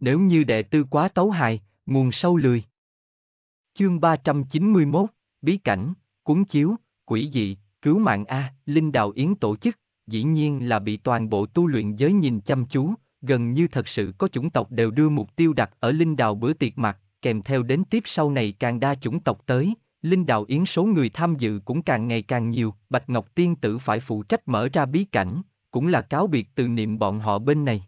nếu như đệ tư quá tấu hài nguồn sâu lười. Chương 391, Bí cảnh, cuốn chiếu, quỷ dị, cứu mạng A, Linh đạo Yến tổ chức, dĩ nhiên là bị toàn bộ tu luyện giới nhìn chăm chú, gần như thật sự có chủng tộc đều đưa mục tiêu đặt ở Linh đạo bữa tiệc mặt, kèm theo đến tiếp sau này càng đa chủng tộc tới, Linh đạo Yến số người tham dự cũng càng ngày càng nhiều, Bạch Ngọc Tiên Tử phải phụ trách mở ra bí cảnh, cũng là cáo biệt từ niệm bọn họ bên này.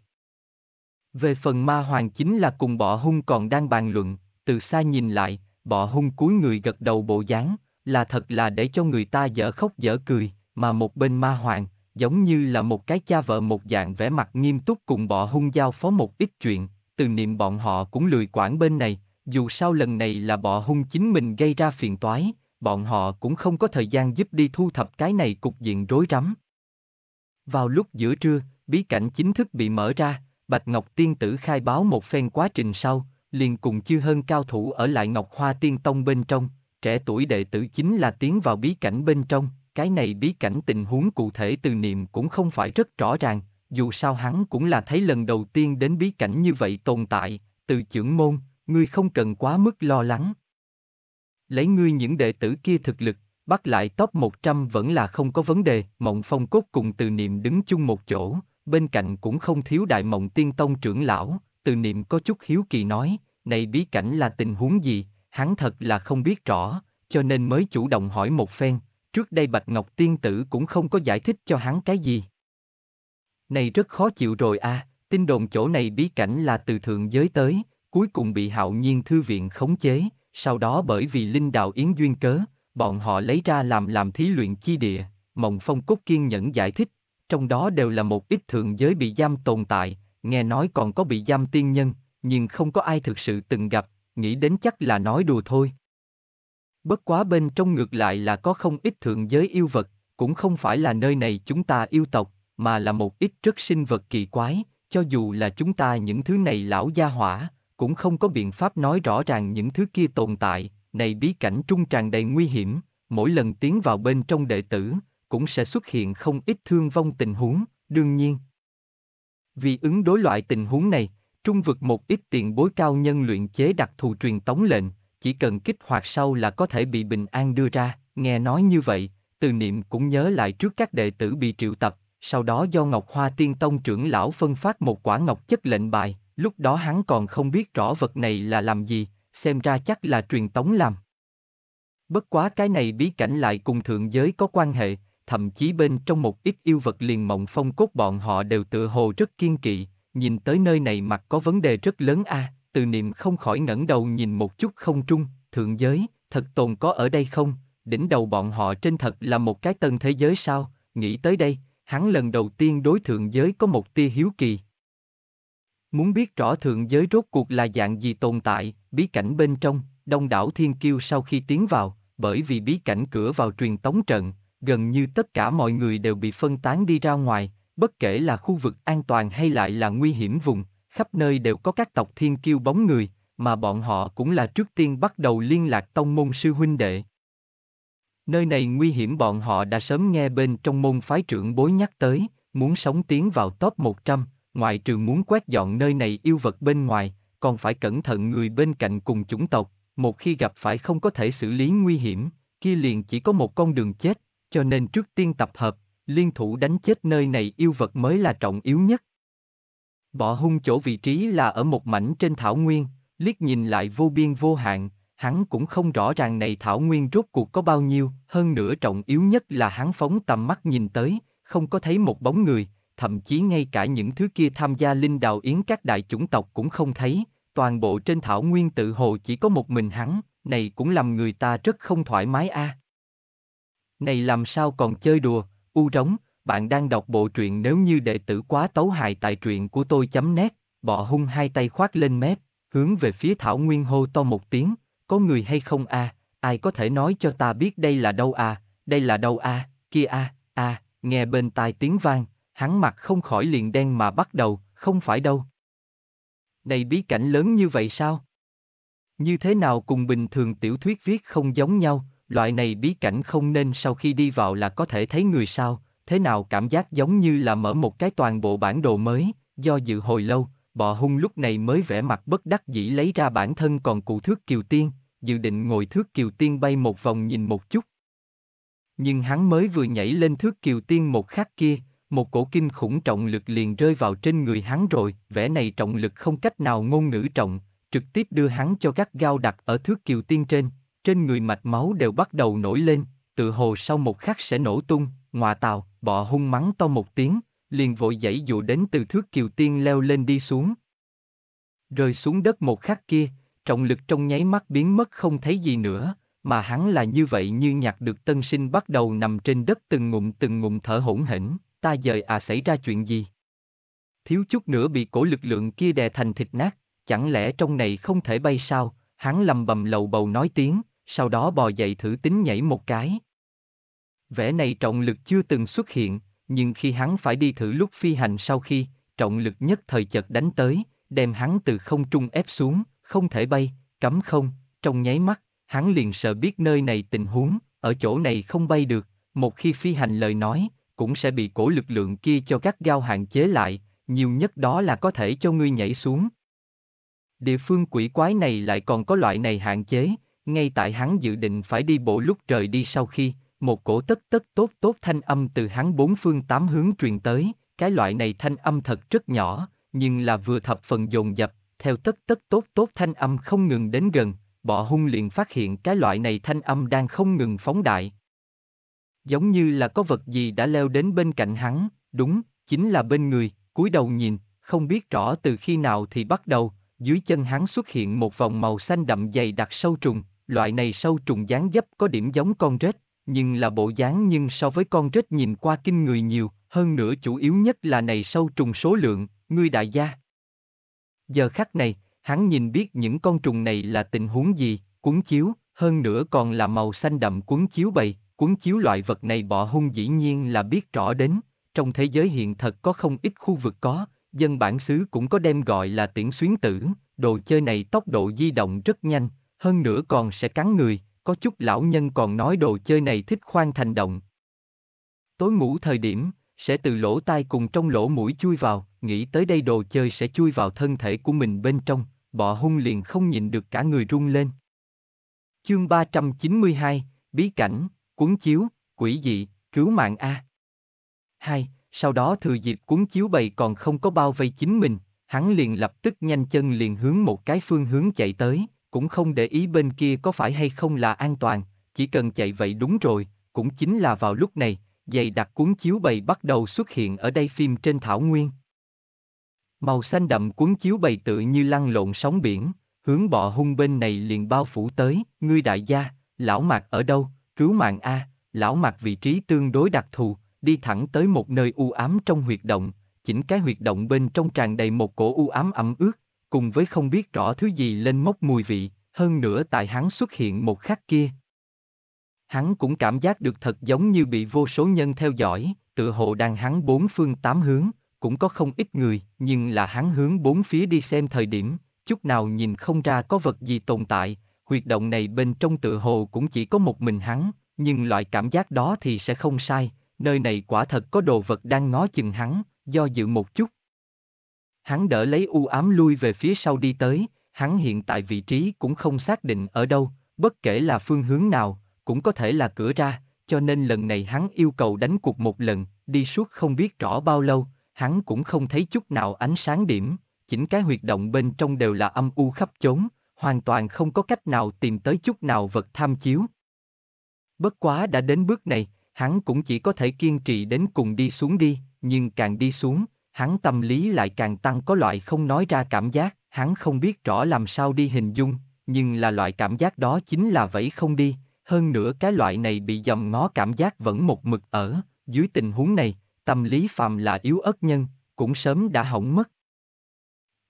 Về phần ma hoàng chính là cùng bọ hung còn đang bàn luận, từ xa nhìn lại, bọ hung cúi người gật đầu bộ dáng, là thật là để cho người ta dở khóc dở cười, mà một bên ma hoàng, giống như là một cái cha vợ một dạng vẻ mặt nghiêm túc cùng bọ hung giao phó một ít chuyện, từ niệm bọn họ cũng lười quản bên này, dù sao lần này là bọ hung chính mình gây ra phiền toái, bọn họ cũng không có thời gian giúp đi thu thập cái này cục diện rối rắm. Vào lúc giữa trưa, bí cảnh chính thức bị mở ra, Bạch Ngọc Tiên Tử khai báo một phen quá trình sau, liền cùng chư hơn cao thủ ở lại Ngọc Hoa Tiên Tông bên trong, trẻ tuổi đệ tử chính là tiến vào bí cảnh bên trong, cái này bí cảnh tình huống cụ thể từ niệm cũng không phải rất rõ ràng, dù sao hắn cũng là thấy lần đầu tiên đến bí cảnh như vậy tồn tại, từ trưởng môn, ngươi không cần quá mức lo lắng. Lấy ngươi những đệ tử kia thực lực, bắt lại top 100 vẫn là không có vấn đề, mộng phong cốt cùng từ niệm đứng chung một chỗ, bên cạnh cũng không thiếu đại mộng tiên tông trưởng lão, từ niệm có chút hiếu kỳ nói, này bí cảnh là tình huống gì, hắn thật là không biết rõ, cho nên mới chủ động hỏi một phen, trước đây Bạch Ngọc tiên tử cũng không có giải thích cho hắn cái gì. Này rất khó chịu rồi à, tin đồn chỗ này bí cảnh là từ thượng giới tới, cuối cùng bị hạo nhiên thư viện khống chế, sau đó bởi vì linh đạo yến duyên cớ, bọn họ lấy ra làm làm thí luyện chi địa, Mộng Phong Cốt kiên nhẫn giải thích, trong đó đều là một ít thượng giới bị giam tồn tại, nghe nói còn có bị giam tiên nhân, nhưng không có ai thực sự từng gặp, nghĩ đến chắc là nói đùa thôi. Bất quá bên trong ngược lại là có không ít thượng giới yêu vật, cũng không phải là nơi này chúng ta yêu tộc, mà là một ít rất sinh vật kỳ quái, cho dù là chúng ta những thứ này lão gia hỏa, cũng không có biện pháp nói rõ ràng những thứ kia tồn tại, này bí cảnh trung tràn đầy nguy hiểm, mỗi lần tiến vào bên trong đệ tử, cũng sẽ xuất hiện không ít thương vong tình huống, đương nhiên. Vì ứng đối loại tình huống này, trung vực một ít tiền bối cao nhân luyện chế đặc thù truyền tống lệnh, chỉ cần kích hoạt sau là có thể bị bình an đưa ra, nghe nói như vậy, từ niệm cũng nhớ lại trước các đệ tử bị triệu tập, sau đó do Ngọc Hoa Tiên Tông trưởng lão phân phát một quả ngọc chất lệnh bài, lúc đó hắn còn không biết rõ vật này là làm gì, xem ra chắc là truyền tống làm. Bất quá cái này bí cảnh lại cùng thượng giới có quan hệ, thậm chí bên trong một ít yêu vật liền mộng phong cốt bọn họ đều tựa hồ rất kiên kỵ, nhìn tới nơi này mặt có vấn đề rất lớn a. từ niệm không khỏi ngẩng đầu nhìn một chút không trung, thượng giới, thật tồn có ở đây không, đỉnh đầu bọn họ trên thật là một cái tân thế giới sao, nghĩ tới đây, hắn lần đầu tiên đối thượng giới có một tia hiếu kỳ. Muốn biết rõ thượng giới rốt cuộc là dạng gì tồn tại, bí cảnh bên trong, đông đảo thiên kiêu sau khi tiến vào, bởi vì bí cảnh cửa vào truyền tống trận, gần như tất cả mọi người đều bị phân tán đi ra ngoài, bất kể là khu vực an toàn hay lại là nguy hiểm vùng, khắp nơi đều có các tộc thiên kiêu bóng người, mà bọn họ cũng là trước tiên bắt đầu liên lạc tông môn sư huynh đệ. Nơi này nguy hiểm bọn họ đã sớm nghe bên trong môn phái trưởng bối nhắc tới, muốn sống tiến vào top 100, ngoại trừ muốn quét dọn nơi này yêu vật bên ngoài, còn phải cẩn thận người bên cạnh cùng chủng tộc, một khi gặp phải không có thể xử lý nguy hiểm, kia liền chỉ có một con đường chết, cho nên trước tiên tập hợp, liên thủ đánh chết nơi này yêu vật mới là trọng yếu nhất. Bỏ hung chỗ vị trí là ở một mảnh trên thảo nguyên, liếc nhìn lại vô biên vô hạn, hắn cũng không rõ ràng này thảo nguyên rốt cuộc có bao nhiêu, hơn nữa trọng yếu nhất là hắn phóng tầm mắt nhìn tới, không có thấy một bóng người, thậm chí ngay cả những thứ kia tham gia linh đào yến các đại chủng tộc cũng không thấy, toàn bộ trên thảo nguyên tự hồ chỉ có một mình hắn, này cũng làm người ta rất không thoải mái a. À. Này làm sao còn chơi đùa, u rống, bạn đang đọc bộ truyện nếu như đệ tử quá tấu hại tại truyện của tôi chấm nét, bọ hung hai tay khoác lên mép, hướng về phía Thảo Nguyên hô to một tiếng, có người hay không a à? ai có thể nói cho ta biết đây là đâu à, đây là đâu a à? kia a à? a nghe bên tai tiếng vang, hắn mặt không khỏi liền đen mà bắt đầu, không phải đâu. Này bí cảnh lớn như vậy sao? Như thế nào cùng bình thường tiểu thuyết viết không giống nhau, Loại này bí cảnh không nên sau khi đi vào là có thể thấy người sao, thế nào cảm giác giống như là mở một cái toàn bộ bản đồ mới, do dự hồi lâu, bọ hung lúc này mới vẽ mặt bất đắc dĩ lấy ra bản thân còn cụ thước kiều tiên, dự định ngồi thước kiều tiên bay một vòng nhìn một chút. Nhưng hắn mới vừa nhảy lên thước kiều tiên một khắc kia, một cổ kinh khủng trọng lực liền rơi vào trên người hắn rồi, vẻ này trọng lực không cách nào ngôn ngữ trọng, trực tiếp đưa hắn cho gắt gao đặt ở thước kiều tiên trên, trên người mạch máu đều bắt đầu nổi lên, tự hồ sau một khắc sẽ nổ tung, ngọa tàu, bọ hung mắng to một tiếng, liền vội dãy dụ đến từ thước kiều tiên leo lên đi xuống. Rơi xuống đất một khắc kia, trọng lực trong nháy mắt biến mất không thấy gì nữa, mà hắn là như vậy như nhặt được tân sinh bắt đầu nằm trên đất từng ngụm từng ngụm thở hổn hển, ta dời à xảy ra chuyện gì? Thiếu chút nữa bị cổ lực lượng kia đè thành thịt nát, chẳng lẽ trong này không thể bay sao, hắn lầm bầm lầu bầu nói tiếng, sau đó bò dậy thử tính nhảy một cái. Vẻ này trọng lực chưa từng xuất hiện, nhưng khi hắn phải đi thử lúc phi hành sau khi, trọng lực nhất thời chợt đánh tới, đem hắn từ không trung ép xuống, không thể bay, cấm không, trong nháy mắt, hắn liền sợ biết nơi này tình huống, ở chỗ này không bay được, một khi phi hành lời nói, cũng sẽ bị cổ lực lượng kia cho các gao hạn chế lại, nhiều nhất đó là có thể cho ngươi nhảy xuống. Địa phương quỷ quái này lại còn có loại này hạn chế, ngay tại hắn dự định phải đi bộ lúc trời đi sau khi, một cổ tất tất tốt tốt thanh âm từ hắn bốn phương tám hướng truyền tới, cái loại này thanh âm thật rất nhỏ, nhưng là vừa thập phần dồn dập, theo tất tất tốt tốt thanh âm không ngừng đến gần, bọ hung liền phát hiện cái loại này thanh âm đang không ngừng phóng đại. Giống như là có vật gì đã leo đến bên cạnh hắn, đúng, chính là bên người, cúi đầu nhìn, không biết rõ từ khi nào thì bắt đầu, dưới chân hắn xuất hiện một vòng màu xanh đậm dày đặc sâu trùng, Loại này sâu trùng dáng dấp có điểm giống con rết, nhưng là bộ dáng nhưng so với con rết nhìn qua kinh người nhiều, hơn nữa chủ yếu nhất là này sâu trùng số lượng, ngươi đại gia. Giờ khắc này, hắn nhìn biết những con trùng này là tình huống gì, cuốn chiếu, hơn nữa còn là màu xanh đậm cuốn chiếu bầy, cuốn chiếu loại vật này bọ hung dĩ nhiên là biết rõ đến, trong thế giới hiện thật có không ít khu vực có, dân bản xứ cũng có đem gọi là tiễn xuyến tử, đồ chơi này tốc độ di động rất nhanh, hơn nữa còn sẽ cắn người, có chút lão nhân còn nói đồ chơi này thích khoan thành động. Tối ngủ thời điểm, sẽ từ lỗ tai cùng trong lỗ mũi chui vào, nghĩ tới đây đồ chơi sẽ chui vào thân thể của mình bên trong, bọ hung liền không nhìn được cả người run lên. Chương 392, Bí cảnh, cuốn chiếu, quỷ dị, cứu mạng A. 2. Sau đó thừa dịp cuốn chiếu bày còn không có bao vây chính mình, hắn liền lập tức nhanh chân liền hướng một cái phương hướng chạy tới, cũng không để ý bên kia có phải hay không là an toàn, chỉ cần chạy vậy đúng rồi, cũng chính là vào lúc này, giày đặc cuốn chiếu bày bắt đầu xuất hiện ở đây phim trên thảo nguyên. Màu xanh đậm cuốn chiếu bày tự như lăn lộn sóng biển, hướng bọ hung bên này liền bao phủ tới, ngươi đại gia, lão mạc ở đâu, cứu mạng A, lão mạc vị trí tương đối đặc thù, đi thẳng tới một nơi u ám trong huyệt động, chỉnh cái huyệt động bên trong tràn đầy một cổ u ám ẩm ướt, cùng với không biết rõ thứ gì lên mốc mùi vị, hơn nữa tại hắn xuất hiện một khắc kia. Hắn cũng cảm giác được thật giống như bị vô số nhân theo dõi, tự hộ đang hắn bốn phương tám hướng, cũng có không ít người, nhưng là hắn hướng bốn phía đi xem thời điểm, chút nào nhìn không ra có vật gì tồn tại, huyệt động này bên trong tự hồ cũng chỉ có một mình hắn, nhưng loại cảm giác đó thì sẽ không sai, nơi này quả thật có đồ vật đang ngó chừng hắn, do dự một chút, Hắn đỡ lấy u ám lui về phía sau đi tới, hắn hiện tại vị trí cũng không xác định ở đâu, bất kể là phương hướng nào, cũng có thể là cửa ra, cho nên lần này hắn yêu cầu đánh cuộc một lần, đi suốt không biết rõ bao lâu, hắn cũng không thấy chút nào ánh sáng điểm, chỉnh cái huyệt động bên trong đều là âm u khắp chốn, hoàn toàn không có cách nào tìm tới chút nào vật tham chiếu. Bất quá đã đến bước này, hắn cũng chỉ có thể kiên trì đến cùng đi xuống đi, nhưng càng đi xuống, hắn tâm lý lại càng tăng có loại không nói ra cảm giác, hắn không biết rõ làm sao đi hình dung, nhưng là loại cảm giác đó chính là vẫy không đi, hơn nữa cái loại này bị dầm ngó cảm giác vẫn một mực ở, dưới tình huống này, tâm lý phàm là yếu ớt nhân, cũng sớm đã hỏng mất.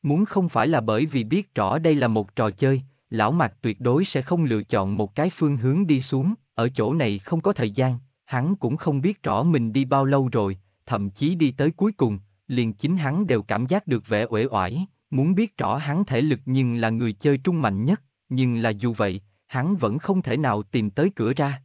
Muốn không phải là bởi vì biết rõ đây là một trò chơi, lão mạc tuyệt đối sẽ không lựa chọn một cái phương hướng đi xuống, ở chỗ này không có thời gian, hắn cũng không biết rõ mình đi bao lâu rồi, thậm chí đi tới cuối cùng, liền chính hắn đều cảm giác được vẻ uể oải, muốn biết rõ hắn thể lực nhưng là người chơi trung mạnh nhất, nhưng là dù vậy, hắn vẫn không thể nào tìm tới cửa ra.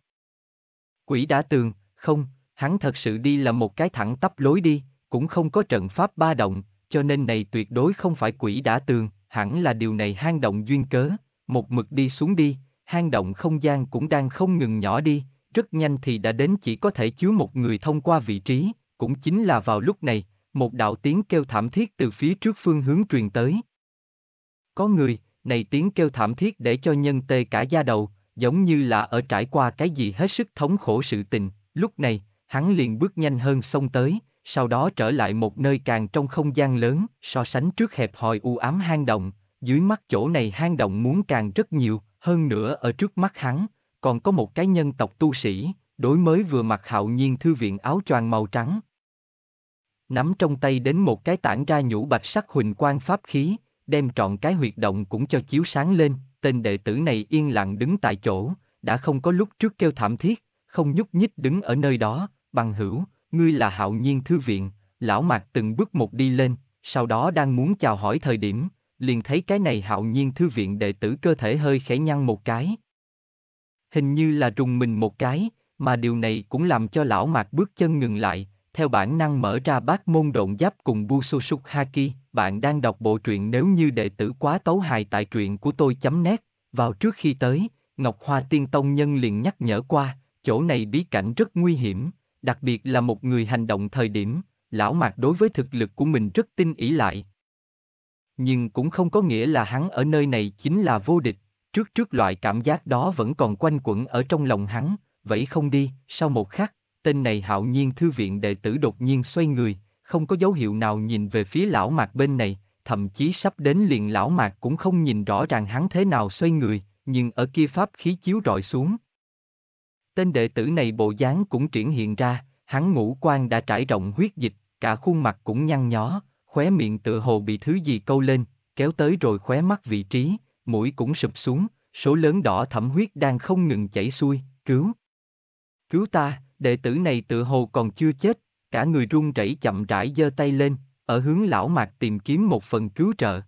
Quỷ đã tường, không, hắn thật sự đi là một cái thẳng tắp lối đi, cũng không có trận pháp ba động, cho nên này tuyệt đối không phải quỷ đã tường, hẳn là điều này hang động duyên cớ, một mực đi xuống đi, hang động không gian cũng đang không ngừng nhỏ đi, rất nhanh thì đã đến chỉ có thể chứa một người thông qua vị trí, cũng chính là vào lúc này, một đạo tiếng kêu thảm thiết từ phía trước phương hướng truyền tới. Có người, này tiếng kêu thảm thiết để cho nhân tê cả da đầu, giống như là ở trải qua cái gì hết sức thống khổ sự tình, lúc này, hắn liền bước nhanh hơn xông tới, sau đó trở lại một nơi càng trong không gian lớn, so sánh trước hẹp hòi u ám hang động, dưới mắt chỗ này hang động muốn càng rất nhiều, hơn nữa ở trước mắt hắn, còn có một cái nhân tộc tu sĩ, đối mới vừa mặc hạo nhiên thư viện áo choàng màu trắng, nắm trong tay đến một cái tảng ra nhũ bạch sắc huỳnh quang pháp khí, đem trọn cái huyệt động cũng cho chiếu sáng lên, tên đệ tử này yên lặng đứng tại chỗ, đã không có lúc trước kêu thảm thiết, không nhúc nhích đứng ở nơi đó, bằng hữu, ngươi là hạo nhiên thư viện, lão mạc từng bước một đi lên, sau đó đang muốn chào hỏi thời điểm, liền thấy cái này hạo nhiên thư viện đệ tử cơ thể hơi khẽ nhăn một cái. Hình như là trùng mình một cái, mà điều này cũng làm cho lão mạc bước chân ngừng lại, theo bản năng mở ra bát môn độn giáp cùng Bususuk Haki, bạn đang đọc bộ truyện nếu như đệ tử quá tấu hài tại truyện của tôi chấm nét, vào trước khi tới, Ngọc Hoa Tiên Tông Nhân liền nhắc nhở qua, chỗ này bí cảnh rất nguy hiểm, đặc biệt là một người hành động thời điểm, lão mạc đối với thực lực của mình rất tin ỷ lại. Nhưng cũng không có nghĩa là hắn ở nơi này chính là vô địch, trước trước loại cảm giác đó vẫn còn quanh quẩn ở trong lòng hắn, vậy không đi, sau một khắc, tên này hạo nhiên thư viện đệ tử đột nhiên xoay người, không có dấu hiệu nào nhìn về phía lão mạc bên này, thậm chí sắp đến liền lão mạc cũng không nhìn rõ ràng hắn thế nào xoay người, nhưng ở kia pháp khí chiếu rọi xuống. Tên đệ tử này bộ dáng cũng triển hiện ra, hắn ngũ quan đã trải rộng huyết dịch, cả khuôn mặt cũng nhăn nhó, khóe miệng tựa hồ bị thứ gì câu lên, kéo tới rồi khóe mắt vị trí, mũi cũng sụp xuống, số lớn đỏ thẩm huyết đang không ngừng chảy xuôi, cứu. Cứu ta, đệ tử này tự hồ còn chưa chết, cả người run rẩy chậm rãi giơ tay lên, ở hướng lão mạc tìm kiếm một phần cứu trợ.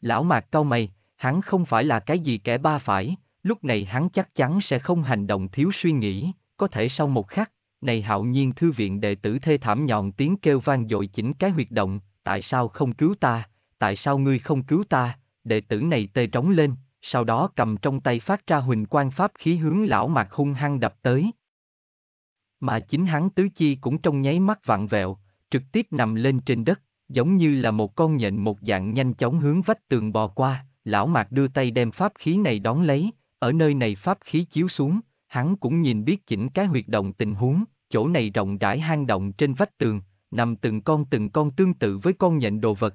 Lão mạc cau mày, hắn không phải là cái gì kẻ ba phải, lúc này hắn chắc chắn sẽ không hành động thiếu suy nghĩ, có thể sau một khắc, này hạo nhiên thư viện đệ tử thê thảm nhọn tiếng kêu vang dội chỉnh cái huyệt động, tại sao không cứu ta, tại sao ngươi không cứu ta, đệ tử này tê trống lên, sau đó cầm trong tay phát ra huỳnh quang pháp khí hướng lão mạc hung hăng đập tới, mà chính hắn tứ chi cũng trong nháy mắt vặn vẹo, trực tiếp nằm lên trên đất, giống như là một con nhện một dạng nhanh chóng hướng vách tường bò qua, lão mạc đưa tay đem pháp khí này đón lấy, ở nơi này pháp khí chiếu xuống, hắn cũng nhìn biết chỉnh cái huyệt động tình huống, chỗ này rộng rãi hang động trên vách tường, nằm từng con từng con tương tự với con nhện đồ vật.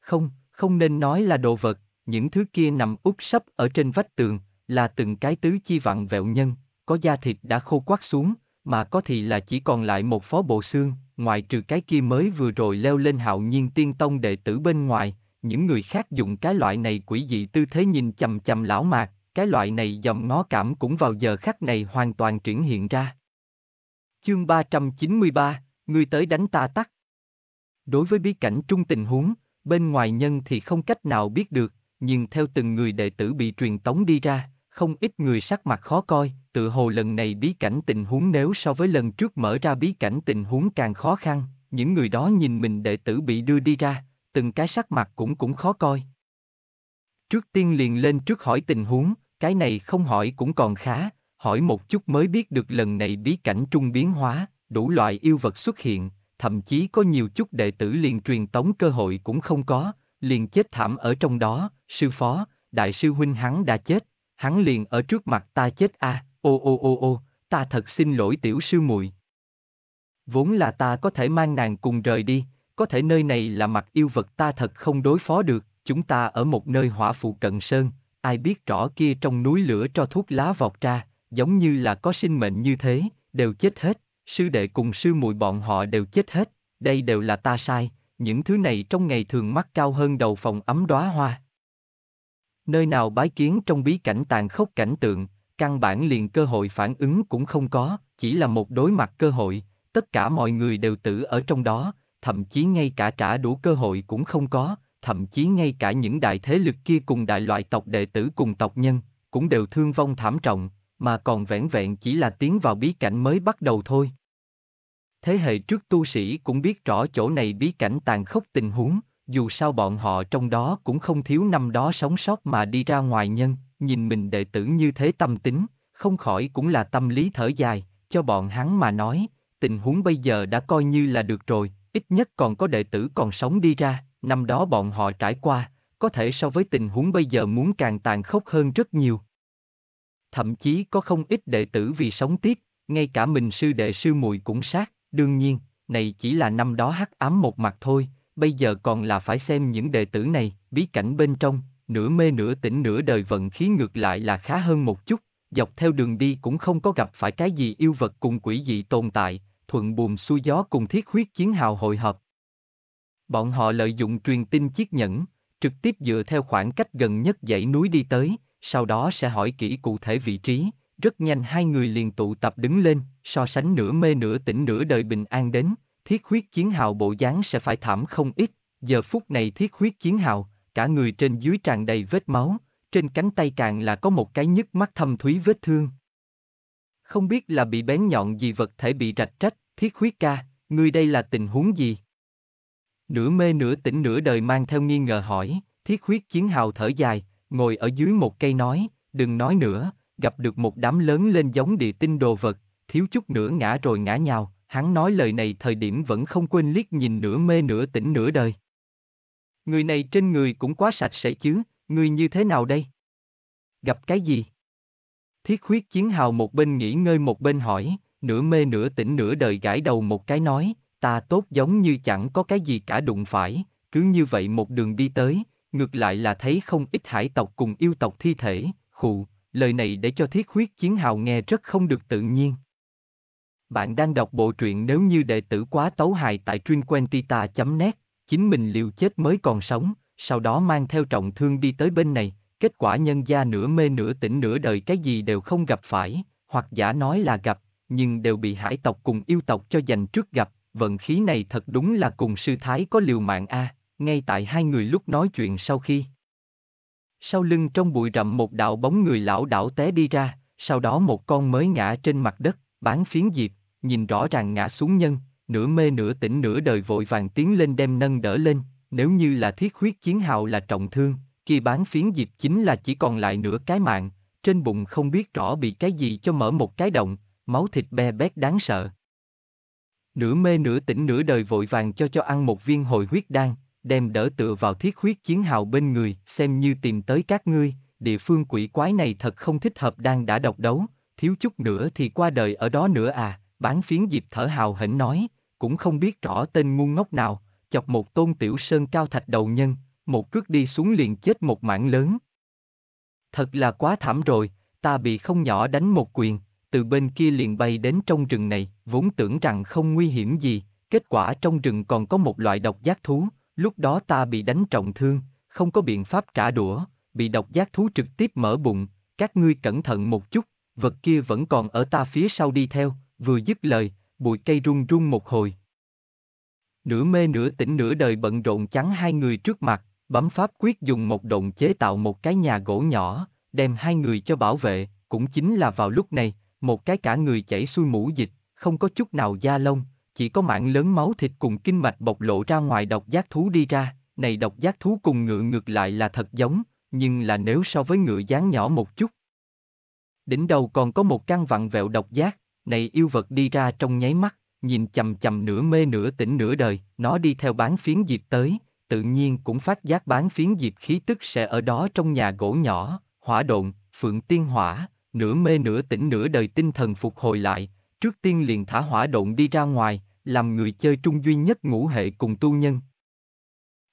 Không, không nên nói là đồ vật, những thứ kia nằm úp sấp ở trên vách tường, là từng cái tứ chi vặn vẹo nhân, có da thịt đã khô quắt xuống, mà có thì là chỉ còn lại một phó bộ xương, ngoài trừ cái kia mới vừa rồi leo lên hạo nhiên tiên tông đệ tử bên ngoài, những người khác dùng cái loại này quỷ dị tư thế nhìn chầm chầm lão mạc, cái loại này dòng ngó cảm cũng vào giờ khắc này hoàn toàn triển hiện ra. Chương 393, người tới đánh ta tắt. Đối với bí cảnh trung tình huống, bên ngoài nhân thì không cách nào biết được, nhưng theo từng người đệ tử bị truyền tống đi ra, không ít người sắc mặt khó coi, tự hồ lần này bí cảnh tình huống nếu so với lần trước mở ra bí cảnh tình huống càng khó khăn, những người đó nhìn mình đệ tử bị đưa đi ra, từng cái sắc mặt cũng cũng khó coi. Trước tiên liền lên trước hỏi tình huống, cái này không hỏi cũng còn khá, hỏi một chút mới biết được lần này bí cảnh trung biến hóa, đủ loại yêu vật xuất hiện, thậm chí có nhiều chút đệ tử liền truyền tống cơ hội cũng không có, liền chết thảm ở trong đó, sư phó, đại sư huynh hắn đã chết, hắn liền ở trước mặt ta chết a, à, ô ô ô ô, ta thật xin lỗi tiểu sư muội. Vốn là ta có thể mang nàng cùng rời đi, có thể nơi này là mặt yêu vật ta thật không đối phó được, chúng ta ở một nơi hỏa phụ cận sơn, ai biết rõ kia trong núi lửa cho thuốc lá vọt ra, giống như là có sinh mệnh như thế, đều chết hết, sư đệ cùng sư muội bọn họ đều chết hết, đây đều là ta sai, những thứ này trong ngày thường mắc cao hơn đầu phòng ấm đóa hoa nơi nào bái kiến trong bí cảnh tàn khốc cảnh tượng, căn bản liền cơ hội phản ứng cũng không có, chỉ là một đối mặt cơ hội, tất cả mọi người đều tử ở trong đó, thậm chí ngay cả trả đủ cơ hội cũng không có, thậm chí ngay cả những đại thế lực kia cùng đại loại tộc đệ tử cùng tộc nhân, cũng đều thương vong thảm trọng, mà còn vẻn vẹn chỉ là tiến vào bí cảnh mới bắt đầu thôi. Thế hệ trước tu sĩ cũng biết rõ chỗ này bí cảnh tàn khốc tình huống, dù sao bọn họ trong đó cũng không thiếu năm đó sống sót mà đi ra ngoài nhân, nhìn mình đệ tử như thế tâm tính, không khỏi cũng là tâm lý thở dài, cho bọn hắn mà nói, tình huống bây giờ đã coi như là được rồi, ít nhất còn có đệ tử còn sống đi ra, năm đó bọn họ trải qua, có thể so với tình huống bây giờ muốn càng tàn khốc hơn rất nhiều. Thậm chí có không ít đệ tử vì sống tiếp, ngay cả mình sư đệ sư muội cũng sát, đương nhiên, này chỉ là năm đó hắc ám một mặt thôi, bây giờ còn là phải xem những đệ tử này, bí cảnh bên trong, nửa mê nửa tỉnh nửa đời vận khí ngược lại là khá hơn một chút, dọc theo đường đi cũng không có gặp phải cái gì yêu vật cùng quỷ dị tồn tại, thuận buồm xuôi gió cùng thiết huyết chiến hào hội hợp. Bọn họ lợi dụng truyền tin chiếc nhẫn, trực tiếp dựa theo khoảng cách gần nhất dãy núi đi tới, sau đó sẽ hỏi kỹ cụ thể vị trí, rất nhanh hai người liền tụ tập đứng lên, so sánh nửa mê nửa tỉnh nửa đời bình an đến, thiết huyết chiến hào bộ dáng sẽ phải thảm không ít, giờ phút này thiết huyết chiến hào, cả người trên dưới tràn đầy vết máu, trên cánh tay càng là có một cái nhức mắt thâm thúy vết thương. Không biết là bị bén nhọn gì vật thể bị rạch trách, thiết huyết ca, người đây là tình huống gì? Nửa mê nửa tỉnh nửa đời mang theo nghi ngờ hỏi, thiết huyết chiến hào thở dài, ngồi ở dưới một cây nói, đừng nói nữa, gặp được một đám lớn lên giống địa tinh đồ vật, thiếu chút nữa ngã rồi ngã nhào, hắn nói lời này thời điểm vẫn không quên liếc nhìn nửa mê nửa tỉnh nửa đời. Người này trên người cũng quá sạch sẽ chứ, người như thế nào đây? Gặp cái gì? Thiết huyết chiến hào một bên nghỉ ngơi một bên hỏi, nửa mê nửa tỉnh nửa đời gãi đầu một cái nói, ta tốt giống như chẳng có cái gì cả đụng phải, cứ như vậy một đường đi tới, ngược lại là thấy không ít hải tộc cùng yêu tộc thi thể, khụ, lời này để cho thiết huyết chiến hào nghe rất không được tự nhiên. Bạn đang đọc bộ truyện nếu như đệ tử quá tấu hài tại chuyên.quentita.net, chính mình liều chết mới còn sống, sau đó mang theo trọng thương đi tới bên này, kết quả nhân gia nửa mê nửa tỉnh nửa đời cái gì đều không gặp phải, hoặc giả nói là gặp, nhưng đều bị hải tộc cùng yêu tộc cho giành trước gặp, vận khí này thật đúng là cùng sư thái có liều mạng a. ngay tại hai người lúc nói chuyện sau khi. Sau lưng trong bụi rậm một đạo bóng người lão đảo té đi ra, sau đó một con mới ngã trên mặt đất, Bán phiến diệp, nhìn rõ ràng ngã xuống nhân, nửa mê nửa tỉnh nửa đời vội vàng tiến lên đem nâng đỡ lên, nếu như là thiết huyết chiến hào là trọng thương, kỳ bán phiến diệp chính là chỉ còn lại nửa cái mạng, trên bụng không biết rõ bị cái gì cho mở một cái động, máu thịt be bét đáng sợ. Nửa mê nửa tỉnh nửa đời vội vàng cho cho ăn một viên hồi huyết đan, đem đỡ tựa vào thiết huyết chiến hào bên người, xem như tìm tới các ngươi, địa phương quỷ quái này thật không thích hợp đang đã độc đấu, thiếu chút nữa thì qua đời ở đó nữa à, bán phiến dịp thở hào hỉnh nói, cũng không biết rõ tên ngu ngốc nào, chọc một tôn tiểu sơn cao thạch đầu nhân, một cước đi xuống liền chết một mảng lớn. Thật là quá thảm rồi, ta bị không nhỏ đánh một quyền, từ bên kia liền bay đến trong rừng này, vốn tưởng rằng không nguy hiểm gì, kết quả trong rừng còn có một loại độc giác thú, lúc đó ta bị đánh trọng thương, không có biện pháp trả đũa, bị độc giác thú trực tiếp mở bụng, các ngươi cẩn thận một chút, vật kia vẫn còn ở ta phía sau đi theo, vừa dứt lời, bụi cây rung rung một hồi. Nửa mê nửa tỉnh nửa đời bận rộn chắn hai người trước mặt, bấm pháp quyết dùng một động chế tạo một cái nhà gỗ nhỏ, đem hai người cho bảo vệ, cũng chính là vào lúc này, một cái cả người chảy xuôi mũ dịch, không có chút nào da lông, chỉ có mảng lớn máu thịt cùng kinh mạch bộc lộ ra ngoài độc giác thú đi ra, này độc giác thú cùng ngựa ngược lại là thật giống, nhưng là nếu so với ngựa dáng nhỏ một chút, đỉnh đầu còn có một căn vặn vẹo độc giác, này yêu vật đi ra trong nháy mắt, nhìn chầm chầm nửa mê nửa tỉnh nửa đời, nó đi theo bán phiến diệp tới, tự nhiên cũng phát giác bán phiến diệp khí tức sẽ ở đó trong nhà gỗ nhỏ, hỏa độn, phượng tiên hỏa, nửa mê nửa tỉnh nửa đời tinh thần phục hồi lại, trước tiên liền thả hỏa độn đi ra ngoài, làm người chơi trung duy nhất ngũ hệ cùng tu nhân.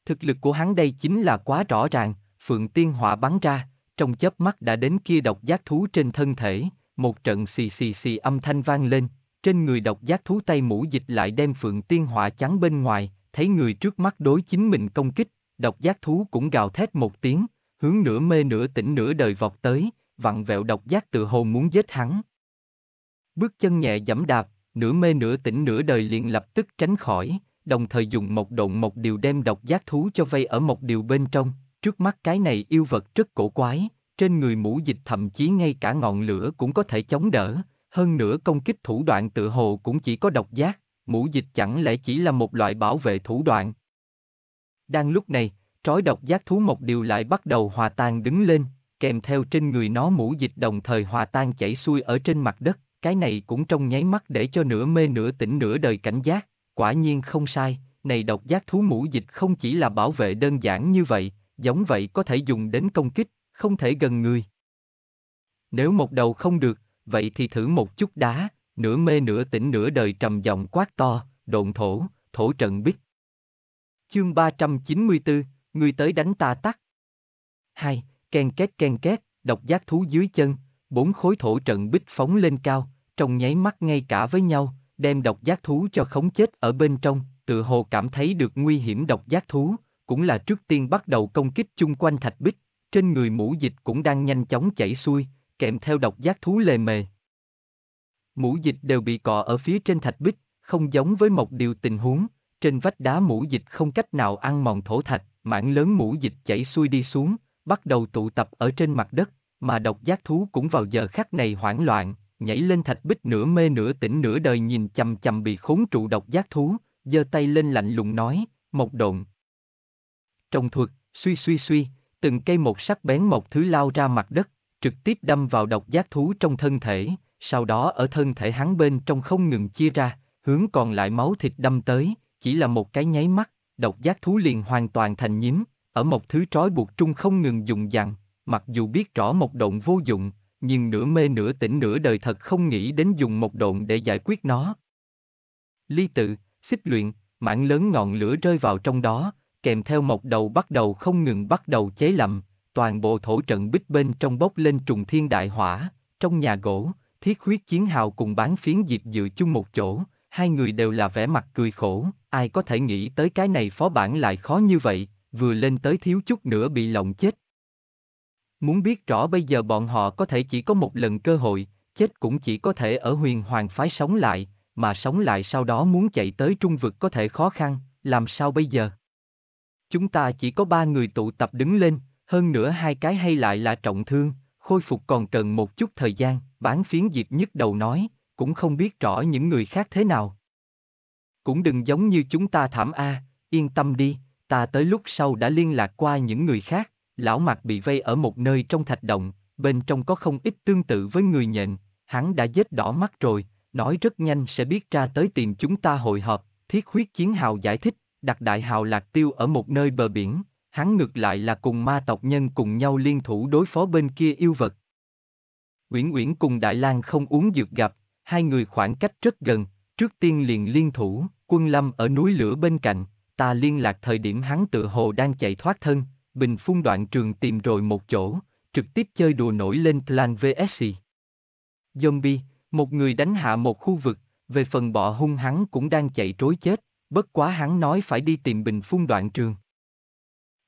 Thực lực của hắn đây chính là quá rõ ràng, phượng tiên hỏa bắn ra, trong chớp mắt đã đến kia độc giác thú trên thân thể, một trận xì xì xì âm thanh vang lên, trên người độc giác thú tay mũ dịch lại đem phượng tiên hỏa chắn bên ngoài, thấy người trước mắt đối chính mình công kích, độc giác thú cũng gào thét một tiếng, hướng nửa mê nửa tỉnh nửa đời vọt tới, vặn vẹo độc giác tự hồ muốn giết hắn. Bước chân nhẹ dẫm đạp, nửa mê nửa tỉnh nửa đời liền lập tức tránh khỏi, đồng thời dùng một độn một điều đem độc giác thú cho vây ở một điều bên trong, Trước mắt cái này yêu vật rất cổ quái, trên người mũ dịch thậm chí ngay cả ngọn lửa cũng có thể chống đỡ, hơn nữa công kích thủ đoạn tự hồ cũng chỉ có độc giác, mũ dịch chẳng lẽ chỉ là một loại bảo vệ thủ đoạn. Đang lúc này, trói độc giác thú một điều lại bắt đầu hòa tan đứng lên, kèm theo trên người nó mũ dịch đồng thời hòa tan chảy xuôi ở trên mặt đất, cái này cũng trong nháy mắt để cho nửa mê nửa tỉnh nửa đời cảnh giác, quả nhiên không sai, này độc giác thú mũ dịch không chỉ là bảo vệ đơn giản như vậy, giống vậy có thể dùng đến công kích, không thể gần người. Nếu một đầu không được, vậy thì thử một chút đá, nửa mê nửa tỉnh nửa đời trầm giọng quát to, độn thổ, thổ trận bích. Chương 394, người tới đánh ta tắt. 2. Ken két ken két, độc giác thú dưới chân, bốn khối thổ trận bích phóng lên cao, trong nháy mắt ngay cả với nhau, đem độc giác thú cho khống chết ở bên trong, tự hồ cảm thấy được nguy hiểm độc giác thú, cũng là trước tiên bắt đầu công kích chung quanh thạch bích, trên người mũ dịch cũng đang nhanh chóng chảy xuôi, kèm theo độc giác thú lề mề. Mũ dịch đều bị cọ ở phía trên thạch bích, không giống với một điều tình huống, trên vách đá mũ dịch không cách nào ăn mòn thổ thạch, mảng lớn mũ dịch chảy xuôi đi xuống, bắt đầu tụ tập ở trên mặt đất, mà độc giác thú cũng vào giờ khắc này hoảng loạn, nhảy lên thạch bích nửa mê nửa tỉnh nửa đời nhìn chầm chầm bị khốn trụ độc giác thú, giơ tay lên lạnh lùng nói, một độn, trồng thuật, suy suy suy, từng cây một sắc bén một thứ lao ra mặt đất, trực tiếp đâm vào độc giác thú trong thân thể, sau đó ở thân thể hắn bên trong không ngừng chia ra, hướng còn lại máu thịt đâm tới, chỉ là một cái nháy mắt, độc giác thú liền hoàn toàn thành nhím, ở một thứ trói buộc trung không ngừng dùng dằn, mặc dù biết rõ một động vô dụng, nhưng nửa mê nửa tỉnh nửa đời thật không nghĩ đến dùng một độn để giải quyết nó. Ly tự, xích luyện, mảng lớn ngọn lửa rơi vào trong đó, kèm theo một đầu bắt đầu không ngừng bắt đầu chế lậm, toàn bộ thổ trận bích bên trong bốc lên trùng thiên đại hỏa, trong nhà gỗ, thiết huyết chiến hào cùng bán phiến dịp dự chung một chỗ, hai người đều là vẻ mặt cười khổ, ai có thể nghĩ tới cái này phó bản lại khó như vậy, vừa lên tới thiếu chút nữa bị lộng chết. Muốn biết rõ bây giờ bọn họ có thể chỉ có một lần cơ hội, chết cũng chỉ có thể ở huyền hoàng phái sống lại, mà sống lại sau đó muốn chạy tới trung vực có thể khó khăn, làm sao bây giờ? Chúng ta chỉ có ba người tụ tập đứng lên, hơn nữa hai cái hay lại là trọng thương, khôi phục còn cần một chút thời gian, bán phiến diệp nhất đầu nói, cũng không biết rõ những người khác thế nào. Cũng đừng giống như chúng ta thảm a, yên tâm đi, ta tới lúc sau đã liên lạc qua những người khác, lão mặt bị vây ở một nơi trong thạch động, bên trong có không ít tương tự với người nhện, hắn đã giết đỏ mắt rồi, nói rất nhanh sẽ biết ra tới tìm chúng ta hội họp, thiết huyết chiến hào giải thích, đặt đại hào lạc tiêu ở một nơi bờ biển, hắn ngược lại là cùng ma tộc nhân cùng nhau liên thủ đối phó bên kia yêu vật. Uyển Uyển cùng Đại Lang không uống dược gặp, hai người khoảng cách rất gần, trước tiên liền liên thủ, quân lâm ở núi lửa bên cạnh, ta liên lạc thời điểm hắn tự hồ đang chạy thoát thân, bình phun đoạn trường tìm rồi một chỗ, trực tiếp chơi đùa nổi lên Plan VSC. Zombie, một người đánh hạ một khu vực, về phần bọ hung hắn cũng đang chạy trối chết, bất quá hắn nói phải đi tìm bình phun đoạn trường.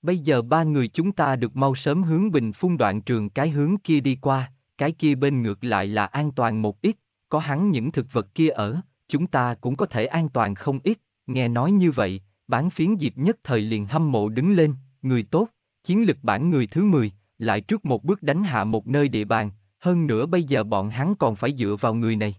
Bây giờ ba người chúng ta được mau sớm hướng bình phun đoạn trường cái hướng kia đi qua, cái kia bên ngược lại là an toàn một ít, có hắn những thực vật kia ở, chúng ta cũng có thể an toàn không ít, nghe nói như vậy, bán phiến dịp nhất thời liền hâm mộ đứng lên, người tốt, chiến lực bản người thứ 10, lại trước một bước đánh hạ một nơi địa bàn, hơn nữa bây giờ bọn hắn còn phải dựa vào người này.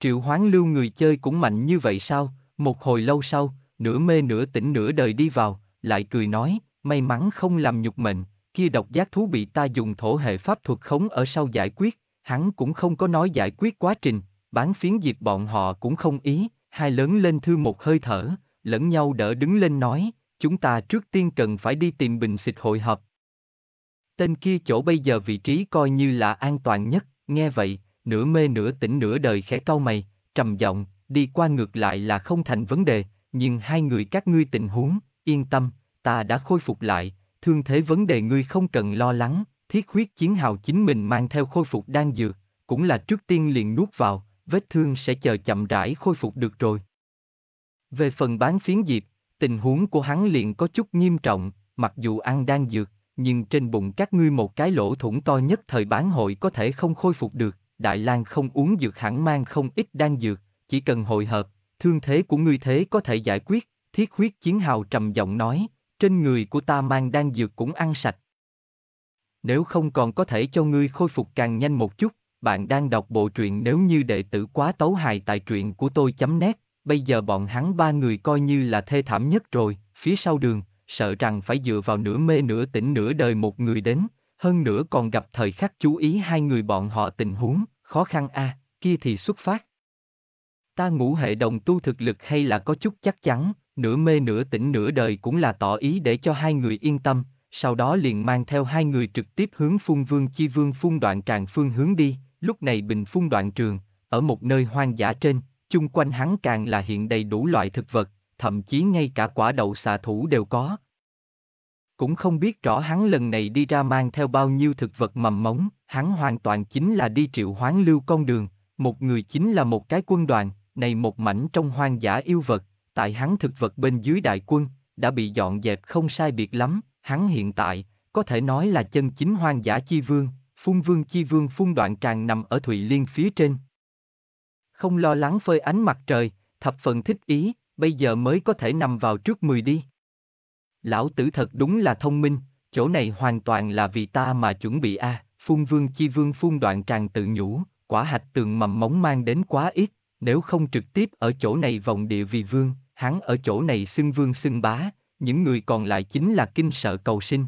Triệu hoán lưu người chơi cũng mạnh như vậy sao, một hồi lâu sau, nửa mê nửa tỉnh nửa đời đi vào, lại cười nói, may mắn không làm nhục mệnh, kia độc giác thú bị ta dùng thổ hệ pháp thuật khống ở sau giải quyết, hắn cũng không có nói giải quyết quá trình, bán phiến diệp bọn họ cũng không ý, hai lớn lên thư một hơi thở, lẫn nhau đỡ đứng lên nói, chúng ta trước tiên cần phải đi tìm bình xịt hội hợp Tên kia chỗ bây giờ vị trí coi như là an toàn nhất, nghe vậy, nửa mê nửa tỉnh nửa đời khẽ cau mày, trầm giọng, đi qua ngược lại là không thành vấn đề, nhưng hai người các ngươi tình huống, yên tâm, ta đã khôi phục lại, thương thế vấn đề ngươi không cần lo lắng, thiết huyết chiến hào chính mình mang theo khôi phục đang dược, cũng là trước tiên liền nuốt vào, vết thương sẽ chờ chậm rãi khôi phục được rồi. Về phần bán phiến diệp, tình huống của hắn liền có chút nghiêm trọng, mặc dù ăn đang dược, nhưng trên bụng các ngươi một cái lỗ thủng to nhất thời bán hội có thể không khôi phục được, Đại lang không uống dược hẳn mang không ít đang dược, chỉ cần hội hợp, thương thế của ngươi thế có thể giải quyết, thiết huyết chiến hào trầm giọng nói, trên người của ta mang đan dược cũng ăn sạch. Nếu không còn có thể cho ngươi khôi phục càng nhanh một chút, bạn đang đọc bộ truyện nếu như đệ tử quá tấu hài tại truyện của tôi chấm nét, bây giờ bọn hắn ba người coi như là thê thảm nhất rồi, phía sau đường, sợ rằng phải dựa vào nửa mê nửa tỉnh nửa đời một người đến, hơn nữa còn gặp thời khắc chú ý hai người bọn họ tình huống, khó khăn a à, kia thì xuất phát ta ngũ hệ đồng tu thực lực hay là có chút chắc chắn, nửa mê nửa tỉnh nửa đời cũng là tỏ ý để cho hai người yên tâm, sau đó liền mang theo hai người trực tiếp hướng phun vương chi vương phun đoạn tràng phương hướng đi, lúc này bình phun đoạn trường, ở một nơi hoang dã trên, chung quanh hắn càng là hiện đầy đủ loại thực vật, thậm chí ngay cả quả đậu xà thủ đều có. Cũng không biết rõ hắn lần này đi ra mang theo bao nhiêu thực vật mầm mống, hắn hoàn toàn chính là đi triệu hoán lưu con đường, một người chính là một cái quân đoàn, này một mảnh trong hoang dã yêu vật, tại hắn thực vật bên dưới đại quân, đã bị dọn dẹp không sai biệt lắm, hắn hiện tại, có thể nói là chân chính hoang dã chi vương, phun vương chi vương phun đoạn tràng nằm ở Thụy Liên phía trên. Không lo lắng phơi ánh mặt trời, thập phần thích ý, bây giờ mới có thể nằm vào trước mười đi. Lão tử thật đúng là thông minh, chỗ này hoàn toàn là vì ta mà chuẩn bị a. À. Phun vương chi vương phun đoạn tràng tự nhủ, quả hạch tường mầm móng mang đến quá ít, nếu không trực tiếp ở chỗ này vòng địa vì vương, hắn ở chỗ này xưng vương xưng bá, những người còn lại chính là kinh sợ cầu sinh.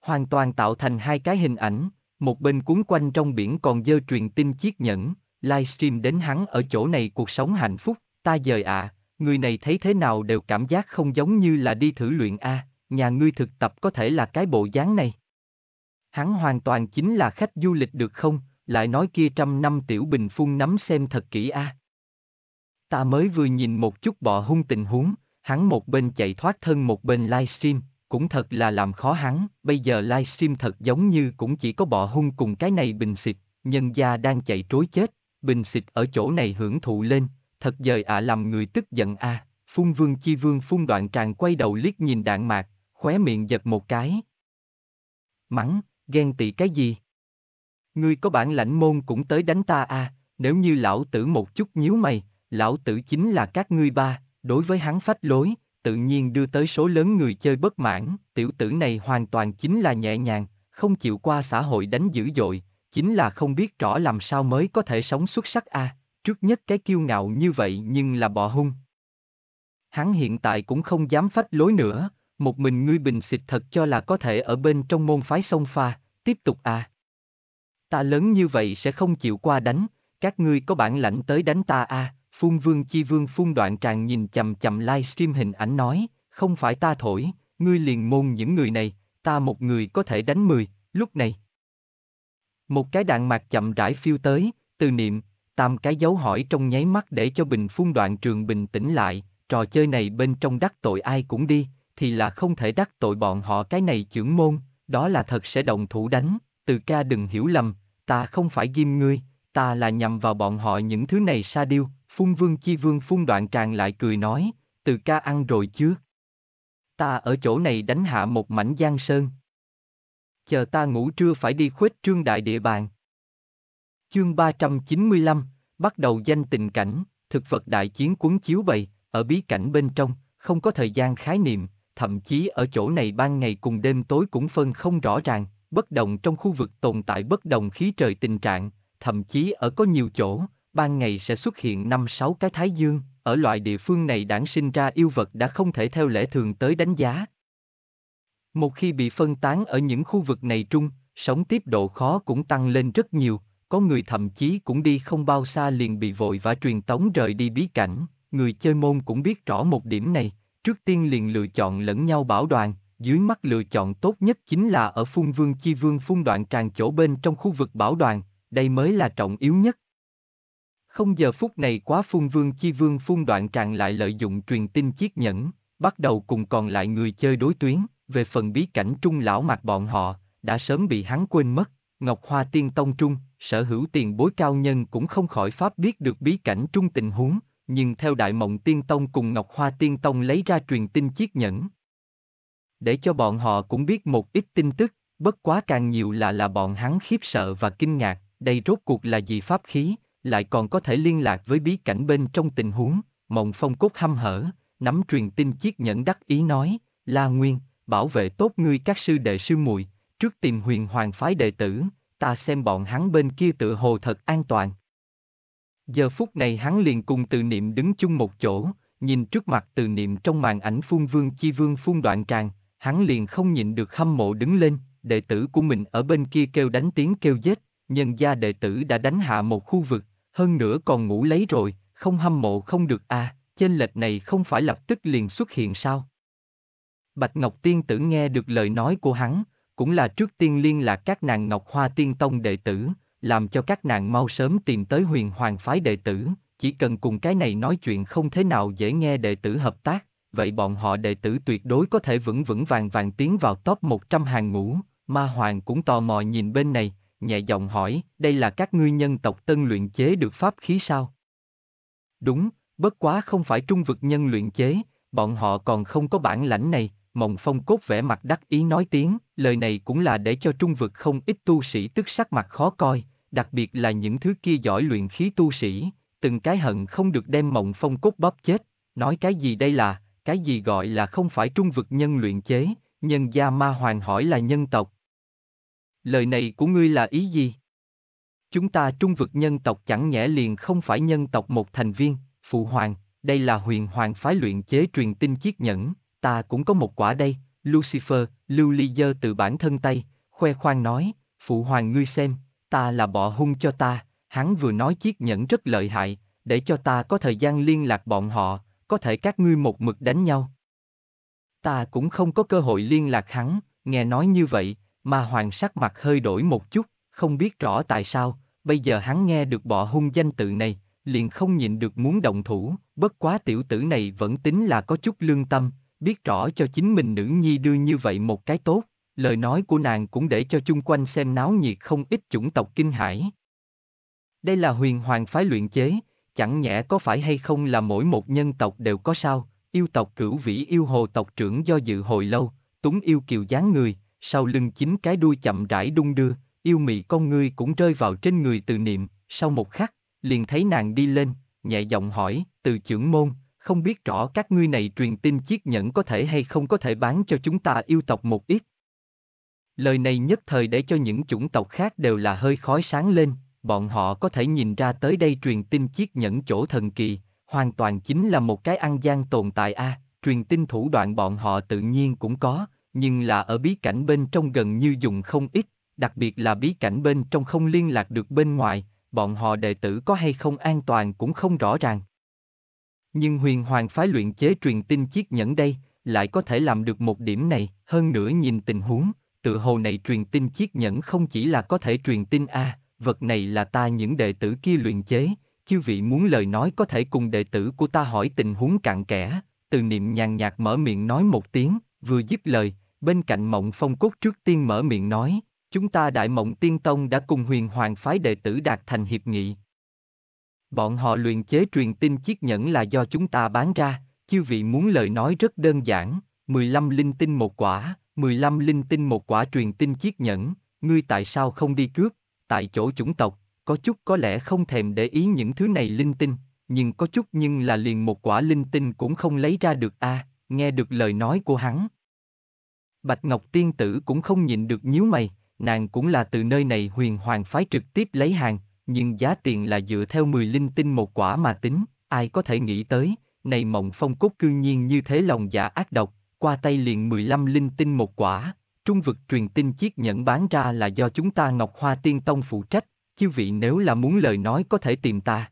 Hoàn toàn tạo thành hai cái hình ảnh, một bên cuốn quanh trong biển còn dơ truyền tin chiếc nhẫn, livestream đến hắn ở chỗ này cuộc sống hạnh phúc, ta dời ạ, à, người này thấy thế nào đều cảm giác không giống như là đi thử luyện A, nhà ngươi thực tập có thể là cái bộ dáng này. Hắn hoàn toàn chính là khách du lịch được không, lại nói kia trăm năm tiểu bình phun nắm xem thật kỹ a. À. Ta mới vừa nhìn một chút bọ hung tình huống, hắn một bên chạy thoát thân một bên livestream, cũng thật là làm khó hắn, bây giờ livestream thật giống như cũng chỉ có bọ hung cùng cái này bình xịt, nhân gia đang chạy trối chết, bình xịt ở chỗ này hưởng thụ lên, thật dời ạ à làm người tức giận a. À. Phun vương chi vương phun đoạn tràng quay đầu liếc nhìn đạn mạc, khóe miệng giật một cái. Mắng, ghen tị cái gì? Ngươi có bản lãnh môn cũng tới đánh ta à, nếu như lão tử một chút nhíu mày, lão tử chính là các ngươi ba, đối với hắn phách lối, tự nhiên đưa tới số lớn người chơi bất mãn, tiểu tử này hoàn toàn chính là nhẹ nhàng, không chịu qua xã hội đánh dữ dội, chính là không biết rõ làm sao mới có thể sống xuất sắc a. À, trước nhất cái kiêu ngạo như vậy nhưng là bọ hung. Hắn hiện tại cũng không dám phách lối nữa, một mình ngươi bình xịt thật cho là có thể ở bên trong môn phái sông pha, tiếp tục à ta lớn như vậy sẽ không chịu qua đánh, các ngươi có bản lãnh tới đánh ta à, phun vương chi vương phun đoạn tràng nhìn chầm chầm livestream hình ảnh nói, không phải ta thổi, ngươi liền môn những người này, ta một người có thể đánh mười, lúc này. Một cái đạn mạc chậm rãi phiêu tới, từ niệm, tam cái dấu hỏi trong nháy mắt để cho bình phun đoạn trường bình tĩnh lại, trò chơi này bên trong đắc tội ai cũng đi, thì là không thể đắc tội bọn họ cái này trưởng môn, đó là thật sẽ động thủ đánh, từ ca đừng hiểu lầm, ta không phải ghim ngươi, ta là nhằm vào bọn họ những thứ này sa điêu, phun vương chi vương phun đoạn tràng lại cười nói, từ ca ăn rồi chưa? Ta ở chỗ này đánh hạ một mảnh giang sơn. Chờ ta ngủ trưa phải đi khuếch trương đại địa bàn. Chương 395, bắt đầu danh tình cảnh, thực vật đại chiến cuốn chiếu bầy ở bí cảnh bên trong, không có thời gian khái niệm, thậm chí ở chỗ này ban ngày cùng đêm tối cũng phân không rõ ràng, bất đồng trong khu vực tồn tại bất đồng khí trời tình trạng, thậm chí ở có nhiều chỗ, ban ngày sẽ xuất hiện năm sáu cái thái dương, ở loại địa phương này đản sinh ra yêu vật đã không thể theo lẽ thường tới đánh giá. Một khi bị phân tán ở những khu vực này trung, sống tiếp độ khó cũng tăng lên rất nhiều, có người thậm chí cũng đi không bao xa liền bị vội và truyền tống rời đi bí cảnh, người chơi môn cũng biết rõ một điểm này, trước tiên liền lựa chọn lẫn nhau bảo đoàn, dưới mắt lựa chọn tốt nhất chính là ở phun vương chi vương phun đoạn tràn chỗ bên trong khu vực bảo đoàn, đây mới là trọng yếu nhất. Không giờ phút này quá phun vương chi vương phun đoạn tràn lại lợi dụng truyền tin chiếc nhẫn, bắt đầu cùng còn lại người chơi đối tuyến, về phần bí cảnh trung lão mặt bọn họ, đã sớm bị hắn quên mất, Ngọc Hoa Tiên Tông Trung, sở hữu tiền bối cao nhân cũng không khỏi pháp biết được bí cảnh trung tình huống, nhưng theo Đại Mộng Tiên Tông cùng Ngọc Hoa Tiên Tông lấy ra truyền tin chiếc nhẫn, để cho bọn họ cũng biết một ít tin tức, bất quá càng nhiều là là bọn hắn khiếp sợ và kinh ngạc, đây rốt cuộc là gì pháp khí, lại còn có thể liên lạc với bí cảnh bên trong tình huống, mộng phong cốt hăm hở, nắm truyền tin chiếc nhẫn đắc ý nói, La Nguyên, bảo vệ tốt ngươi các sư đệ sư muội trước tìm huyền hoàng phái đệ tử, ta xem bọn hắn bên kia tự hồ thật an toàn. Giờ phút này hắn liền cùng từ niệm đứng chung một chỗ, nhìn trước mặt từ niệm trong màn ảnh phun vương chi vương phun đoạn tràng, hắn liền không nhịn được hâm mộ đứng lên, đệ tử của mình ở bên kia kêu đánh tiếng kêu giết, nhân gia đệ tử đã đánh hạ một khu vực, hơn nữa còn ngủ lấy rồi, không hâm mộ không được à, trên lệch này không phải lập tức liền xuất hiện sao? Bạch Ngọc Tiên Tử nghe được lời nói của hắn, cũng là trước tiên liên lạc các nàng Ngọc Hoa Tiên Tông đệ tử, làm cho các nàng mau sớm tìm tới huyền hoàng phái đệ tử, chỉ cần cùng cái này nói chuyện không thế nào dễ nghe đệ tử hợp tác, vậy bọn họ đệ tử tuyệt đối có thể vững vững vàng vàng tiến vào top 100 hàng ngũ. Ma Hoàng cũng tò mò nhìn bên này, nhẹ giọng hỏi, đây là các ngươi nhân tộc tân luyện chế được pháp khí sao? Đúng, bất quá không phải trung vực nhân luyện chế, bọn họ còn không có bản lãnh này, Mộng Phong cốt vẻ mặt đắc ý nói tiếng, lời này cũng là để cho trung vực không ít tu sĩ tức sắc mặt khó coi, đặc biệt là những thứ kia giỏi luyện khí tu sĩ, từng cái hận không được đem Mộng Phong cốt bóp chết, nói cái gì đây là, cái gì gọi là không phải trung vực nhân luyện chế, nhân gia ma hoàng hỏi là nhân tộc. Lời này của ngươi là ý gì? Chúng ta trung vực nhân tộc chẳng nhẽ liền không phải nhân tộc một thành viên, phụ hoàng, đây là huyền hoàng phái luyện chế truyền tin chiếc nhẫn, ta cũng có một quả đây, Lucifer, lưu ly dơ từ bản thân tay, khoe khoang nói, phụ hoàng ngươi xem, ta là bọ hung cho ta, hắn vừa nói chiếc nhẫn rất lợi hại, để cho ta có thời gian liên lạc bọn họ, có thể các ngươi một mực đánh nhau. Ta cũng không có cơ hội liên lạc hắn, nghe nói như vậy, mà hoàng sắc mặt hơi đổi một chút, không biết rõ tại sao, bây giờ hắn nghe được bọ hung danh tự này, liền không nhịn được muốn động thủ, bất quá tiểu tử này vẫn tính là có chút lương tâm, biết rõ cho chính mình nữ nhi đưa như vậy một cái tốt, lời nói của nàng cũng để cho chung quanh xem náo nhiệt không ít chủng tộc kinh hãi. Đây là huyền hoàng phái luyện chế, chẳng nhẽ có phải hay không là mỗi một nhân tộc đều có sao, yêu tộc cửu vĩ yêu hồ tộc trưởng do dự hồi lâu, túng yêu kiều dáng người, sau lưng chính cái đuôi chậm rãi đung đưa, yêu mị con ngươi cũng rơi vào trên người từ niệm, sau một khắc, liền thấy nàng đi lên, nhẹ giọng hỏi, từ trưởng môn, không biết rõ các ngươi này truyền tin chiếc nhẫn có thể hay không có thể bán cho chúng ta yêu tộc một ít. Lời này nhất thời để cho những chủng tộc khác đều là hơi khói sáng lên, bọn họ có thể nhìn ra tới đây truyền tin chiếc nhẫn chỗ thần kỳ, hoàn toàn chính là một cái ăn gian tồn tại a, à, truyền tin thủ đoạn bọn họ tự nhiên cũng có, nhưng là ở bí cảnh bên trong gần như dùng không ít, đặc biệt là bí cảnh bên trong không liên lạc được bên ngoài, bọn họ đệ tử có hay không an toàn cũng không rõ ràng. Nhưng huyền hoàng phái luyện chế truyền tin chiếc nhẫn đây, lại có thể làm được một điểm này, hơn nữa nhìn tình huống, tự hồ này truyền tin chiếc nhẫn không chỉ là có thể truyền tin A, à, vật này là ta những đệ tử kia luyện chế, chư vị muốn lời nói có thể cùng đệ tử của ta hỏi tình huống cặn kẽ, từ niệm nhàn nhạt mở miệng nói một tiếng, vừa dứt lời, bên cạnh mộng phong cốt trước tiên mở miệng nói, chúng ta đại mộng tiên tông đã cùng huyền hoàng phái đệ tử đạt thành hiệp nghị. Bọn họ luyện chế truyền tin chiếc nhẫn là do chúng ta bán ra, chư vị muốn lời nói rất đơn giản, 15 linh tinh một quả, 15 linh tinh một quả truyền tin chiếc nhẫn, ngươi tại sao không đi cướp, tại chỗ chủng tộc, có chút có lẽ không thèm để ý những thứ này linh tinh, nhưng có chút nhưng là liền một quả linh tinh cũng không lấy ra được a, à, nghe được lời nói của hắn. Bạch Ngọc Tiên Tử cũng không nhịn được nhíu mày, nàng cũng là từ nơi này huyền hoàng phái trực tiếp lấy hàng, nhưng giá tiền là dựa theo 10 linh tinh một quả mà tính, ai có thể nghĩ tới, này mộng phong cốt cư nhiên như thế lòng giả dạ ác độc, qua tay liền 15 linh tinh một quả, Trung vực truyền tin chiếc nhẫn bán ra là do chúng ta Ngọc Hoa Tiên Tông phụ trách, chư vị nếu là muốn lời nói có thể tìm ta.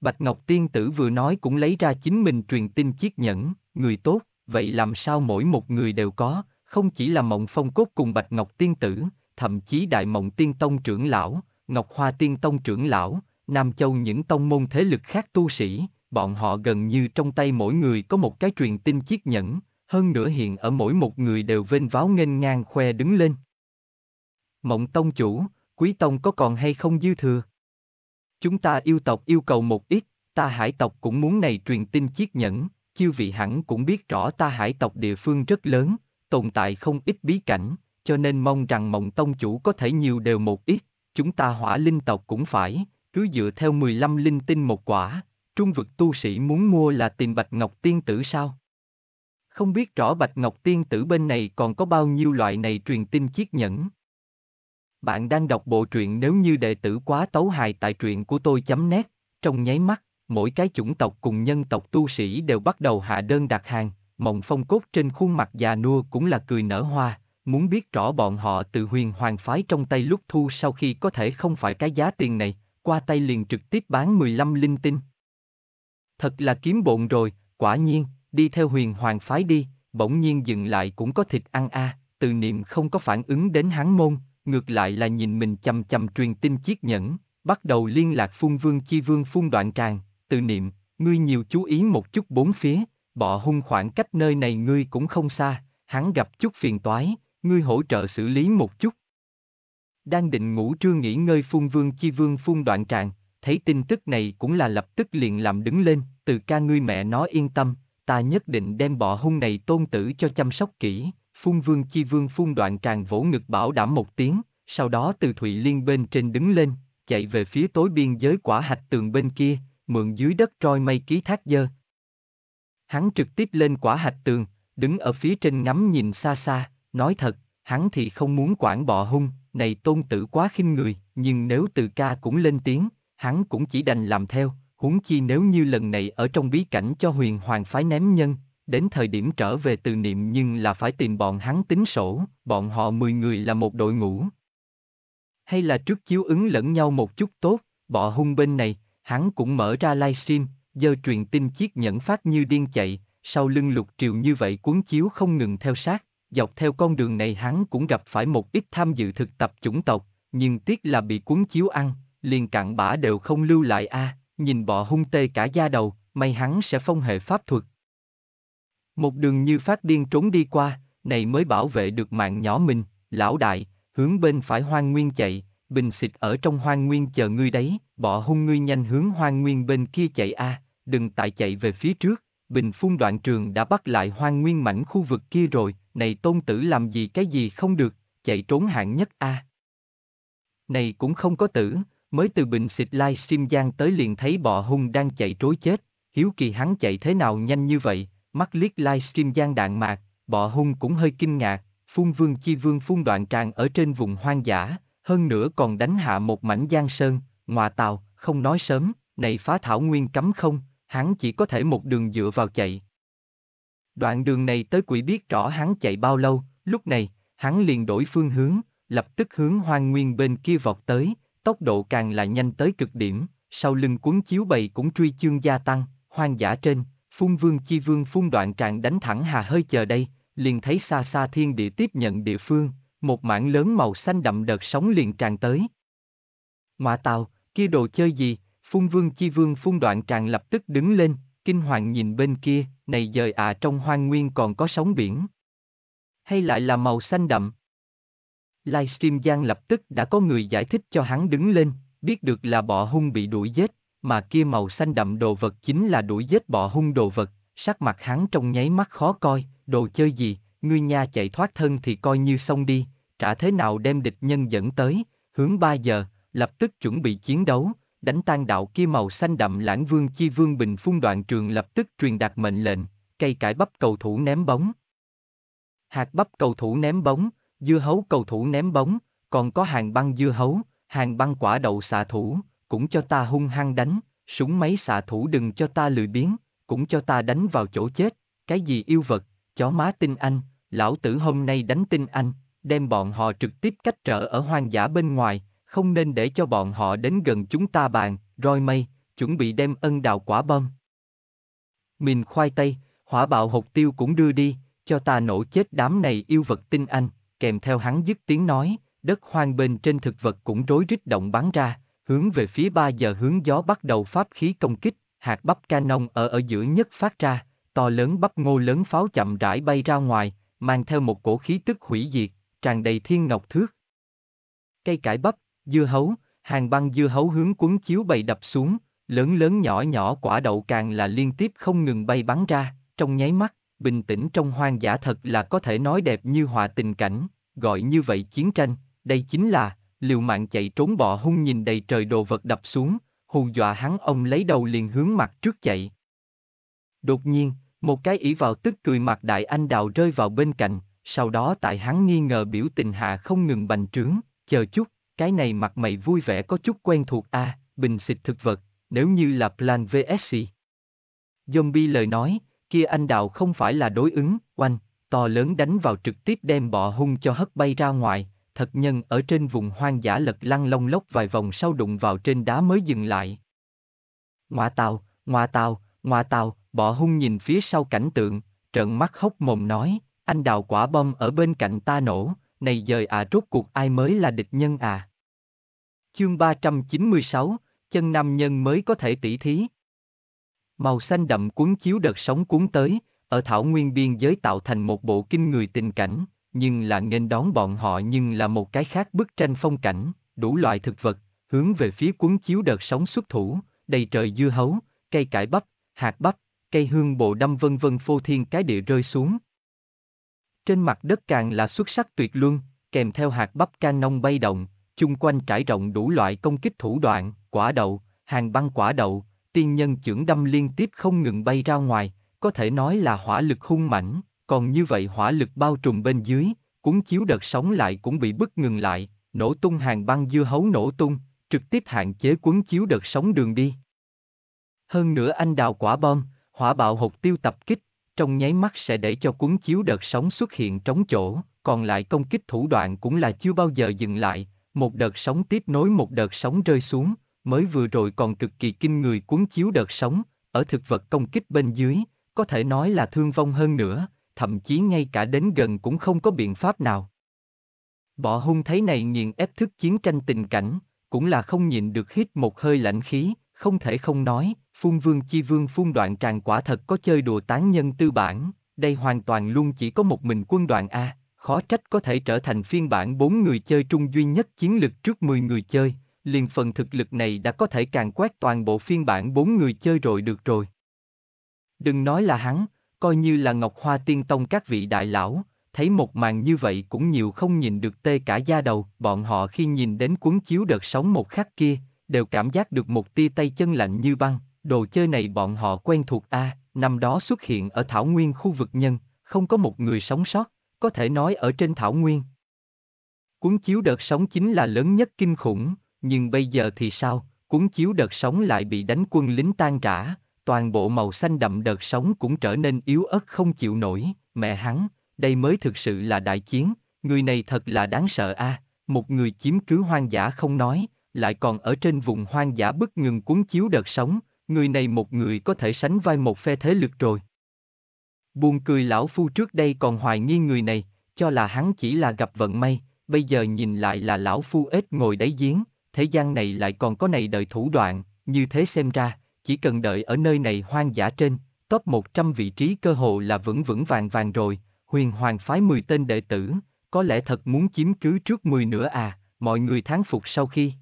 Bạch Ngọc Tiên Tử vừa nói cũng lấy ra chính mình truyền tin chiếc nhẫn, người tốt, vậy làm sao mỗi một người đều có, không chỉ là Mộng Phong Cốt cùng Bạch Ngọc Tiên Tử, thậm chí Đại Mộng Tiên Tông trưởng lão, Ngọc Hoa Tiên Tông trưởng lão, Nam Châu những tông môn thế lực khác tu sĩ, bọn họ gần như trong tay mỗi người có một cái truyền tin chiếc nhẫn, hơn nữa hiện ở mỗi một người đều vênh váo nghênh ngang khoe đứng lên. Mộng tông chủ, quý tông có còn hay không dư thừa? Chúng ta yêu tộc yêu cầu một ít, ta hải tộc cũng muốn này truyền tin chiếc nhẫn, chiêu vị hẳn cũng biết rõ ta hải tộc địa phương rất lớn, tồn tại không ít bí cảnh, cho nên mong rằng mộng tông chủ có thể nhiều đều một ít, chúng ta hỏa linh tộc cũng phải, cứ dựa theo 15 linh tinh một quả, trung vực tu sĩ muốn mua là tiền bạch ngọc tiên tử sao? không biết rõ Bạch Ngọc Tiên Tử bên này còn có bao nhiêu loại này truyền tin chiếc nhẫn. Bạn đang đọc bộ truyện nếu như đệ tử quá tấu hài tại truyện của tôi chấm nét, trong nháy mắt, mỗi cái chủng tộc cùng nhân tộc tu sĩ đều bắt đầu hạ đơn đặt hàng, mộng phong cốt trên khuôn mặt già nua cũng là cười nở hoa, muốn biết rõ bọn họ từ huyền hoàng phái trong tay lúc thu sau khi có thể không phải cái giá tiền này, qua tay liền trực tiếp bán 15 linh tinh. Thật là kiếm bộn rồi, quả nhiên, đi theo huyền hoàng phái đi, bỗng nhiên dừng lại cũng có thịt ăn a à, từ niệm không có phản ứng đến hắn môn, ngược lại là nhìn mình chầm chầm truyền tin chiếc nhẫn, bắt đầu liên lạc phun vương chi vương phun đoạn tràng, từ niệm, ngươi nhiều chú ý một chút bốn phía, bọ hung khoảng cách nơi này ngươi cũng không xa, hắn gặp chút phiền toái, ngươi hỗ trợ xử lý một chút. Đang định ngủ trưa nghỉ ngơi phun vương chi vương phun đoạn tràng, thấy tin tức này cũng là lập tức liền làm đứng lên, từ ca ngươi mẹ nó yên tâm, ta nhất định đem bỏ hung này tôn tử cho chăm sóc kỹ, phun vương chi vương phun đoạn tràng vỗ ngực bảo đảm một tiếng, sau đó từ Thụy Liên bên trên đứng lên, chạy về phía tối biên giới quả hạch tường bên kia, mượn dưới đất trôi mây ký thác dơ. Hắn trực tiếp lên quả hạch tường, đứng ở phía trên ngắm nhìn xa xa, nói thật, hắn thì không muốn quản bọ hung, này tôn tử quá khinh người, nhưng nếu từ ca cũng lên tiếng, hắn cũng chỉ đành làm theo, huống chi nếu như lần này ở trong bí cảnh cho huyền hoàng phái ném nhân, đến thời điểm trở về từ niệm nhưng là phải tìm bọn hắn tính sổ, bọn họ 10 người là một đội ngũ. Hay là trước chiếu ứng lẫn nhau một chút tốt, bọ hung bên này, hắn cũng mở ra livestream, giờ truyền tin chiếc nhẫn phát như điên chạy, sau lưng lục triều như vậy cuốn chiếu không ngừng theo sát, dọc theo con đường này hắn cũng gặp phải một ít tham dự thực tập chủng tộc, nhưng tiếc là bị cuốn chiếu ăn, liền cạn bã đều không lưu lại a. À nhìn bọ hung tê cả da đầu, may hắn sẽ phong hệ pháp thuật. Một đường như phát điên trốn đi qua, này mới bảo vệ được mạng nhỏ mình, lão đại, hướng bên phải hoang nguyên chạy, bình xịt ở trong hoang nguyên chờ ngươi đấy, bọ hung ngươi nhanh hướng hoang nguyên bên kia chạy a, à, đừng tại chạy về phía trước, bình phun đoạn trường đã bắt lại hoang nguyên mảnh khu vực kia rồi, này tôn tử làm gì cái gì không được, chạy trốn hạng nhất a. À. Này cũng không có tử, mới từ bình xịt livestream giang tới liền thấy bọ hung đang chạy trối chết, hiếu kỳ hắn chạy thế nào nhanh như vậy, mắt liếc livestream giang đạn mạc, bọ hung cũng hơi kinh ngạc, phun vương chi vương phun đoạn tràng ở trên vùng hoang dã, hơn nữa còn đánh hạ một mảnh giang sơn, ngọa tàu, không nói sớm, này phá thảo nguyên cấm không, hắn chỉ có thể một đường dựa vào chạy. Đoạn đường này tới quỷ biết rõ hắn chạy bao lâu, lúc này, hắn liền đổi phương hướng, lập tức hướng hoang nguyên bên kia vọt tới, tốc độ càng là nhanh tới cực điểm, sau lưng cuốn chiếu bầy cũng truy chương gia tăng, hoang dã trên, phun vương chi vương phun đoạn tràng đánh thẳng hà hơi chờ đây, liền thấy xa xa thiên địa tiếp nhận địa phương, một mảng lớn màu xanh đậm đợt sóng liền tràn tới. Mã tàu, kia đồ chơi gì, phun vương chi vương phun đoạn tràng lập tức đứng lên, kinh hoàng nhìn bên kia, này dời ạ à, trong hoang nguyên còn có sóng biển. Hay lại là màu xanh đậm, Livestream Giang lập tức đã có người giải thích cho hắn đứng lên, biết được là bọ hung bị đuổi giết, mà kia màu xanh đậm đồ vật chính là đuổi giết bọ hung đồ vật, sắc mặt hắn trong nháy mắt khó coi, đồ chơi gì, ngươi nha chạy thoát thân thì coi như xong đi, trả thế nào đem địch nhân dẫn tới, hướng 3 giờ, lập tức chuẩn bị chiến đấu, đánh tan đạo kia màu xanh đậm lãng vương chi vương bình phun đoạn trường lập tức truyền đạt mệnh lệnh, cây cải bắp cầu thủ ném bóng. Hạt bắp cầu thủ ném bóng, dưa hấu cầu thủ ném bóng, còn có hàng băng dưa hấu, hàng băng quả đậu xạ thủ, cũng cho ta hung hăng đánh, súng máy xạ thủ đừng cho ta lười biếng, cũng cho ta đánh vào chỗ chết, cái gì yêu vật, chó má tin anh, lão tử hôm nay đánh tin anh, đem bọn họ trực tiếp cách trở ở hoang dã bên ngoài, không nên để cho bọn họ đến gần chúng ta bàn, roi mây, chuẩn bị đem ân đào quả bom. Mình khoai tây, hỏa bạo hột tiêu cũng đưa đi, cho ta nổ chết đám này yêu vật tin anh, kèm theo hắn dứt tiếng nói, đất hoang bên trên thực vật cũng rối rít động bắn ra, hướng về phía ba giờ hướng gió bắt đầu pháp khí công kích, hạt bắp canon ở ở giữa nhất phát ra, to lớn bắp ngô lớn pháo chậm rãi bay ra ngoài, mang theo một cổ khí tức hủy diệt, tràn đầy thiên ngọc thước. Cây cải bắp, dưa hấu, hàng băng dưa hấu hướng cuốn chiếu bay đập xuống, lớn lớn nhỏ nhỏ quả đậu càng là liên tiếp không ngừng bay bắn ra, trong nháy mắt, bình tĩnh trong hoang dã thật là có thể nói đẹp như họa tình cảnh, gọi như vậy chiến tranh, đây chính là, liều mạng chạy trốn bọ hung nhìn đầy trời đồ vật đập xuống, hù dọa hắn ông lấy đầu liền hướng mặt trước chạy. Đột nhiên, một cái ỉ vào tức cười mặt đại anh đào rơi vào bên cạnh, sau đó tại hắn nghi ngờ biểu tình hạ không ngừng bành trướng, chờ chút, cái này mặt mày vui vẻ có chút quen thuộc a bình xịt thực vật, nếu như là plan VSC. Zombie lời nói, kia anh đào không phải là đối ứng, oanh, to lớn đánh vào trực tiếp đem bọ hung cho hất bay ra ngoài, thật nhân ở trên vùng hoang dã lật lăn lông lốc vài vòng sau đụng vào trên đá mới dừng lại. Ngoạ tàu, ngoạ tàu, ngoạ tàu, bọ hung nhìn phía sau cảnh tượng, trợn mắt hốc mồm nói, anh đào quả bom ở bên cạnh ta nổ, này dời à rốt cuộc ai mới là địch nhân à. Chương 396, chân nam nhân mới có thể tỷ thí. Màu xanh đậm cuốn chiếu đợt sóng cuốn tới, ở thảo nguyên biên giới tạo thành một bộ kinh người tình cảnh, nhưng là nên đón bọn họ nhưng là một cái khác bức tranh phong cảnh, đủ loại thực vật, hướng về phía cuốn chiếu đợt sóng xuất thủ, đầy trời dưa hấu, cây cải bắp, hạt bắp, cây hương bộ đâm vân vân phô thiên cái địa rơi xuống. Trên mặt đất càng là xuất sắc tuyệt luân, kèm theo hạt bắp ca nông bay động, chung quanh trải rộng đủ loại công kích thủ đoạn, quả đậu, hàng băng quả đậu, tiên nhân chưởng đâm liên tiếp không ngừng bay ra ngoài, có thể nói là hỏa lực hung mãnh, còn như vậy hỏa lực bao trùm bên dưới, cuốn chiếu đợt sóng lại cũng bị bức ngừng lại, nổ tung hàng băng dưa hấu nổ tung, trực tiếp hạn chế cuốn chiếu đợt sóng đường đi. Hơn nữa anh đào quả bom, hỏa bạo hột tiêu tập kích, trong nháy mắt sẽ để cho cuốn chiếu đợt sóng xuất hiện trống chỗ, còn lại công kích thủ đoạn cũng là chưa bao giờ dừng lại, một đợt sóng tiếp nối một đợt sóng rơi xuống, mới vừa rồi còn cực kỳ kinh người cuốn chiếu đợt sóng, ở thực vật công kích bên dưới, có thể nói là thương vong hơn nữa, thậm chí ngay cả đến gần cũng không có biện pháp nào. Bọ hung thấy này nghiền ép thức chiến tranh tình cảnh, cũng là không nhịn được hít một hơi lạnh khí, không thể không nói, phun vương chi vương phun đoạn tràng quả thật có chơi đùa tán nhân tư bản, đây hoàn toàn luôn chỉ có một mình quân đoàn A, khó trách có thể trở thành phiên bản bốn người chơi trung duy nhất chiến lực trước 10 người chơi, liền phần thực lực này đã có thể càng quét toàn bộ phiên bản bốn người chơi rồi được rồi. Đừng nói là hắn, coi như là Ngọc Hoa Tiên Tông các vị đại lão, thấy một màn như vậy cũng nhiều không nhìn được tê cả da đầu, bọn họ khi nhìn đến cuốn chiếu đợt sóng một khắc kia, đều cảm giác được một tia tay chân lạnh như băng, đồ chơi này bọn họ quen thuộc a, à, năm đó xuất hiện ở Thảo Nguyên khu vực nhân, không có một người sống sót, có thể nói ở trên Thảo Nguyên. Cuốn chiếu đợt sóng chính là lớn nhất kinh khủng, nhưng bây giờ thì sao, cuốn chiếu đợt sóng lại bị đánh quân lính tan rã, toàn bộ màu xanh đậm đợt sóng cũng trở nên yếu ớt không chịu nổi, mẹ hắn, đây mới thực sự là đại chiến, người này thật là đáng sợ a, à, một người chiếm cứ hoang dã không nói, lại còn ở trên vùng hoang dã bất ngừng cuốn chiếu đợt sóng, người này một người có thể sánh vai một phe thế lực rồi. Buồn cười lão phu trước đây còn hoài nghi người này, cho là hắn chỉ là gặp vận may, bây giờ nhìn lại là lão phu ếch ngồi đáy giếng, thế gian này lại còn có này đợi thủ đoạn, như thế xem ra, chỉ cần đợi ở nơi này hoang dã trên, top 100 vị trí cơ hồ là vững vững vàng vàng rồi, huyền hoàng phái 10 tên đệ tử, có lẽ thật muốn chiếm cứ trước 10 nữa à, mọi người thán phục sau khi.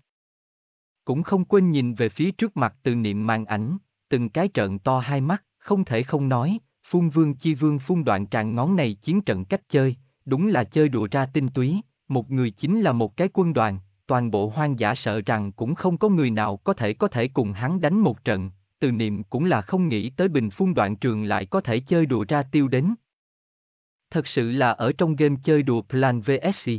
Cũng không quên nhìn về phía trước mặt từ niệm màn ảnh, từng cái trận to hai mắt, không thể không nói, phun vương chi vương phun đoạn tràn ngón này chiến trận cách chơi, đúng là chơi đùa ra tinh túy, một người chính là một cái quân đoàn, toàn bộ hoang dã sợ rằng cũng không có người nào có thể có thể cùng hắn đánh một trận, từ niệm cũng là không nghĩ tới bình phun đoạn trường lại có thể chơi đùa ra tiêu đến. Thật sự là ở trong game chơi đùa Plan VSC.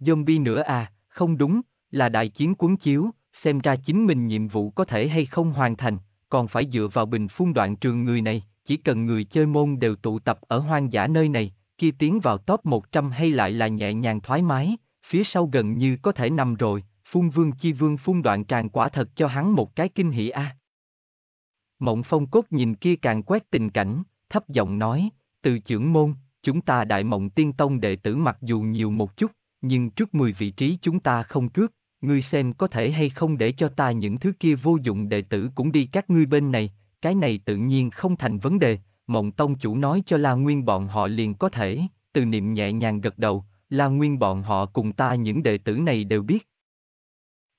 Zombie nữa à, không đúng, là đại chiến cuốn chiếu, xem ra chính mình nhiệm vụ có thể hay không hoàn thành, còn phải dựa vào bình phun đoạn trường người này, chỉ cần người chơi môn đều tụ tập ở hoang dã nơi này, kia tiến vào top 100 hay lại là nhẹ nhàng thoải mái, phía sau gần như có thể nằm rồi, phun vương chi vương phun đoạn tràng quả thật cho hắn một cái kinh hỉ a. À. Mộng phong cốt nhìn kia càng quét tình cảnh, thấp giọng nói, từ trưởng môn, chúng ta đại mộng tiên tông đệ tử mặc dù nhiều một chút, nhưng trước 10 vị trí chúng ta không cướp, ngươi xem có thể hay không để cho ta những thứ kia vô dụng đệ tử cũng đi các ngươi bên này, cái này tự nhiên không thành vấn đề, mộng tông chủ nói cho la nguyên bọn họ liền có thể, từ niệm nhẹ nhàng gật đầu, La Nguyên bọn họ cùng ta những đệ tử này đều biết.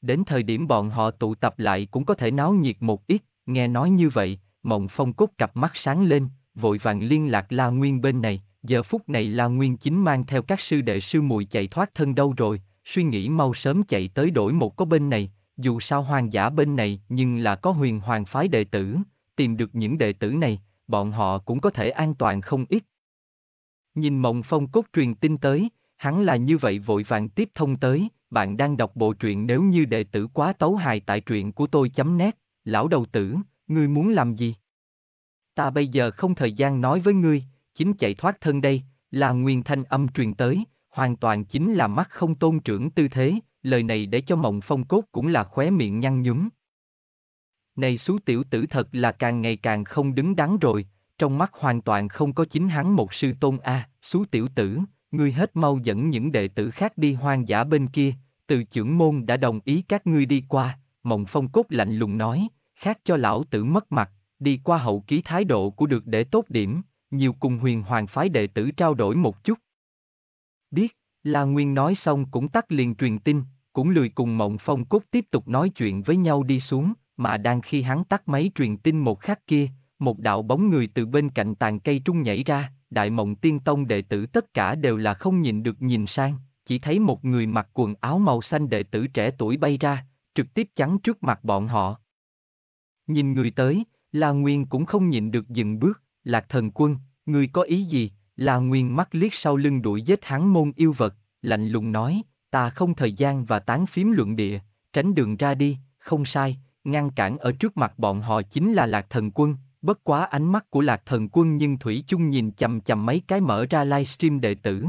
Đến thời điểm bọn họ tụ tập lại cũng có thể náo nhiệt một ít, nghe nói như vậy, Mộng Phong Cốt cặp mắt sáng lên, vội vàng liên lạc La Nguyên bên này, giờ phút này La Nguyên chính mang theo các sư đệ sư muội chạy thoát thân đâu rồi, suy nghĩ mau sớm chạy tới đổi một có bên này, dù sao hoàng giả bên này nhưng là có huyền hoàng phái đệ tử, tìm được những đệ tử này, bọn họ cũng có thể an toàn không ít. Nhìn Mộng Phong Cốt truyền tin tới, hắn là như vậy vội vàng tiếp thông tới, bạn đang đọc bộ truyện nếu như đệ tử quá tấu hài tại truyện của tôi chấm nét, lão đầu tử, ngươi muốn làm gì? Ta bây giờ không thời gian nói với ngươi, chính chạy thoát thân đây, là nguyên thanh âm truyền tới, hoàn toàn chính là mắt không tôn trưởng tư thế, lời này để cho mộng phong cốt cũng là khóe miệng nhăn nhúm. Này xú tiểu tử thật là càng ngày càng không đứng đắn rồi, trong mắt hoàn toàn không có chính hắn một sư tôn a, xú tiểu tử, ngươi hết mau dẫn những đệ tử khác đi hoang dã bên kia, từ trưởng môn đã đồng ý các ngươi đi qua, Mộng Phong Cốt lạnh lùng nói, khác cho lão tử mất mặt, đi qua hậu ký thái độ của được để tốt điểm, nhiều cùng huyền hoàng phái đệ tử trao đổi một chút. Biết, La Nguyên nói xong cũng tắt liền truyền tin, cũng lười cùng Mộng Phong Cốt tiếp tục nói chuyện với nhau đi xuống, mà đang khi hắn tắt máy truyền tin một khắc kia, một đạo bóng người từ bên cạnh tàn cây trung nhảy ra, Đại Mộng Tiên Tông đệ tử tất cả đều là không nhìn được nhìn sang, chỉ thấy một người mặc quần áo màu xanh đệ tử trẻ tuổi bay ra, trực tiếp chắn trước mặt bọn họ. Nhìn người tới, La Nguyên cũng không nhìn được dừng bước, Lạc Thần Quân, người có ý gì? La Nguyên mắt liếc sau lưng đuổi giết hắn môn yêu vật, lạnh lùng nói, ta không thời gian và tán phím luận địa, tránh đường ra đi, không sai, ngăn cản ở trước mặt bọn họ chính là Lạc Thần Quân, Bất quá ánh mắt của lạc thần quân nhưng Thủy chung nhìn chầm chầm mấy cái mở ra livestream đệ tử.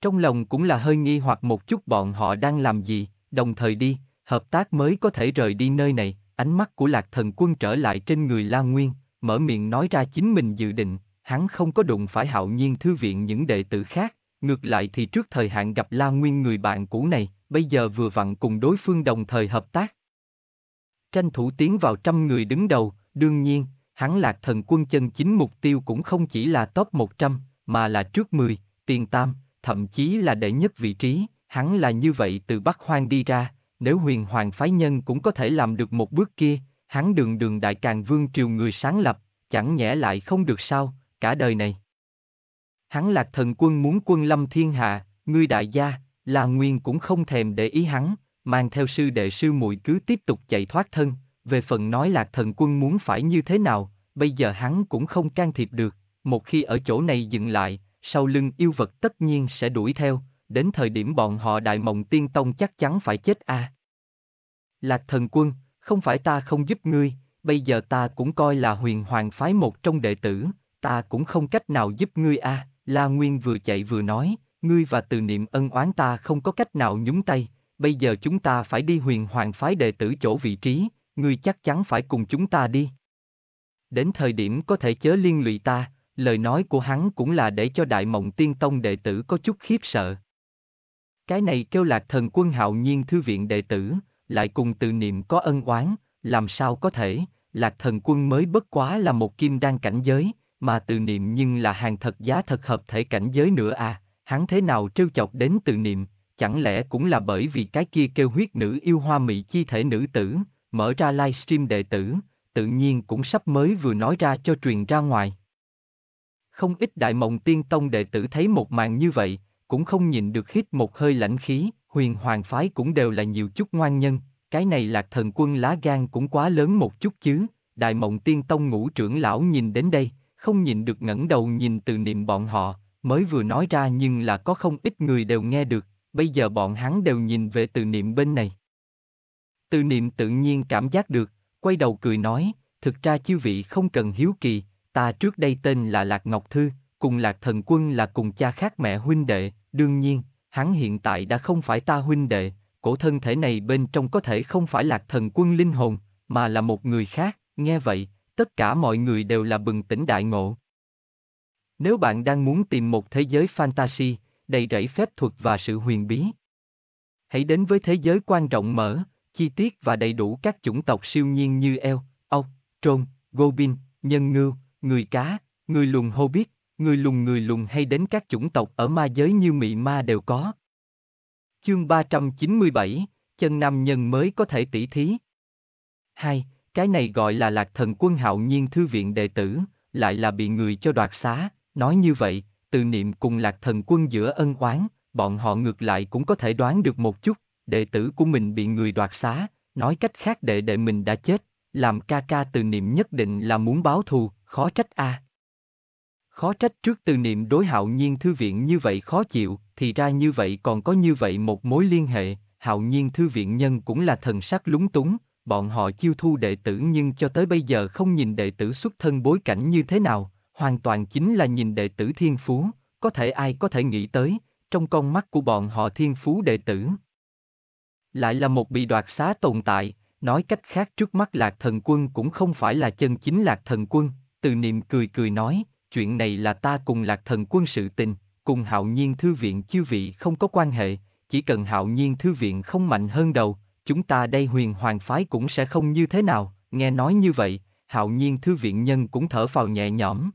Trong lòng cũng là hơi nghi hoặc một chút bọn họ đang làm gì, đồng thời đi, hợp tác mới có thể rời đi nơi này, ánh mắt của lạc thần quân trở lại trên người La Nguyên, mở miệng nói ra chính mình dự định, hắn không có đụng phải hạo nhiên thư viện những đệ tử khác, ngược lại thì trước thời hạn gặp La Nguyên người bạn cũ này, bây giờ vừa vặn cùng đối phương đồng thời hợp tác. Tranh thủ tiến vào trăm người đứng đầu, Đương nhiên, hắn lạc thần quân chân chính mục tiêu cũng không chỉ là top 100, mà là trước 10, tiền tam, thậm chí là đệ nhất vị trí, hắn là như vậy từ Bắc Hoang đi ra, nếu huyền hoàng phái nhân cũng có thể làm được một bước kia, hắn đường đường đại càng vương triều người sáng lập, chẳng nhẽ lại không được sao, cả đời này. Hắn lạc thần quân muốn quân lâm thiên hạ, ngươi đại gia, là nguyên cũng không thèm để ý hắn, mang theo sư đệ sư muội cứ tiếp tục chạy thoát thân, về phần nói lạc thần quân muốn phải như thế nào, bây giờ hắn cũng không can thiệp được, một khi ở chỗ này dừng lại, sau lưng yêu vật tất nhiên sẽ đuổi theo, đến thời điểm bọn họ đại mộng tiên tông chắc chắn phải chết a. À. Lạc thần quân, không phải ta không giúp ngươi, bây giờ ta cũng coi là huyền hoàng phái một trong đệ tử, ta cũng không cách nào giúp ngươi a. À. La Nguyên vừa chạy vừa nói, ngươi và từ niệm ân oán ta không có cách nào nhúng tay, bây giờ chúng ta phải đi huyền hoàng phái đệ tử chỗ vị trí, ngươi chắc chắn phải cùng chúng ta đi. Đến thời điểm có thể chớ liên lụy ta, lời nói của hắn cũng là để cho Đại Mộng Tiên Tông đệ tử có chút khiếp sợ. Cái này kêu lạc thần quân hạo nhiên thư viện đệ tử, lại cùng tự niệm có ân oán, làm sao có thể, lạc thần quân mới bất quá là một kim đan cảnh giới, mà tự niệm nhưng là hàng thật giá thật hợp thể cảnh giới nữa à, hắn thế nào trêu chọc đến tự niệm, chẳng lẽ cũng là bởi vì cái kia kêu huyết nữ yêu hoa mị chi thể nữ tử, mở ra livestream đệ tử, tự nhiên cũng sắp mới vừa nói ra cho truyền ra ngoài. Không ít đại mộng tiên tông đệ tử thấy một màn như vậy, cũng không nhìn được hít một hơi lãnh khí, huyền hoàng phái cũng đều là nhiều chút ngoan nhân, cái này lạc thần quân lá gan cũng quá lớn một chút chứ, đại mộng tiên tông ngũ trưởng lão nhìn đến đây, không nhìn được ngẩng đầu nhìn từ niệm bọn họ, mới vừa nói ra nhưng là có không ít người đều nghe được, bây giờ bọn hắn đều nhìn về từ niệm bên này. Từ niệm tự nhiên cảm giác được, quay đầu cười nói, thực ra chư vị không cần hiếu kỳ, ta trước đây tên là Lạc Ngọc Thư, cùng Lạc Thần Quân là cùng cha khác mẹ huynh đệ, đương nhiên, hắn hiện tại đã không phải ta huynh đệ, cổ thân thể này bên trong có thể không phải Lạc Thần Quân linh hồn, mà là một người khác, nghe vậy, tất cả mọi người đều là bừng tỉnh đại ngộ. Nếu bạn đang muốn tìm một thế giới fantasy, đầy rẫy phép thuật và sự huyền bí, hãy đến với thế giới quan trọng mở chi tiết và đầy đủ các chủng tộc siêu nhiên như eo, ốc, trôn, gobin, nhân ngư, người cá, người lùn hobbit, người lùn người lùn hay đến các chủng tộc ở ma giới như mị ma đều có. Chương 397, chân nam nhân mới có thể tỷ thí. 2. Cái này gọi là lạc thần quân hạo nhiên thư viện đệ tử, lại là bị người cho đoạt xá, nói như vậy, từ niệm cùng lạc thần quân giữa ân oán, bọn họ ngược lại cũng có thể đoán được một chút đệ tử của mình bị người đoạt xá, nói cách khác đệ đệ mình đã chết, làm ca ca từ niệm nhất định là muốn báo thù, khó trách a. À. Khó trách trước từ niệm đối hạo nhiên thư viện như vậy khó chịu, thì ra như vậy còn có như vậy một mối liên hệ, hạo nhiên thư viện nhân cũng là thần sắc lúng túng, bọn họ chiêu thu đệ tử nhưng cho tới bây giờ không nhìn đệ tử xuất thân bối cảnh như thế nào, hoàn toàn chính là nhìn đệ tử thiên phú, có thể ai có thể nghĩ tới, trong con mắt của bọn họ thiên phú đệ tử, lại là một bị đoạt xá tồn tại, nói cách khác trước mắt lạc thần quân cũng không phải là chân chính lạc thần quân, từ niệm cười cười nói, chuyện này là ta cùng lạc thần quân sự tình, cùng hạo nhiên thư viện chư vị không có quan hệ, chỉ cần hạo nhiên thư viện không mạnh hơn đầu, chúng ta đây huyền hoàng phái cũng sẽ không như thế nào, nghe nói như vậy, hạo nhiên thư viện nhân cũng thở vào nhẹ nhõm.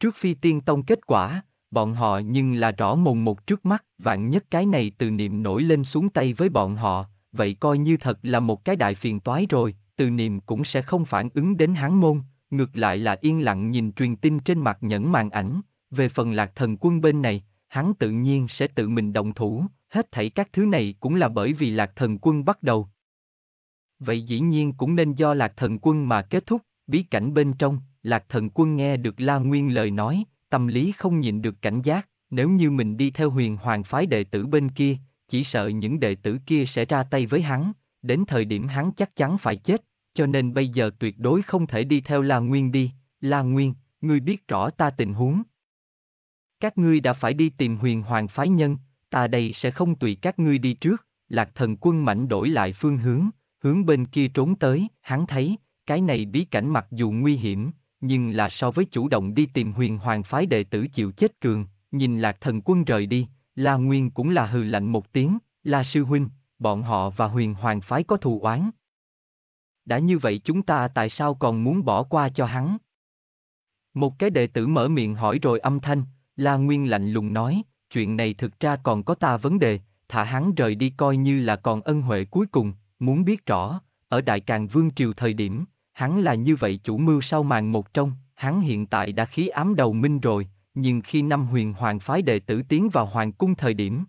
Trước phi tiên tông kết quả, bọn họ nhưng là rõ mồn một trước mắt, vạn nhất cái này từ niệm nổi lên xuống tay với bọn họ, vậy coi như thật là một cái đại phiền toái rồi, từ niệm cũng sẽ không phản ứng đến hán môn, ngược lại là yên lặng nhìn truyền tin trên mặt nhẫn màn ảnh, về phần lạc thần quân bên này, hắn tự nhiên sẽ tự mình động thủ, hết thảy các thứ này cũng là bởi vì lạc thần quân bắt đầu. Vậy dĩ nhiên cũng nên do lạc thần quân mà kết thúc, bí cảnh bên trong, lạc thần quân nghe được La Nguyên lời nói, tâm lý không nhịn được cảnh giác, nếu như mình đi theo huyền hoàng phái đệ tử bên kia, chỉ sợ những đệ tử kia sẽ ra tay với hắn, đến thời điểm hắn chắc chắn phải chết, cho nên bây giờ tuyệt đối không thể đi theo La Nguyên đi, La Nguyên, ngươi biết rõ ta tình huống. Các ngươi đã phải đi tìm huyền hoàng phái nhân, ta đây sẽ không tùy các ngươi đi trước, lạc thần quân mảnh đổi lại phương hướng, hướng bên kia trốn tới, hắn thấy, cái này bí cảnh mặc dù nguy hiểm, nhưng là so với chủ động đi tìm huyền hoàng phái đệ tử chịu chết cường, nhìn lạc thần quân rời đi, La Nguyên cũng là hừ lạnh một tiếng, La Sư Huynh, bọn họ và huyền hoàng phái có thù oán. Đã như vậy chúng ta tại sao còn muốn bỏ qua cho hắn? Một cái đệ tử mở miệng hỏi rồi âm thanh, La Nguyên lạnh lùng nói, chuyện này thực ra còn có ta vấn đề, thả hắn rời đi coi như là còn ân huệ cuối cùng, muốn biết rõ, ở Đại Càng Vương Triều thời điểm, hắn là như vậy chủ mưu sau màn một trong, hắn hiện tại đã khí ám đầu minh rồi, nhưng khi năm huyền hoàng phái đệ tử tiến vào hoàng cung thời điểm.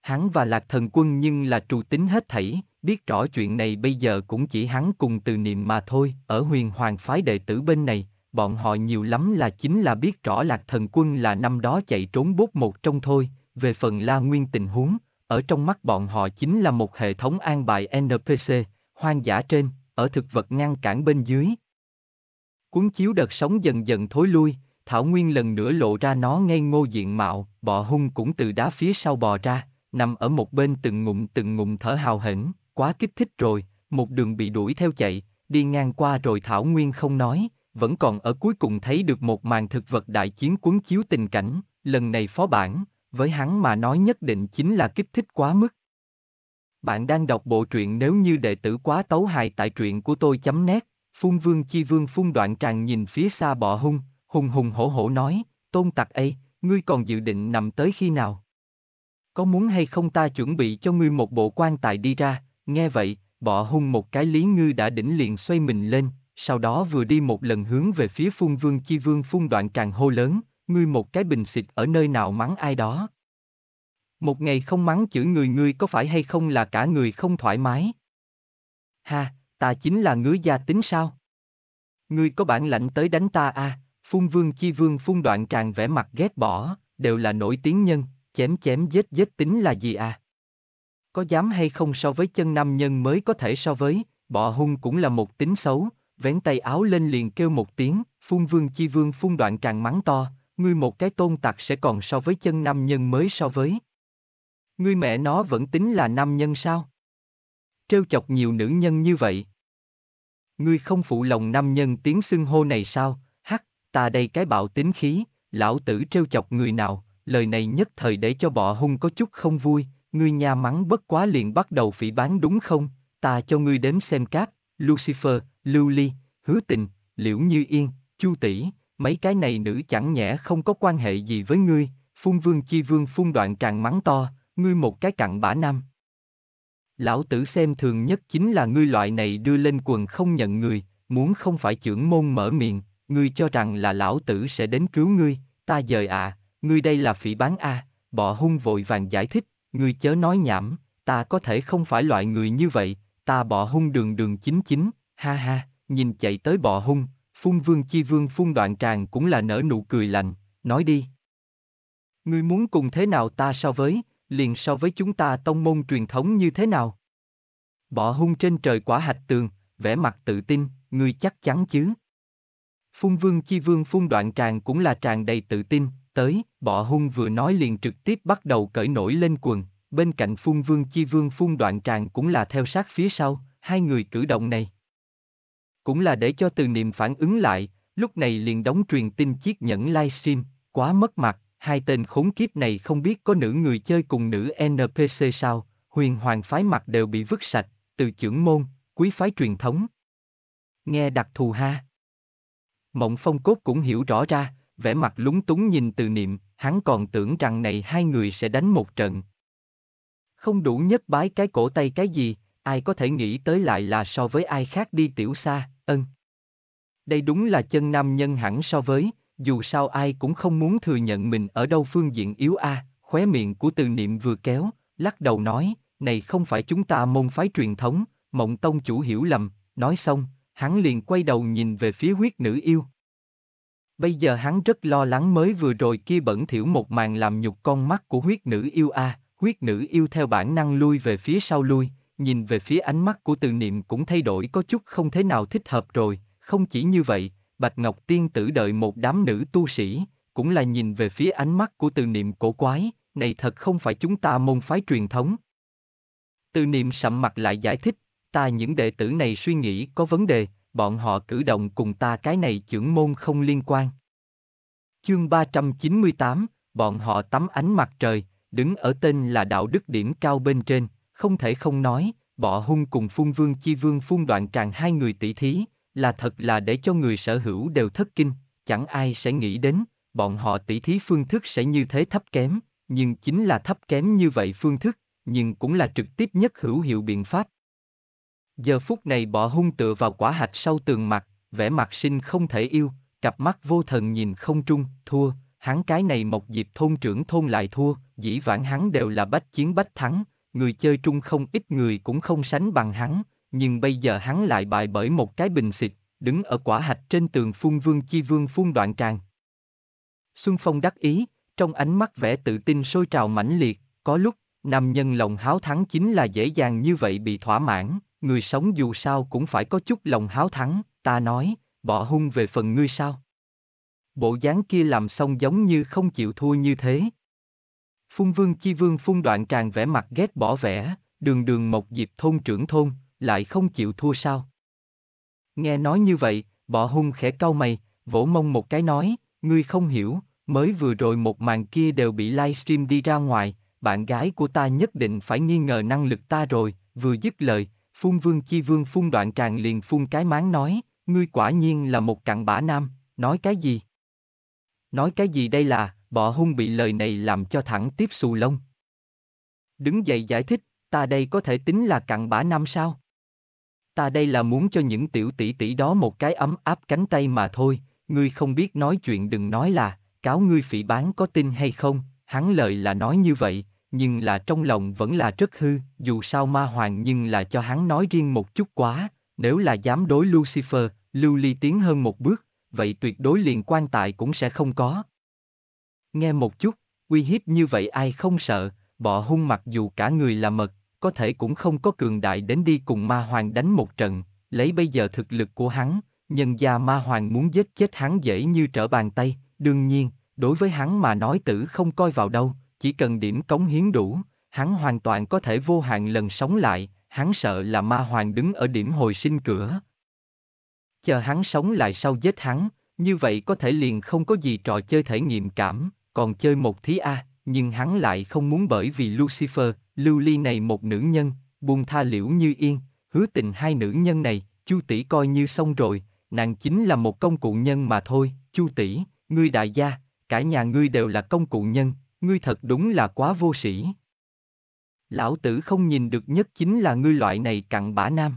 Hắn và lạc thần quân nhưng là trù tính hết thảy, biết rõ chuyện này bây giờ cũng chỉ hắn cùng từ niệm mà thôi, ở huyền hoàng phái đệ tử bên này, bọn họ nhiều lắm là chính là biết rõ lạc thần quân là năm đó chạy trốn bốt một trong thôi, về phần la nguyên tình huống, ở trong mắt bọn họ chính là một hệ thống an bài NPC, hoang dã trên, ở thực vật ngăn cản bên dưới. Cuốn chiếu đợt sóng dần dần thối lui, Thảo Nguyên lần nữa lộ ra nó ngây ngô diện mạo, bọ hung cũng từ đá phía sau bò ra, nằm ở một bên từng ngụm từng ngụm thở hào hển, quá kích thích rồi, một đường bị đuổi theo chạy, đi ngang qua rồi Thảo Nguyên không nói, vẫn còn ở cuối cùng thấy được một màn thực vật đại chiến cuốn chiếu tình cảnh, lần này phó bản, với hắn mà nói nhất định chính là kích thích quá mức. Bạn đang đọc bộ truyện nếu như đệ tử quá tấu hài tại truyện của tôi chấm nét, phun vương chi vương phun đoạn tràng nhìn phía xa bọ hung, hùng hùng hổ hổ nói, tôn tặc ấy, ngươi còn dự định nằm tới khi nào? Có muốn hay không ta chuẩn bị cho ngươi một bộ quan tài đi ra, nghe vậy, bọ hung một cái lý ngư đã đỉnh liền xoay mình lên, sau đó vừa đi một lần hướng về phía phun vương chi vương phun đoạn tràng hô lớn, ngươi một cái bình xịt ở nơi nào mắng ai đó. Một ngày không mắng chửi người ngươi có phải hay không là cả người không thoải mái? Ha, ta chính là ngứa gia tính sao? Ngươi có bản lãnh tới đánh ta à? Phun vương chi vương phun đoạn tràn vẻ mặt ghét bỏ, đều là nổi tiếng nhân, chém chém giết giết tính là gì à? Có dám hay không so với chân nam nhân mới có thể so với, bọ hung cũng là một tính xấu, vén tay áo lên liền kêu một tiếng, phun vương chi vương phun đoạn tràn mắng to, ngươi một cái tôn tặc sẽ còn so với chân nam nhân mới so với. Ngươi mẹ nó vẫn tính là nam nhân sao? Trêu chọc nhiều nữ nhân như vậy. Ngươi không phụ lòng nam nhân tiếng xưng hô này sao? Hắc, ta đây cái bạo tính khí, lão tử trêu chọc người nào, lời này nhất thời để cho bọ hung có chút không vui, ngươi nhà mắng bất quá liền bắt đầu phỉ bán đúng không? Ta cho ngươi đến xem cát, Lucifer, Lưu Ly, Hứa Tình, Liễu Như Yên, Chu Tỷ, mấy cái này nữ chẳng nhẽ không có quan hệ gì với ngươi, phun vương chi vương phun đoạn càng mắng to, ngươi một cái cặn bã nam. Lão tử xem thường nhất chính là ngươi loại này đưa lên quần không nhận người, muốn không phải trưởng môn mở miệng, ngươi cho rằng là lão tử sẽ đến cứu ngươi, ta dời à, ngươi đây là phỉ bán a, bọ hung vội vàng giải thích, ngươi chớ nói nhảm, ta có thể không phải loại người như vậy, ta bọ hung đường đường chính chính, ha ha, nhìn chạy tới bọ hung, phun vương chi vương phun đoạn tràng cũng là nở nụ cười lạnh, nói đi. Ngươi muốn cùng thế nào ta so với, liền so với chúng ta tông môn truyền thống như thế nào? Bỏ hung trên trời quả hạch tường, vẻ mặt tự tin, ngươi chắc chắn chứ? Phung vương chi vương phung đoạn tràng cũng là tràng đầy tự tin, tới, bọ hung vừa nói liền trực tiếp bắt đầu cởi nổi lên quần, bên cạnh phung vương chi vương phung đoạn tràng cũng là theo sát phía sau, hai người cử động này. Cũng là để cho từ niệm phản ứng lại, lúc này liền đóng truyền tin chiếc nhẫn livestream, quá mất mặt, hai tên khốn kiếp này không biết có nữ người chơi cùng nữ NPC sao, huyền hoàng phái mặt đều bị vứt sạch, từ trưởng môn, quý phái truyền thống. Nghe đặc thù ha. Mộng phong cốt cũng hiểu rõ ra, vẻ mặt lúng túng nhìn từ niệm, hắn còn tưởng rằng này hai người sẽ đánh một trận. Không đủ nhất bái cái cổ tay cái gì, ai có thể nghĩ tới lại là so với ai khác đi tiểu xa, ân. Đây đúng là chân nam nhân hẳn so với, dù sao ai cũng không muốn thừa nhận mình ở đâu phương diện yếu a, à, khóe miệng của từ niệm vừa kéo, lắc đầu nói, này không phải chúng ta môn phái truyền thống, mộng tông chủ hiểu lầm, nói xong, hắn liền quay đầu nhìn về phía huyết nữ yêu. Bây giờ hắn rất lo lắng mới vừa rồi kia bẩn thiểu một màn làm nhục con mắt của huyết nữ yêu a, à, huyết nữ yêu theo bản năng lui về phía sau lui, nhìn về phía ánh mắt của từ niệm cũng thay đổi có chút không thế nào thích hợp rồi, không chỉ như vậy, Bạch Ngọc Tiên tử đợi một đám nữ tu sĩ, cũng là nhìn về phía ánh mắt của từ niệm cổ quái, này thật không phải chúng ta môn phái truyền thống. Từ niệm sậm mặt lại giải thích, ta những đệ tử này suy nghĩ có vấn đề, bọn họ cử động cùng ta cái này trưởng môn không liên quan. Chương 398, bọn họ tắm ánh mặt trời, đứng ở tên là đạo đức điểm cao bên trên, không thể không nói, bọ hung cùng phun vương chi vương phun đoạn tràng hai người tỷ thí, là thật là để cho người sở hữu đều thất kinh, chẳng ai sẽ nghĩ đến, bọn họ tỉ thí phương thức sẽ như thế thấp kém, nhưng chính là thấp kém như vậy phương thức, nhưng cũng là trực tiếp nhất hữu hiệu biện pháp. Giờ phút này bỏ hung tựa vào quả hạch sau tường mặt, vẻ mặt sinh không thể yêu, cặp mắt vô thần nhìn không trung, thua, hắn cái này một dịp thôn trưởng thôn lại thua, dĩ vãng hắn đều là bách chiến bách thắng, người chơi trung không ít người cũng không sánh bằng hắn, nhưng bây giờ hắn lại bại bởi một cái bình xịt, đứng ở quả hạch trên tường phun vương chi vương phun đoạn tràng. Xuân Phong đắc ý, trong ánh mắt vẻ tự tin sôi trào mãnh liệt, có lúc, nam nhân lòng háo thắng chính là dễ dàng như vậy bị thỏa mãn, người sống dù sao cũng phải có chút lòng háo thắng, ta nói, bỏ hung về phần ngươi sao? Bộ dáng kia làm xong giống như không chịu thua như thế. Phung Vương Chi Vương phun đoạn tràng vẻ mặt ghét bỏ vẻ, đường đường một dịp thôn trưởng thôn, lại không chịu thua sao? Nghe nói như vậy, bọ hung khẽ cau mày, vỗ mông một cái nói, ngươi không hiểu, mới vừa rồi một màn kia đều bị livestream đi ra ngoài, bạn gái của ta nhất định phải nghi ngờ năng lực ta rồi, vừa dứt lời, phun vương chi vương phun đoạn tràng liền phun cái máng nói, ngươi quả nhiên là một cặn bã nam, nói cái gì? Nói cái gì đây là, bọ hung bị lời này làm cho thẳng tiếp xù lông. Đứng dậy giải thích, ta đây có thể tính là cặn bã nam sao? Ta đây là muốn cho những tiểu tỷ tỷ đó một cái ấm áp cánh tay mà thôi, ngươi không biết nói chuyện đừng nói là, cáo ngươi phỉ bán có tin hay không, hắn lời là nói như vậy, nhưng là trong lòng vẫn là rất hư, dù sao ma hoàng nhưng là cho hắn nói riêng một chút quá, nếu là dám đối Lucifer, lưu ly tiến hơn một bước, vậy tuyệt đối liền quan tài cũng sẽ không có. Nghe một chút, uy hiếp như vậy ai không sợ, bọ hung mặc dù cả người là mật, có thể cũng không có cường đại đến đi cùng ma hoàng đánh một trận, lấy bây giờ thực lực của hắn, nhân gia ma hoàng muốn giết chết hắn dễ như trở bàn tay, đương nhiên, đối với hắn mà nói tử không coi vào đâu, chỉ cần điểm cống hiến đủ, hắn hoàn toàn có thể vô hạn lần sống lại, hắn sợ là ma hoàng đứng ở điểm hồi sinh cửa. Chờ hắn sống lại sau giết hắn, như vậy có thể liền không có gì trò chơi thể nghiệm cảm, còn chơi một thí A, nhưng hắn lại không muốn bởi vì Lucifer, lưu ly này một nữ nhân, buông tha liễu như yên, hứa tình hai nữ nhân này, chu tỷ coi như xong rồi, nàng chính là một công cụ nhân mà thôi, chu tỷ, ngươi đại gia, cả nhà ngươi đều là công cụ nhân, ngươi thật đúng là quá vô sĩ. Lão tử không nhìn được nhất chính là ngươi loại này cặn bã nam.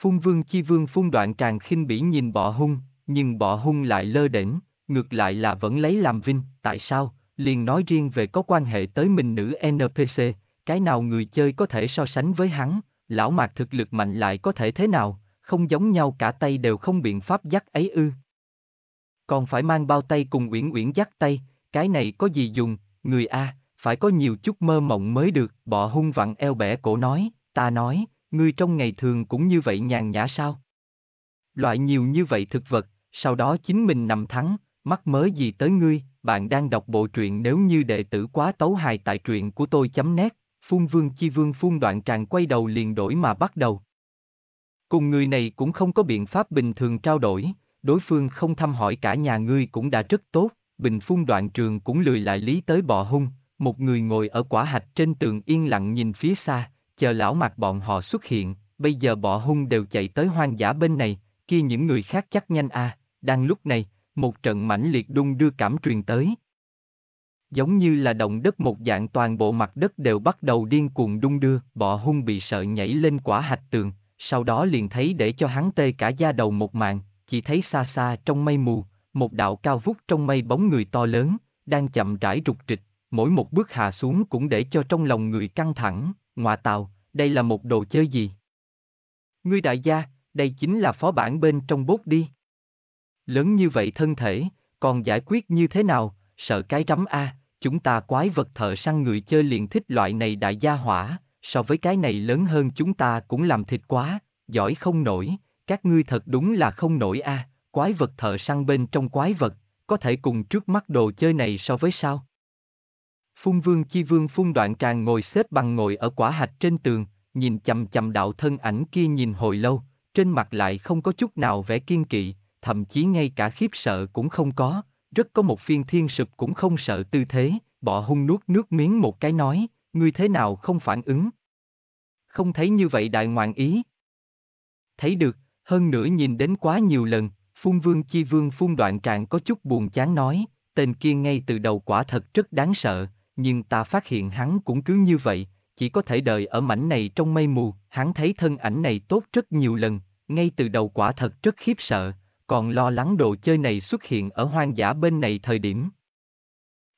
Phun vương chi vương phun đoạn tràng khinh bỉ nhìn bọ hung, nhưng bọ hung lại lơ đễnh, ngược lại là vẫn lấy làm vinh, tại sao, liền nói riêng về có quan hệ tới mình nữ NPC, cái nào người chơi có thể so sánh với hắn, lão mạc thực lực mạnh lại có thể thế nào, không giống nhau cả tay đều không biện pháp dắt ấy ư. Còn phải mang bao tay cùng uyển uyển dắt tay, cái này có gì dùng, người A, phải có nhiều chút mơ mộng mới được, bọ hung vặn eo bẻ cổ nói, ta nói, ngươi trong ngày thường cũng như vậy nhàn nhã sao? Loại nhiều như vậy thực vật, sau đó chính mình nằm thắng, mắc mớ gì tới ngươi, bạn đang đọc bộ truyện nếu như đệ tử quá tấu hài tại truyện của tôi chấm nét, phun vương chi vương phun đoạn tràng quay đầu liền đổi mà bắt đầu. Cùng người này cũng không có biện pháp bình thường trao đổi, đối phương không thăm hỏi cả nhà ngươi cũng đã rất tốt, bình phun đoạn trường cũng lười lại lý tới bọ hung, một người ngồi ở quả hạch trên tường yên lặng nhìn phía xa, chờ lão mặt bọn họ xuất hiện, bây giờ bọ hung đều chạy tới hoang dã bên này, kia những người khác chắc nhanh a à. đang lúc này, một trận mãnh liệt đung đưa cảm truyền tới. Giống như là động đất một dạng toàn bộ mặt đất đều bắt đầu điên cuồng đung đưa, bọ hung bị sợ nhảy lên quả hạch tường, sau đó liền thấy để cho hắn tê cả da đầu một mạng, chỉ thấy xa xa trong mây mù, một đạo cao vút trong mây bóng người to lớn, đang chậm rãi rục trịch, mỗi một bước hạ xuống cũng để cho trong lòng người căng thẳng, ngoà tàu, đây là một đồ chơi gì? Ngươi đại gia, đây chính là phó bản bên trong bốt đi lớn như vậy thân thể, còn giải quyết như thế nào, sợ cái rắm a, à, chúng ta quái vật thợ săn người chơi liền thích loại này đại gia hỏa, so với cái này lớn hơn chúng ta cũng làm thịt quá, giỏi không nổi, các ngươi thật đúng là không nổi a, à, quái vật thợ săn bên trong quái vật, có thể cùng trước mắt đồ chơi này so với sao? Phun Vương Chi Vương Phun Đoạn Tràng ngồi xếp bằng ngồi ở quả hạch trên tường, nhìn chầm chầm đạo thân ảnh kia nhìn hồi lâu, trên mặt lại không có chút nào vẻ kiên kỵ, thậm chí ngay cả khiếp sợ cũng không có, rất có một phiên thiên sụp cũng không sợ tư thế, bọ hung nuốt nước miếng một cái nói, ngươi thế nào không phản ứng. Không thấy như vậy đại ngoạn ý. Thấy được, hơn nữa nhìn đến quá nhiều lần, phun vương chi vương phun đoạn trạng có chút buồn chán nói, tên kia ngay từ đầu quả thật rất đáng sợ, nhưng ta phát hiện hắn cũng cứ như vậy, chỉ có thể đợi ở mảnh này trong mây mù, hắn thấy thân ảnh này tốt rất nhiều lần, ngay từ đầu quả thật rất khiếp sợ, còn lo lắng đồ chơi này xuất hiện ở hoang dã bên này thời điểm.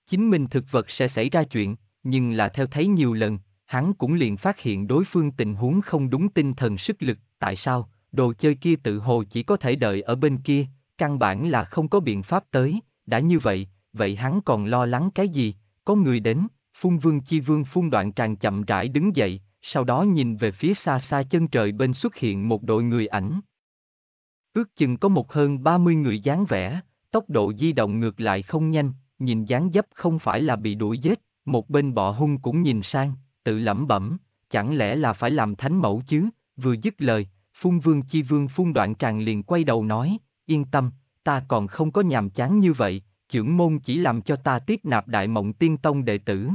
Chính mình thực vật sẽ xảy ra chuyện, nhưng là theo thấy nhiều lần, hắn cũng liền phát hiện đối phương tình huống không đúng tinh thần sức lực, tại sao, đồ chơi kia tự hồ chỉ có thể đợi ở bên kia, căn bản là không có biện pháp tới, đã như vậy, vậy hắn còn lo lắng cái gì, có người đến, phun vương chi vương phun đoạn tràn chậm rãi đứng dậy, sau đó nhìn về phía xa xa chân trời bên xuất hiện một đội người ảnh, Ước chừng có một hơn 30 người dáng vẻ, tốc độ di động ngược lại không nhanh, nhìn dáng dấp không phải là bị đuổi giết, một bên bọ hung cũng nhìn sang, tự lẩm bẩm, chẳng lẽ là phải làm thánh mẫu chứ, vừa dứt lời, phun vương chi vương phun đoạn tràng liền quay đầu nói, yên tâm, ta còn không có nhàm chán như vậy, trưởng môn chỉ làm cho ta tiếp nạp đại mộng tiên tông đệ tử.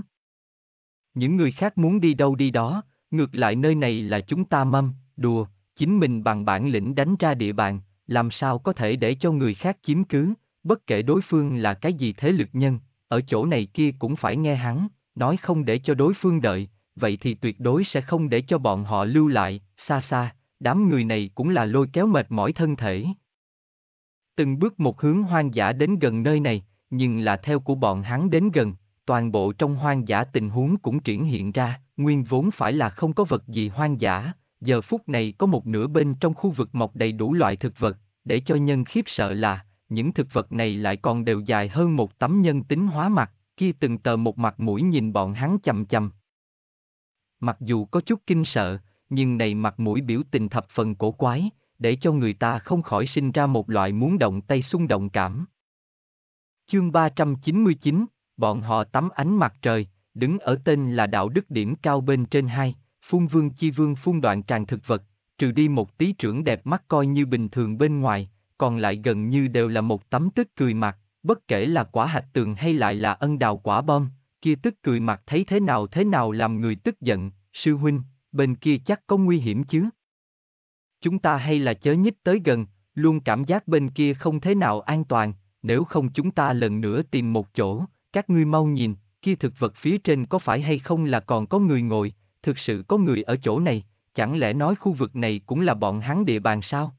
Những người khác muốn đi đâu đi đó, ngược lại nơi này là chúng ta mâm, đùa, chính mình bằng bản lĩnh đánh ra địa bàn, làm sao có thể để cho người khác chiếm cứ, bất kể đối phương là cái gì thế lực nhân, ở chỗ này kia cũng phải nghe hắn, nói không để cho đối phương đợi, vậy thì tuyệt đối sẽ không để cho bọn họ lưu lại, xa xa, đám người này cũng là lôi kéo mệt mỏi thân thể. Từng bước một hướng hoang dã đến gần nơi này, nhưng là theo của bọn hắn đến gần, toàn bộ trong hoang dã tình huống cũng triển hiện ra, nguyên vốn phải là không có vật gì hoang dã, giờ phút này có một nửa bên trong khu vực mọc đầy đủ loại thực vật, để cho nhân khiếp sợ là, những thực vật này lại còn đều dài hơn một tấm nhân tính hóa mặt, kia từng tờ một mặt mũi nhìn bọn hắn chầm chầm. Mặc dù có chút kinh sợ, nhưng này mặt mũi biểu tình thập phần cổ quái, để cho người ta không khỏi sinh ra một loại muốn động tay xung động cảm. Chương 399, bọn họ tắm ánh mặt trời, đứng ở tên là đạo đức điểm cao bên trên hai, Phun vương chi vương phun đoạn tràng thực vật, trừ đi một tí trưởng đẹp mắt coi như bình thường bên ngoài, còn lại gần như đều là một tấm tức cười mặt, bất kể là quả hạch tường hay lại là ân đào quả bom, kia tức cười mặt thấy thế nào thế nào làm người tức giận, sư huynh, bên kia chắc có nguy hiểm chứ. Chúng ta hay là chớ nhích tới gần, luôn cảm giác bên kia không thế nào an toàn, nếu không chúng ta lần nữa tìm một chỗ, các ngươi mau nhìn, kia thực vật phía trên có phải hay không là còn có người ngồi, thực sự có người ở chỗ này, chẳng lẽ nói khu vực này cũng là bọn hắn địa bàn sao?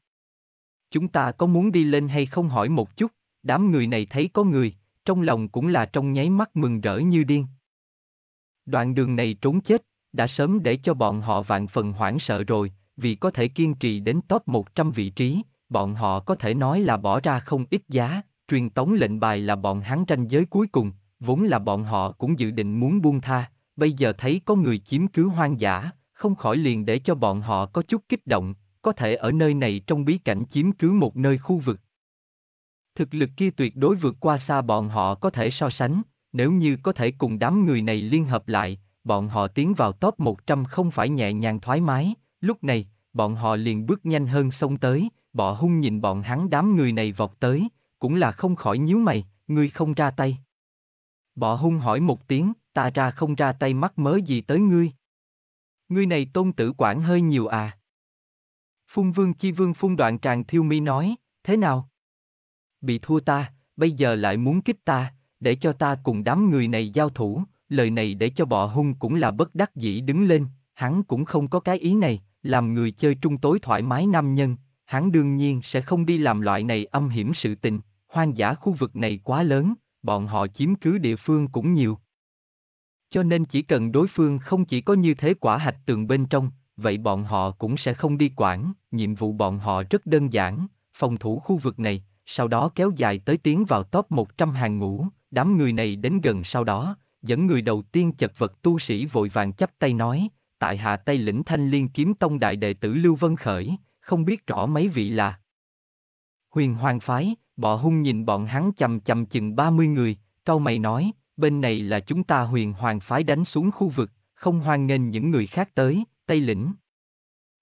Chúng ta có muốn đi lên hay không hỏi một chút, đám người này thấy có người, trong lòng cũng là trong nháy mắt mừng rỡ như điên. Đoạn đường này trốn chết, đã sớm để cho bọn họ vạn phần hoảng sợ rồi, vì có thể kiên trì đến top 100 vị trí, bọn họ có thể nói là bỏ ra không ít giá, truyền tống lệnh bài là bọn hắn tranh giới cuối cùng, vốn là bọn họ cũng dự định muốn buông tha, bây giờ thấy có người chiếm cứ hoang dã, không khỏi liền để cho bọn họ có chút kích động, có thể ở nơi này trong bí cảnh chiếm cứ một nơi khu vực. Thực lực kia tuyệt đối vượt qua xa bọn họ có thể so sánh, nếu như có thể cùng đám người này liên hợp lại, bọn họ tiến vào top 100 không phải nhẹ nhàng thoải mái, lúc này, bọn họ liền bước nhanh hơn xông tới, bọ hung nhìn bọn hắn đám người này vọt tới, cũng là không khỏi nhíu mày, ngươi không ra tay. Bọ hung hỏi một tiếng, ta ra không ra tay mắc mớ gì tới ngươi. Ngươi này tôn tử quản hơi nhiều à. Phung vương chi vương phung đoạn tràng thiêu mi nói, thế nào? Bị thua ta, bây giờ lại muốn kích ta, để cho ta cùng đám người này giao thủ, lời này để cho bọ hung cũng là bất đắc dĩ đứng lên, hắn cũng không có cái ý này, làm người chơi trung tối thoải mái nam nhân, hắn đương nhiên sẽ không đi làm loại này âm hiểm sự tình, hoang dã khu vực này quá lớn, bọn họ chiếm cứ địa phương cũng nhiều. Cho nên chỉ cần đối phương không chỉ có như thế quả hạch tường bên trong, vậy bọn họ cũng sẽ không đi quản, nhiệm vụ bọn họ rất đơn giản, phòng thủ khu vực này, sau đó kéo dài tới tiến vào top 100 hàng ngũ, đám người này đến gần sau đó, dẫn người đầu tiên chật vật tu sĩ vội vàng chắp tay nói, tại hạ tây lĩnh thanh liên kiếm tông đại đệ tử Lưu Vân Khởi, không biết rõ mấy vị là. Huyền hoàng phái, bọ hung nhìn bọn hắn chầm chầm chừng 30 người, câu mày nói, bên này là chúng ta huyền hoàng phái đánh xuống khu vực, không hoan nghênh những người khác tới, Tây Lĩnh.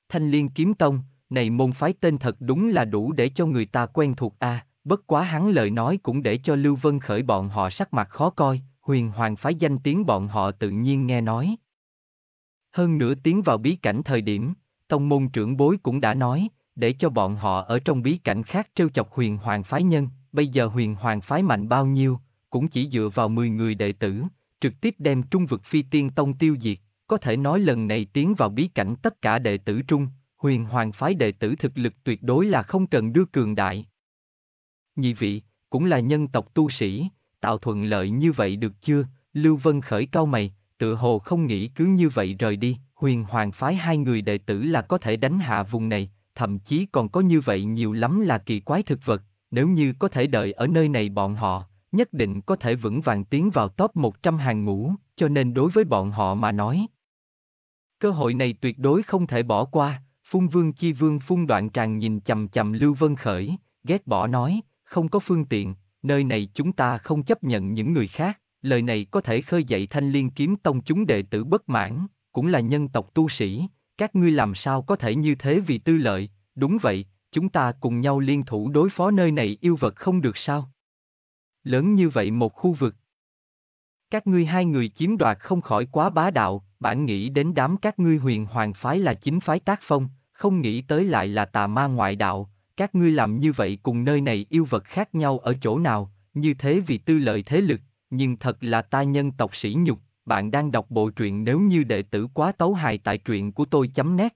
Thanh Liên Kiếm Tông, này môn phái tên thật đúng là đủ để cho người ta quen thuộc a. À, bất quá hắn lời nói cũng để cho Lưu Vân khởi bọn họ sắc mặt khó coi, huyền hoàng phái danh tiếng bọn họ tự nhiên nghe nói. Hơn nửa tiếng vào bí cảnh thời điểm, tông môn trưởng bối cũng đã nói, để cho bọn họ ở trong bí cảnh khác trêu chọc huyền hoàng phái nhân, bây giờ huyền hoàng phái mạnh bao nhiêu, cũng chỉ dựa vào 10 người đệ tử, trực tiếp đem trung vực phi tiên tông tiêu diệt, có thể nói lần này tiến vào bí cảnh tất cả đệ tử trung, huyền hoàng phái đệ tử thực lực tuyệt đối là không cần đưa cường đại. Nhị vị, cũng là nhân tộc tu sĩ, tạo thuận lợi như vậy được chưa, Lưu Vân khởi cao mày, tự hồ không nghĩ cứ như vậy rời đi, huyền hoàng phái hai người đệ tử là có thể đánh hạ vùng này, thậm chí còn có như vậy nhiều lắm là kỳ quái thực vật, nếu như có thể đợi ở nơi này bọn họ, nhất định có thể vững vàng tiến vào top 100 hàng ngũ, cho nên đối với bọn họ mà nói. Cơ hội này tuyệt đối không thể bỏ qua, Phung Vương Chi Vương Phung Đoạn Tràng nhìn chầm chầm Lưu Vân Khởi, ghét bỏ nói, không có phương tiện, nơi này chúng ta không chấp nhận những người khác, lời này có thể khơi dậy thanh liên kiếm tông chúng đệ tử bất mãn, cũng là nhân tộc tu sĩ, các ngươi làm sao có thể như thế vì tư lợi, đúng vậy, chúng ta cùng nhau liên thủ đối phó nơi này yêu vật không được sao? lớn như vậy một khu vực. Các ngươi hai người chiếm đoạt không khỏi quá bá đạo, bạn nghĩ đến đám các ngươi huyền hoàng phái là chính phái tác phong, không nghĩ tới lại là tà ma ngoại đạo, các ngươi làm như vậy cùng nơi này yêu vật khác nhau ở chỗ nào, như thế vì tư lợi thế lực, nhưng thật là ta nhân tộc sĩ nhục, bạn đang đọc bộ truyện nếu như đệ tử quá tấu hài tại truyện của tôi chấm nét.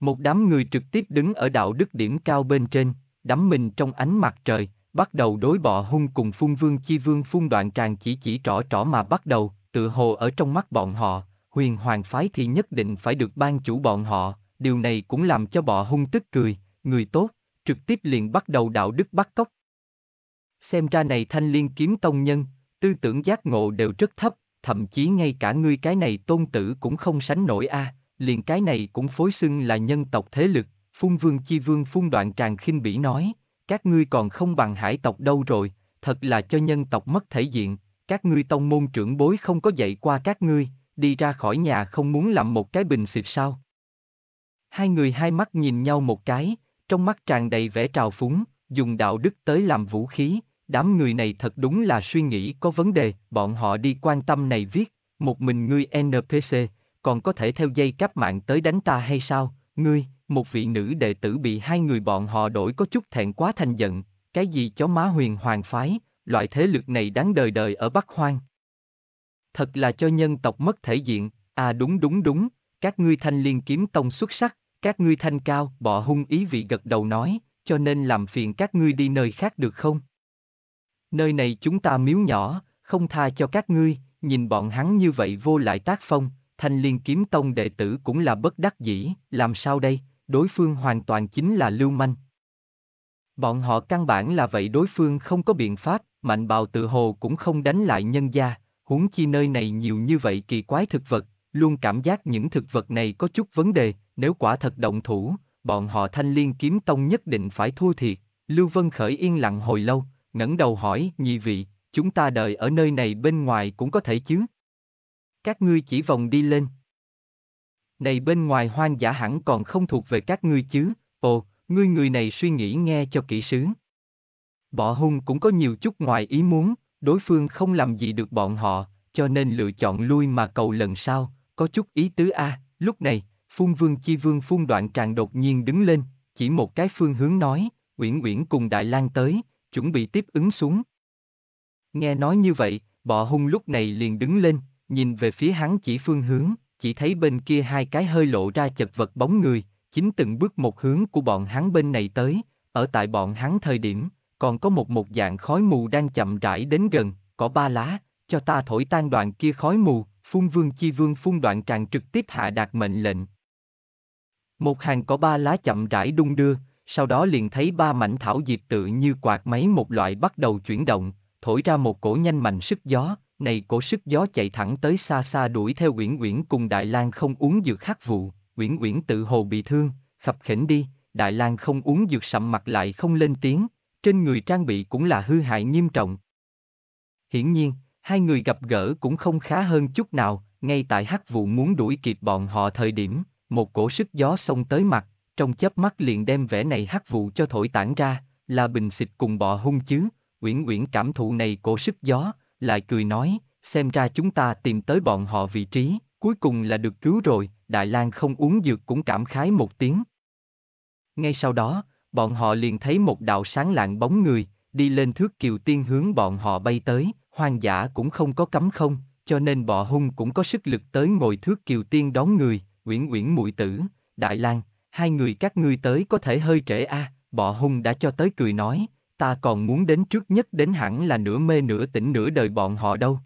Một đám người trực tiếp đứng ở đạo đức điểm cao bên trên, đắm mình trong ánh mặt trời, bắt đầu đối bọ hung cùng phun vương chi vương phun đoạn tràng chỉ chỉ trỏ trỏ mà bắt đầu, tự hồ ở trong mắt bọn họ, huyền hoàng phái thì nhất định phải được ban chủ bọn họ, điều này cũng làm cho bọ hung tức cười, người tốt, trực tiếp liền bắt đầu đạo đức bắt cóc. Xem ra này thanh liên kiếm tông nhân, tư tưởng giác ngộ đều rất thấp, thậm chí ngay cả ngươi cái này tôn tử cũng không sánh nổi a à, liền cái này cũng phối xưng là nhân tộc thế lực, phun vương chi vương phun đoạn tràng khinh bỉ nói, các ngươi còn không bằng hải tộc đâu rồi, thật là cho nhân tộc mất thể diện, các ngươi tông môn trưởng bối không có dạy qua các ngươi, đi ra khỏi nhà không muốn làm một cái bình xịt sao. Hai người hai mắt nhìn nhau một cái, trong mắt tràn đầy vẻ trào phúng, dùng đạo đức tới làm vũ khí, đám người này thật đúng là suy nghĩ có vấn đề, bọn họ đi quan tâm này viết, một mình ngươi NPC, còn có thể theo dây cáp mạng tới đánh ta hay sao, ngươi, một vị nữ đệ tử bị hai người bọn họ đổi có chút thẹn quá thành giận, cái gì chó má huyền hoàng phái, loại thế lực này đáng đời đời ở Bắc Hoang. Thật là cho nhân tộc mất thể diện, à đúng đúng đúng, các ngươi thanh liên kiếm tông xuất sắc, các ngươi thanh cao, bọ hung ý vị gật đầu nói, cho nên làm phiền các ngươi đi nơi khác được không? Nơi này chúng ta miếu nhỏ, không tha cho các ngươi, nhìn bọn hắn như vậy vô lại tác phong, thanh liên kiếm tông đệ tử cũng là bất đắc dĩ, làm sao đây, đối phương hoàn toàn chính là lưu manh. Bọn họ căn bản là vậy đối phương không có biện pháp, mạnh bào tự hồ cũng không đánh lại nhân gia, huống chi nơi này nhiều như vậy kỳ quái thực vật, luôn cảm giác những thực vật này có chút vấn đề, nếu quả thật động thủ, bọn họ thanh liên kiếm tông nhất định phải thua thiệt. Lưu Vân Khởi yên lặng hồi lâu, ngẩng đầu hỏi, nhị vị, chúng ta đợi ở nơi này bên ngoài cũng có thể chứ? Các ngươi chỉ vòng đi lên, này bên ngoài hoang dã hẳn còn không thuộc về các ngươi chứ, ồ, ngươi người này suy nghĩ nghe cho kỹ sứ. Bọ hung cũng có nhiều chút ngoài ý muốn, đối phương không làm gì được bọn họ, cho nên lựa chọn lui mà cầu lần sau, có chút ý tứ a. À, lúc này, phun vương chi vương phun đoạn tràng đột nhiên đứng lên, chỉ một cái phương hướng nói, Uyển Uyển cùng Đại Lang tới, chuẩn bị tiếp ứng xuống. Nghe nói như vậy, bọ hung lúc này liền đứng lên, nhìn về phía hắn chỉ phương hướng, chỉ thấy bên kia hai cái hơi lộ ra chật vật bóng người, chính từng bước một hướng của bọn hắn bên này tới, ở tại bọn hắn thời điểm, còn có một một dạng khói mù đang chậm rãi đến gần, có ba lá, cho ta thổi tan đoạn kia khói mù, phun vương chi vương phun đoạn tràng trực tiếp hạ đạt mệnh lệnh. Một hàng có ba lá chậm rãi đung đưa, sau đó liền thấy ba mảnh thảo diệp tự như quạt máy một loại bắt đầu chuyển động, thổi ra một cổ nhanh mạnh sức gió, này cổ sức gió chạy thẳng tới xa xa đuổi theo Uyển Uyển cùng Đại Lang không uống dược khắc vụ, Uyển Uyển tự hồ bị thương, khập khỉnh đi, Đại Lang không uống dược sậm mặt lại không lên tiếng, trên người trang bị cũng là hư hại nghiêm trọng. Hiển nhiên, hai người gặp gỡ cũng không khá hơn chút nào, ngay tại hắc vụ muốn đuổi kịp bọn họ thời điểm, một cổ sức gió xông tới mặt, trong chớp mắt liền đem vẻ này hắc vụ cho thổi tản ra, là bình xịt cùng bọ hung chứ, Uyển Uyển cảm thụ này cổ sức gió, lại cười nói, xem ra chúng ta tìm tới bọn họ vị trí, cuối cùng là được cứu rồi, Đại lang không uống dược cũng cảm khái một tiếng. Ngay sau đó, bọn họ liền thấy một đạo sáng lạng bóng người, đi lên thước kiều tiên hướng bọn họ bay tới, hoang dã cũng không có cấm không, cho nên bọ hung cũng có sức lực tới ngồi thước kiều tiên đón người, uyển uyển muội tử, Đại lang hai người các ngươi tới có thể hơi trễ a à, bọ hung đã cho tới cười nói, ta còn muốn đến trước nhất đến hẳn là nửa mê nửa tỉnh nửa đời bọn họ đâu.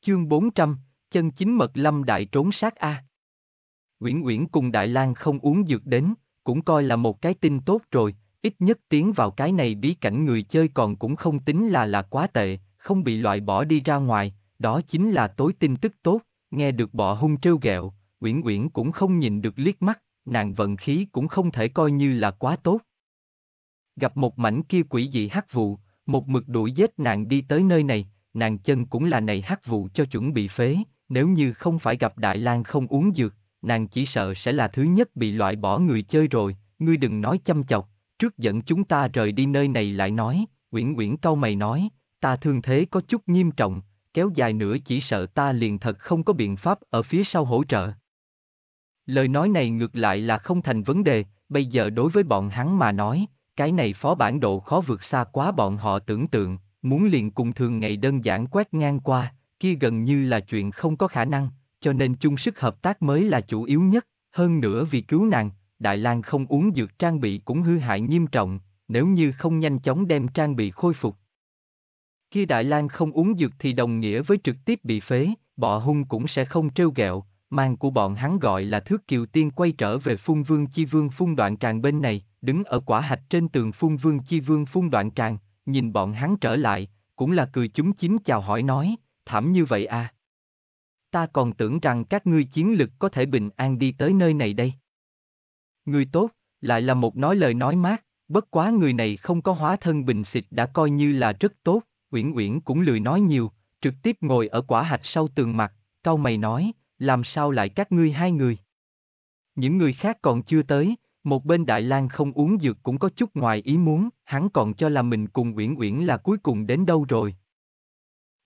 Chương 400, chân chính mật lâm đại trốn sát A. À. Uyển Uyển cùng Đại lang không uống dược đến, cũng coi là một cái tin tốt rồi, ít nhất tiến vào cái này bí cảnh người chơi còn cũng không tính là là quá tệ, không bị loại bỏ đi ra ngoài, đó chính là tối tin tức tốt, nghe được bọ hung trêu ghẹo, Uyển Uyển cũng không nhìn được liếc mắt, nàng vận khí cũng không thể coi như là quá tốt, gặp một mảnh kia quỷ dị hắc vụ, một mực đuổi giết nàng đi tới nơi này, nàng chân cũng là này hắc vụ cho chuẩn bị phế, nếu như không phải gặp Đại lang không uống dược, nàng chỉ sợ sẽ là thứ nhất bị loại bỏ người chơi rồi, ngươi đừng nói chăm chọc, trước dẫn chúng ta rời đi nơi này lại nói, Uyển Uyển cau mày nói, ta thương thế có chút nghiêm trọng, kéo dài nữa chỉ sợ ta liền thật không có biện pháp ở phía sau hỗ trợ. Lời nói này ngược lại là không thành vấn đề, bây giờ đối với bọn hắn mà nói, cái này phó bản độ khó vượt xa quá bọn họ tưởng tượng, muốn liền cùng thường ngày đơn giản quét ngang qua, kia gần như là chuyện không có khả năng, cho nên chung sức hợp tác mới là chủ yếu nhất, hơn nữa vì cứu nàng, Đại Lang không uống dược trang bị cũng hư hại nghiêm trọng, nếu như không nhanh chóng đem trang bị khôi phục. Khi Đại Lang không uống dược thì đồng nghĩa với trực tiếp bị phế, bọ hung cũng sẽ không trêu ghẹo, mang của bọn hắn gọi là thước kiều tiên quay trở về phun vương chi vương phun đoạn tràng bên này, đứng ở quả hạch trên tường phun vương chi vương phun đoạn tràng, nhìn bọn hắn trở lại, cũng là cười chúng chín chào hỏi nói, thảm như vậy à. Ta còn tưởng rằng các ngươi chiến lực có thể bình an đi tới nơi này đây. Người tốt, lại là một nói lời nói mát, bất quá người này không có hóa thân bình xịt đã coi như là rất tốt, Uyển Uyển cũng lười nói nhiều, trực tiếp ngồi ở quả hạch sau tường mặt, cau mày nói, làm sao lại các ngươi hai người? Những người khác còn chưa tới, một bên Đại Lang không uống dược cũng có chút ngoài ý muốn, hắn còn cho là mình cùng Uyển Uyển là cuối cùng đến đâu rồi.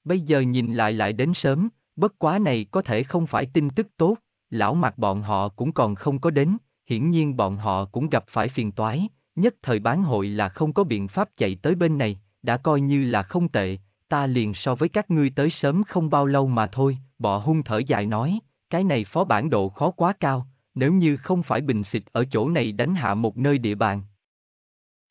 Bây giờ nhìn lại lại đến sớm, bất quá này có thể không phải tin tức tốt, lão mặt bọn họ cũng còn không có đến, hiển nhiên bọn họ cũng gặp phải phiền toái, nhất thời bán hội là không có biện pháp chạy tới bên này, đã coi như là không tệ, ta liền so với các ngươi tới sớm không bao lâu mà thôi, bọ hung thở dài nói, cái này phó bản độ khó quá cao, nếu như không phải bình xịt ở chỗ này đánh hạ một nơi địa bàn.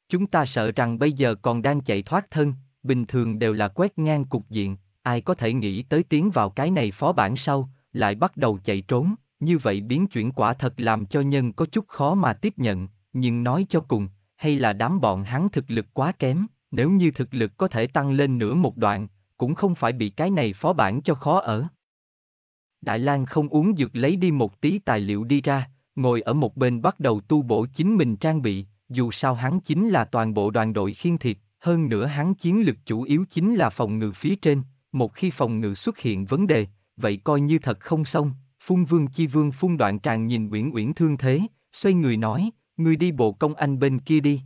Chúng ta sợ rằng bây giờ còn đang chạy thoát thân, bình thường đều là quét ngang cục diện, ai có thể nghĩ tới tiến vào cái này phó bản sau, lại bắt đầu chạy trốn, như vậy biến chuyển quả thật làm cho nhân có chút khó mà tiếp nhận, nhưng nói cho cùng, hay là đám bọn hắn thực lực quá kém, nếu như thực lực có thể tăng lên nửa một đoạn, cũng không phải bị cái này phó bản cho khó ở. Đại Lang không uống dược lấy đi một tí tài liệu đi ra, ngồi ở một bên bắt đầu tu bổ chính mình trang bị, dù sao hắn chính là toàn bộ đoàn đội khiên thịt, hơn nữa hắn chiến lực chủ yếu chính là phòng ngự phía trên, một khi phòng ngự xuất hiện vấn đề, vậy coi như thật không xong. Phun Vương Chi Vương phun đoạn tràng nhìn Uyển Uyển thương thế, xoay người nói, ngươi đi bộ công anh bên kia đi.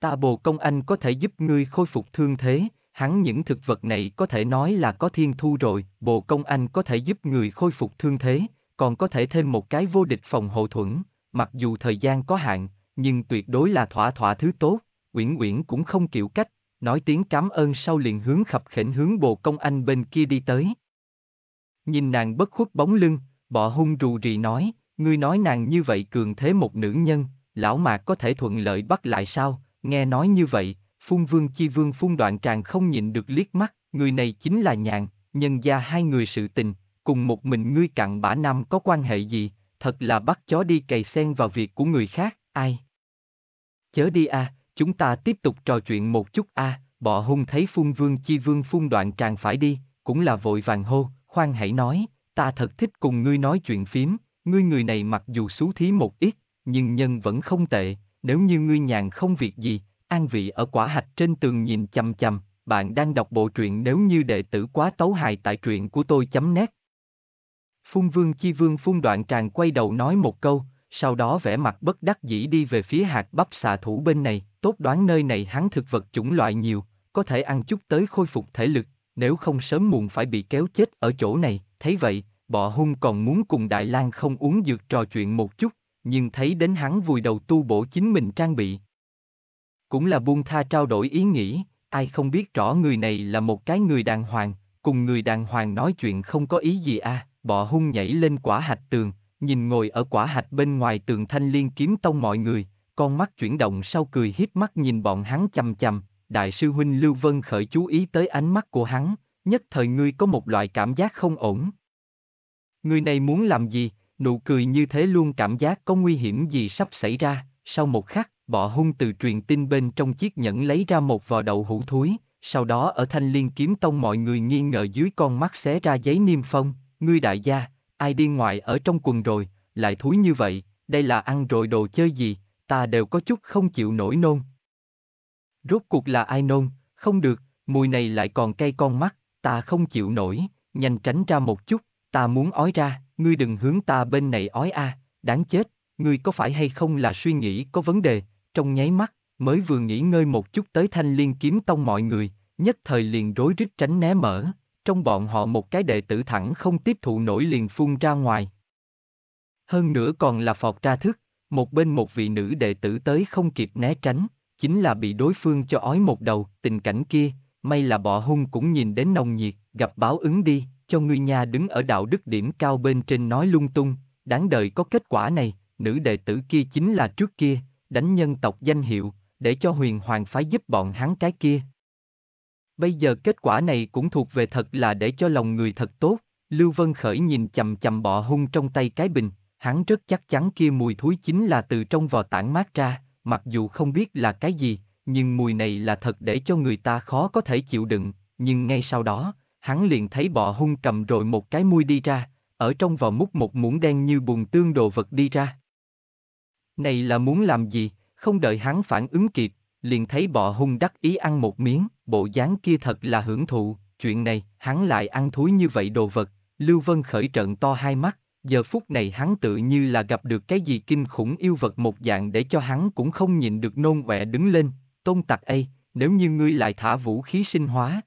Ta bộ công anh có thể giúp ngươi khôi phục thương thế, hắn những thực vật này có thể nói là có thiên thu rồi, bộ công anh có thể giúp người khôi phục thương thế, còn có thể thêm một cái vô địch phòng hộ thuẫn, mặc dù thời gian có hạn, nhưng tuyệt đối là thỏa thỏa thứ tốt, Uyển Uyển cũng không kiểu cách, nói tiếng cảm ơn sau liền hướng khập khểnh hướng bộ công anh bên kia đi tới. Nhìn nàng bất khuất bóng lưng, bọ hung rù rì nói, ngươi nói nàng như vậy cường thế một nữ nhân, lão mạc có thể thuận lợi bắt lại sao, nghe nói như vậy, Phun Vương Chi Vương Phun Đoạn Tràng không nhịn được liếc mắt, người này chính là nhàn, nhân gia hai người sự tình, cùng một mình ngươi cặn bã nam có quan hệ gì, thật là bắt chó đi cày xen vào việc của người khác, ai? Chớ đi a, à, chúng ta tiếp tục trò chuyện một chút a, à, bọ hung thấy Phun Vương Chi Vương Phun Đoạn Tràng phải đi, cũng là vội vàng hô, khoan hãy nói, ta thật thích cùng ngươi nói chuyện phím, ngươi người này mặc dù xú thí một ít, nhưng nhân vẫn không tệ, nếu như ngươi nhàn không việc gì, an vị ở quả hạch trên tường nhìn chằm chằm, bạn đang đọc bộ truyện nếu như đệ tử quá tấu hài tại truyện của tôi chấm nét. Phun vương chi vương phun đoạn tràng quay đầu nói một câu, sau đó vẻ mặt bất đắc dĩ đi về phía hạt bắp xà thủ bên này, tốt đoán nơi này hắn thực vật chủng loại nhiều, có thể ăn chút tới khôi phục thể lực, nếu không sớm muộn phải bị kéo chết ở chỗ này, thấy vậy, bọ hung còn muốn cùng Đại lang không uống dược trò chuyện một chút, nhưng thấy đến hắn vùi đầu tu bổ chính mình trang bị, cũng là buông tha trao đổi ý nghĩ, ai không biết rõ người này là một cái người đàng hoàng, cùng người đàng hoàng nói chuyện không có ý gì à, bọ hung nhảy lên quả hạch tường, nhìn ngồi ở quả hạch bên ngoài tường thanh liên kiếm tông mọi người, con mắt chuyển động sau cười hiếp mắt nhìn bọn hắn chằm chằm, đại sư huynh Lưu Vân khởi chú ý tới ánh mắt của hắn, nhất thời ngươi có một loại cảm giác không ổn. Người này muốn làm gì, nụ cười như thế luôn cảm giác có nguy hiểm gì sắp xảy ra, sau một khắc, Bọ hung từ truyền tin bên trong chiếc nhẫn lấy ra một vò đậu hũ thúi, sau đó ở thanh liên kiếm tông mọi người nghi ngờ dưới con mắt xé ra giấy niêm phong, ngươi đại gia, ai đi ngoài ở trong quần rồi, lại thúi như vậy, đây là ăn rồi đồ chơi gì, ta đều có chút không chịu nổi nôn. Rốt cuộc là ai nôn, không được, mùi này lại còn cay con mắt, ta không chịu nổi, nhanh tránh ra một chút, ta muốn ói ra, ngươi đừng hướng ta bên này ói a, à, đáng chết, ngươi có phải hay không là suy nghĩ có vấn đề, trong nháy mắt, mới vừa nghỉ ngơi một chút tới thanh liên kiếm tông mọi người, nhất thời liền rối rít tránh né mở, trong bọn họ một cái đệ tử thẳng không tiếp thụ nổi liền phun ra ngoài. Hơn nữa còn là phọt ra thức, một bên một vị nữ đệ tử tới không kịp né tránh, chính là bị đối phương cho ói một đầu, tình cảnh kia, may là bọ hung cũng nhìn đến nồng nhiệt, gặp báo ứng đi, cho ngươi nhà đứng ở đạo đức điểm cao bên trên nói lung tung, đáng đời có kết quả này, nữ đệ tử kia chính là trước kia, đánh nhân tộc danh hiệu, để cho huyền hoàng phái giúp bọn hắn cái kia. Bây giờ kết quả này cũng thuộc về thật là để cho lòng người thật tốt, Lưu Vân Khởi nhìn chầm chầm bọ hung trong tay cái bình, hắn rất chắc chắn kia mùi thúi chính là từ trong vò tản mát ra, mặc dù không biết là cái gì, nhưng mùi này là thật để cho người ta khó có thể chịu đựng, nhưng ngay sau đó, hắn liền thấy bọ hung cầm rồi một cái mùi đi ra, ở trong vò múc một muỗng đen như bùn tương đồ vật đi ra. Này là muốn làm gì, không đợi hắn phản ứng kịp, liền thấy bọ hung đắc ý ăn một miếng, bộ dáng kia thật là hưởng thụ, chuyện này, hắn lại ăn thúi như vậy đồ vật, Lưu Vân khởi trận to hai mắt, giờ phút này hắn tự như là gặp được cái gì kinh khủng yêu vật một dạng để cho hắn cũng không nhìn được nôn ọe đứng lên, tôn tặc ây, nếu như ngươi lại thả vũ khí sinh hóa.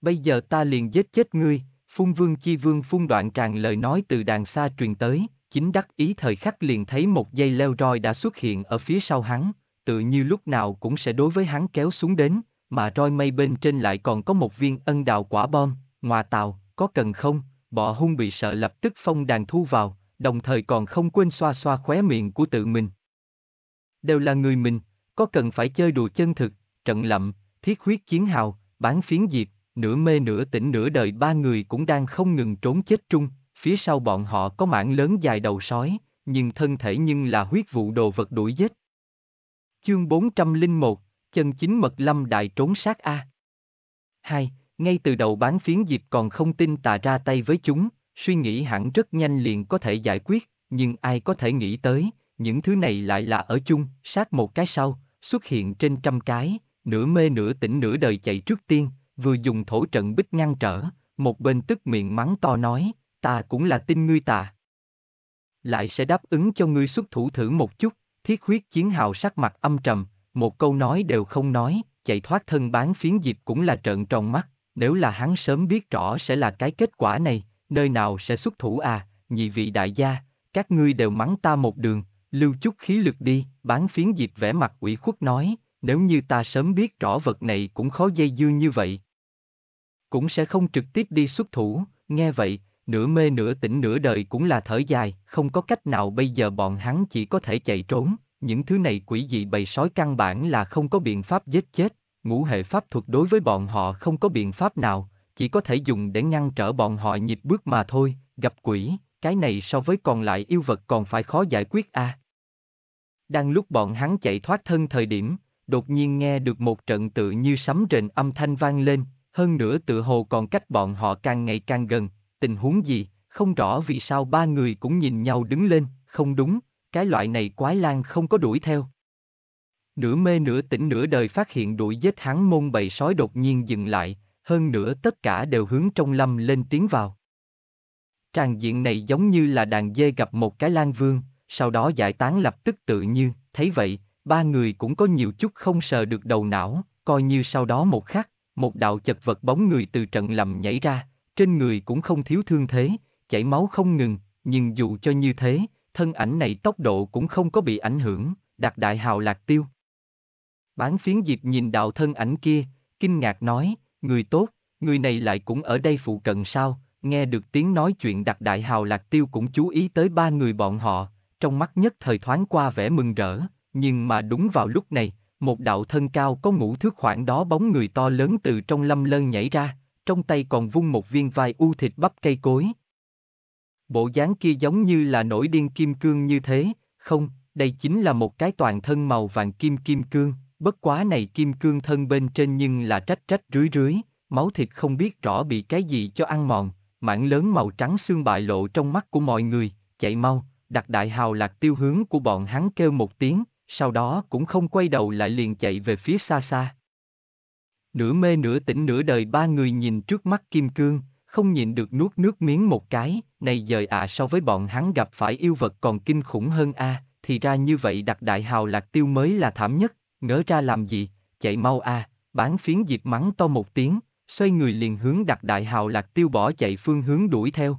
Bây giờ ta liền giết chết ngươi, phun vương chi vương phun đoạn tràn lời nói từ đàn xa truyền tới, chính đắc ý thời khắc liền thấy một dây leo roi đã xuất hiện ở phía sau hắn, tự như lúc nào cũng sẽ đối với hắn kéo xuống đến, mà roi mây bên trên lại còn có một viên ân đào quả bom, ngoà tàu, có cần không, bọ hung bị sợ lập tức phong đàn thu vào, đồng thời còn không quên xoa xoa khóe miệng của tự mình. Đều là người mình, có cần phải chơi đùa chân thực, trận lậm, thiết huyết chiến hào, bán phiến diệp, nửa mê nửa tỉnh nửa đời ba người cũng đang không ngừng trốn chết trung, Phía sau bọn họ có mảng lớn dài đầu sói, nhưng thân thể nhưng là huyết vụ đồ vật đuổi giết. Chương 401, chân chính mật lâm đại trốn sát A. 2. Ngay từ đầu bán phiến dịp còn không tin tà ra tay với chúng, suy nghĩ hẳn rất nhanh liền có thể giải quyết, nhưng ai có thể nghĩ tới, những thứ này lại là ở chung, sát một cái sau, xuất hiện trên trăm cái, nửa mê nửa tỉnh nửa đời chạy trước tiên, vừa dùng thổ trận bích ngăn trở, một bên tức miệng mắng to nói, ta cũng là tin ngươi tà. Lại sẽ đáp ứng cho ngươi xuất thủ thử một chút, thiết huyết chiến hào sắc mặt âm trầm, một câu nói đều không nói, chạy thoát thân bán phiến dịp cũng là trợn tròn mắt, nếu là hắn sớm biết rõ sẽ là cái kết quả này, nơi nào sẽ xuất thủ à, nhị vị đại gia, các ngươi đều mắng ta một đường, lưu chút khí lực đi, bán phiến dịp vẻ mặt ủy khuất nói, nếu như ta sớm biết rõ vật này cũng khó dây dưa như vậy. Cũng sẽ không trực tiếp đi xuất thủ, nghe vậy, nửa mê nửa tỉnh nửa đời cũng là thở dài, không có cách nào bây giờ bọn hắn chỉ có thể chạy trốn, những thứ này quỷ dị bầy sói căn bản là không có biện pháp giết chết, ngũ hệ pháp thuật đối với bọn họ không có biện pháp nào, chỉ có thể dùng để ngăn trở bọn họ nhịp bước mà thôi, gặp quỷ, cái này so với còn lại yêu vật còn phải khó giải quyết a. À. Đang lúc bọn hắn chạy thoát thân thời điểm, đột nhiên nghe được một trận tự như sấm rền âm thanh vang lên, hơn nữa tự hồ còn cách bọn họ càng ngày càng gần, tình huống gì, không rõ vì sao ba người cũng nhìn nhau đứng lên, không đúng, cái loại này quái lang không có đuổi theo. Nửa mê nửa tỉnh nửa đời phát hiện đuổi giết hắn môn bầy sói đột nhiên dừng lại, hơn nữa tất cả đều hướng trong lâm lên tiếng vào. Tràng diện này giống như là đàn dê gặp một cái lang vương, sau đó giải tán lập tức tự như, thấy vậy, ba người cũng có nhiều chút không sờ được đầu não, coi như sau đó một khắc, một đạo chật vật bóng người từ trận lầm nhảy ra, trên người cũng không thiếu thương thế, chảy máu không ngừng, nhưng dù cho như thế, thân ảnh này tốc độ cũng không có bị ảnh hưởng, đạt đại hào lạc tiêu. Bán phiến diệp nhìn đạo thân ảnh kia, kinh ngạc nói, người tốt, người này lại cũng ở đây phụ cận sao, nghe được tiếng nói chuyện đặc đại hào lạc tiêu cũng chú ý tới ba người bọn họ, trong mắt nhất thời thoáng qua vẻ mừng rỡ, nhưng mà đúng vào lúc này, một đạo thân cao có ngũ thước khoảng đó bóng người to lớn từ trong lâm lân nhảy ra, trong tay còn vung một viên vai u thịt bắp cây cối. Bộ dáng kia giống như là nổi điên kim cương như thế, không, đây chính là một cái toàn thân màu vàng kim kim cương, bất quá này kim cương thân bên trên nhưng là trách trách rưới rưới, máu thịt không biết rõ bị cái gì cho ăn mòn, mảng lớn màu trắng xương bại lộ trong mắt của mọi người, chạy mau, đặt đại hào lạc tiêu hướng của bọn hắn kêu một tiếng, sau đó cũng không quay đầu lại liền chạy về phía xa xa. Nửa mê nửa tỉnh nửa đời ba người nhìn trước mắt kim cương, không nhịn được nuốt nước miếng một cái, này dời ạ à, so với bọn hắn gặp phải yêu vật còn kinh khủng hơn a, à, thì ra như vậy đặt đại hào lạc tiêu mới là thảm nhất, ngỡ ra làm gì, chạy mau a, à, bán phiến dịp mắng to một tiếng, xoay người liền hướng đặt đại hào lạc tiêu bỏ chạy phương hướng đuổi theo.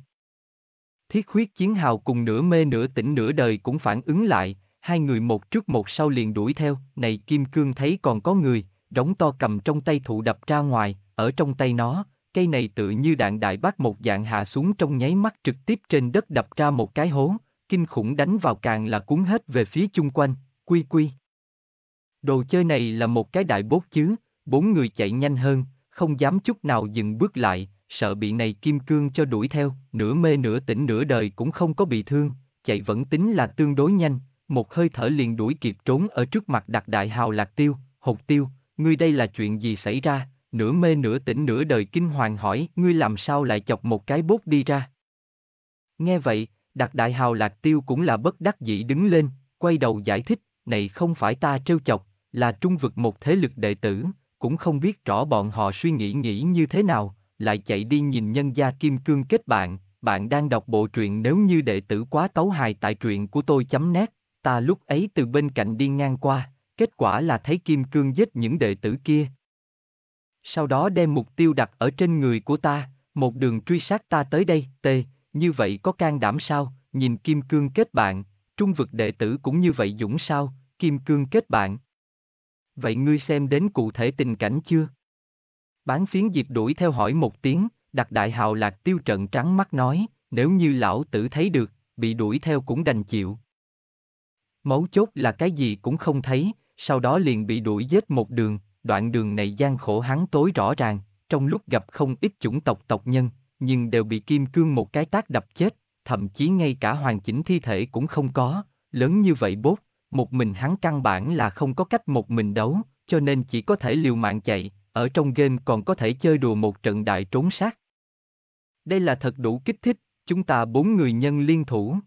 Thiết huyết chiến hào cùng nửa mê nửa tỉnh nửa đời cũng phản ứng lại, hai người một trước một sau liền đuổi theo, này kim cương thấy còn có người, rống to cầm trong tay thụ đập ra ngoài, ở trong tay nó, cây này tự như đạn đại bác một dạng hạ xuống trong nháy mắt trực tiếp trên đất đập ra một cái hố, kinh khủng đánh vào càng là cuốn hết về phía chung quanh, quy quy. Đồ chơi này là một cái đại bốt chứ, bốn người chạy nhanh hơn, không dám chút nào dừng bước lại, sợ bị này kim cương cho đuổi theo, nửa mê nửa tỉnh nửa đời cũng không có bị thương, chạy vẫn tính là tương đối nhanh, một hơi thở liền đuổi kịp trốn ở trước mặt đặc đại hào lạc tiêu, hột tiêu, ngươi đây là chuyện gì xảy ra, nửa mê nửa tỉnh nửa đời kinh hoàng hỏi, ngươi làm sao lại chọc một cái bút đi ra. Nghe vậy, đặc đại hào lạc tiêu cũng là bất đắc dĩ đứng lên, quay đầu giải thích, này không phải ta trêu chọc, là trung vực một thế lực đệ tử, cũng không biết rõ bọn họ suy nghĩ nghĩ như thế nào, lại chạy đi nhìn nhân gia kim cương kết bạn, bạn đang đọc bộ truyện nếu như đệ tử quá tấu hài tại truyện của tôi chấm nét, ta lúc ấy từ bên cạnh đi ngang qua, kết quả là thấy Kim Cương giết những đệ tử kia. Sau đó đem mục tiêu đặt ở trên người của ta, một đường truy sát ta tới đây, tê, như vậy có can đảm sao, nhìn Kim Cương kết bạn, trung vực đệ tử cũng như vậy dũng sao, Kim Cương kết bạn. Vậy ngươi xem đến cụ thể tình cảnh chưa? Bán phiến dịp đuổi theo hỏi một tiếng, đặc đại hào lạc tiêu trận trắng mắt nói, nếu như lão tử thấy được, bị đuổi theo cũng đành chịu. Mấu chốt là cái gì cũng không thấy, sau đó liền bị đuổi giết một đường, đoạn đường này gian khổ hắn tối rõ ràng, trong lúc gặp không ít chủng tộc tộc nhân, nhưng đều bị kim cương một cái tác đập chết, thậm chí ngay cả hoàn chỉnh thi thể cũng không có, lớn như vậy bốt, một mình hắn căn bản là không có cách một mình đấu, cho nên chỉ có thể liều mạng chạy, ở trong game còn có thể chơi đùa một trận đại trốn sát. Đây là thật đủ kích thích, chúng ta bốn người nhân liên thủ.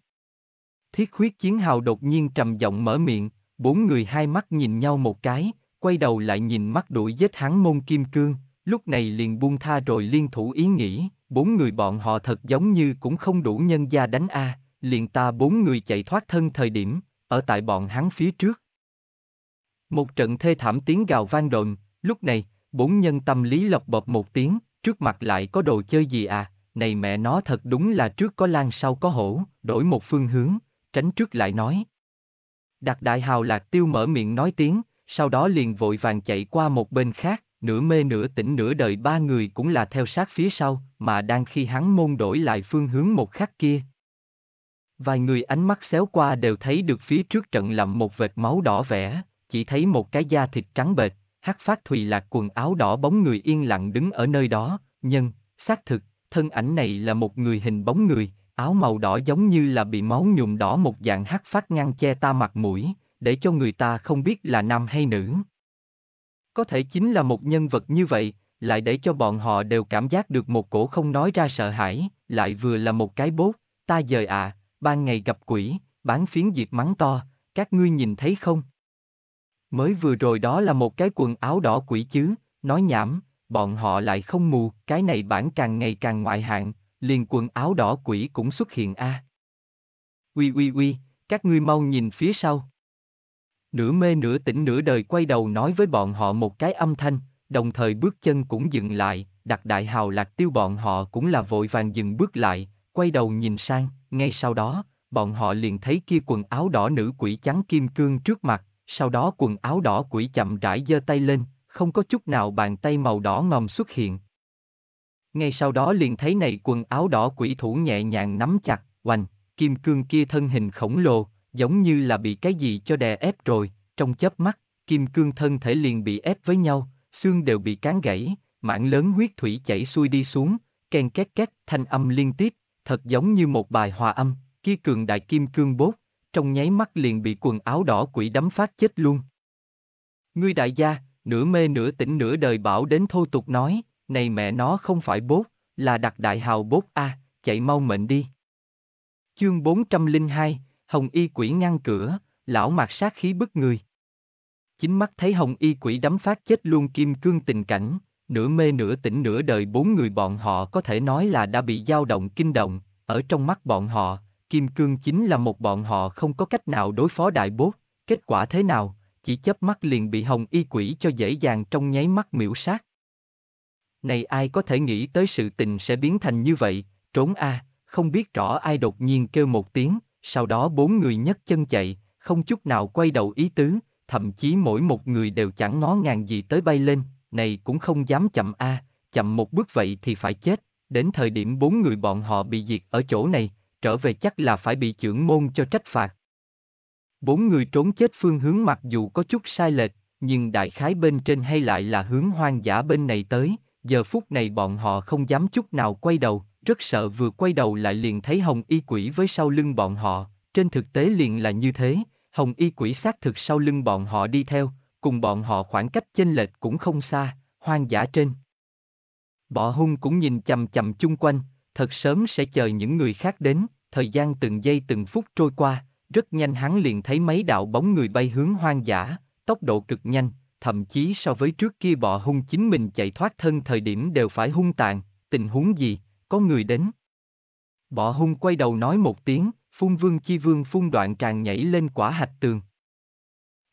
Thiết huyết chiến hào đột nhiên trầm giọng mở miệng, Bốn người hai mắt nhìn nhau một cái, quay đầu lại nhìn mắt đuổi giết hắn môn kim cương, lúc này liền buông tha rồi liên thủ ý nghĩ, bốn người bọn họ thật giống như cũng không đủ nhân gia đánh a, liền ta bốn người chạy thoát thân thời điểm, ở tại bọn hắn phía trước. Một trận thê thảm tiếng gào vang đồn, lúc này, bốn nhân tâm lý lọc bộp một tiếng, trước mặt lại có đồ chơi gì à, này mẹ nó thật đúng là trước có lan sau có hổ, đổi một phương hướng, tránh trước lại nói, Đặc đại hào lạc tiêu mở miệng nói tiếng, sau đó liền vội vàng chạy qua một bên khác, nửa mê nửa tỉnh nửa đời ba người cũng là theo sát phía sau, mà đang khi hắn môn đổi lại phương hướng một khắc kia. Vài người ánh mắt xéo qua đều thấy được phía trước trận lầm một vệt máu đỏ vẽ, chỉ thấy một cái da thịt trắng bệt, hắc phát thùy lạc quần áo đỏ bóng người yên lặng đứng ở nơi đó, nhân, xác thực, thân ảnh này là một người hình bóng người, Áo màu đỏ giống như là bị máu nhuộm đỏ một dạng hắc phát ngăn che ta mặt mũi, để cho người ta không biết là nam hay nữ. Có thể chính là một nhân vật như vậy, lại để cho bọn họ đều cảm giác được một cổ không nói ra sợ hãi, lại vừa là một cái bốt, ta dời à, ban ngày gặp quỷ, bán phiến diệp mắng to, các ngươi nhìn thấy không? Mới vừa rồi đó là một cái quần áo đỏ quỷ chứ, nói nhảm, bọn họ lại không mù, cái này bản càng ngày càng ngoại hạng, liền quần áo đỏ quỷ cũng xuất hiện a. À. ui ui, uy, các ngươi mau nhìn phía sau. Nửa mê nửa tỉnh nửa đời quay đầu nói với bọn họ một cái âm thanh, đồng thời bước chân cũng dừng lại, đặt đại hào lạc tiêu bọn họ cũng là vội vàng dừng bước lại, quay đầu nhìn sang, ngay sau đó, bọn họ liền thấy kia quần áo đỏ nữ quỷ trắng kim cương trước mặt, sau đó quần áo đỏ quỷ chậm rãi giơ tay lên, không có chút nào bàn tay màu đỏ ngòm xuất hiện, ngay sau đó liền thấy này quần áo đỏ quỷ thủ nhẹ nhàng nắm chặt, oành, kim cương kia thân hình khổng lồ, giống như là bị cái gì cho đè ép rồi, trong chớp mắt, kim cương thân thể liền bị ép với nhau, xương đều bị cán gãy, mảng lớn huyết thủy chảy xuôi đi xuống, ken két két thanh âm liên tiếp, thật giống như một bài hòa âm, kia cường đại kim cương bốt, trong nháy mắt liền bị quần áo đỏ quỷ đấm phát chết luôn. Ngươi đại gia, nửa mê nửa tỉnh nửa đời bảo đến thô tục nói, này mẹ nó không phải bốt, là đặc đại hào bốt a, à, chạy mau mệnh đi. Chương 402, Hồng Y Quỷ ngăn cửa, lão mặt sát khí bức người. Chính mắt thấy Hồng Y Quỷ đấm phát chết luôn kim cương tình cảnh, nửa mê nửa tỉnh nửa đời bốn người bọn họ có thể nói là đã bị dao động kinh động, ở trong mắt bọn họ, kim cương chính là một bọn họ không có cách nào đối phó đại bốt, kết quả thế nào, chỉ chớp mắt liền bị Hồng Y Quỷ cho dễ dàng trong nháy mắt miểu sát. Này ai có thể nghĩ tới sự tình sẽ biến thành như vậy, trốn a, à, không biết rõ ai đột nhiên kêu một tiếng, sau đó bốn người nhấc chân chạy, không chút nào quay đầu ý tứ, thậm chí mỗi một người đều chẳng ngó ngàng gì tới bay lên, này cũng không dám chậm a, à, chậm một bước vậy thì phải chết, đến thời điểm bốn người bọn họ bị diệt ở chỗ này, trở về chắc là phải bị trưởng môn cho trách phạt. Bốn người trốn chết phương hướng mặc dù có chút sai lệch, nhưng đại khái bên trên hay lại là hướng hoang dã bên này tới, giờ phút này bọn họ không dám chút nào quay đầu, rất sợ vừa quay đầu lại liền thấy hồng y quỷ với sau lưng bọn họ, trên thực tế liền là như thế, hồng y quỷ xác thực sau lưng bọn họ đi theo, cùng bọn họ khoảng cách chênh lệch cũng không xa, hoang dã trên. Bọ hung cũng nhìn chầm chầm chung quanh, thật sớm sẽ chờ những người khác đến, thời gian từng giây từng phút trôi qua, rất nhanh hắn liền thấy mấy đạo bóng người bay hướng hoang dã, tốc độ cực nhanh, thậm chí so với trước kia bọ hung chính mình chạy thoát thân thời điểm đều phải hung tàn, tình huống gì, có người đến. Bọ hung quay đầu nói một tiếng, phun vương chi vương phun đoạn tràn nhảy lên quả hạch tường.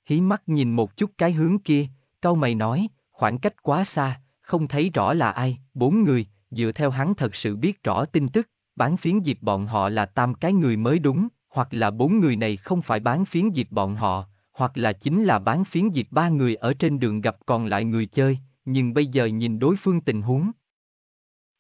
Hí mắt nhìn một chút cái hướng kia, cau mày nói, khoảng cách quá xa, không thấy rõ là ai, bốn người, dựa theo hắn thật sự biết rõ tin tức, bán phiến dịp bọn họ là tam cái người mới đúng, hoặc là bốn người này không phải bán phiến dịp bọn họ, hoặc là chính là bán phiến diệt ba người ở trên đường gặp còn lại người chơi, nhưng bây giờ nhìn đối phương tình huống.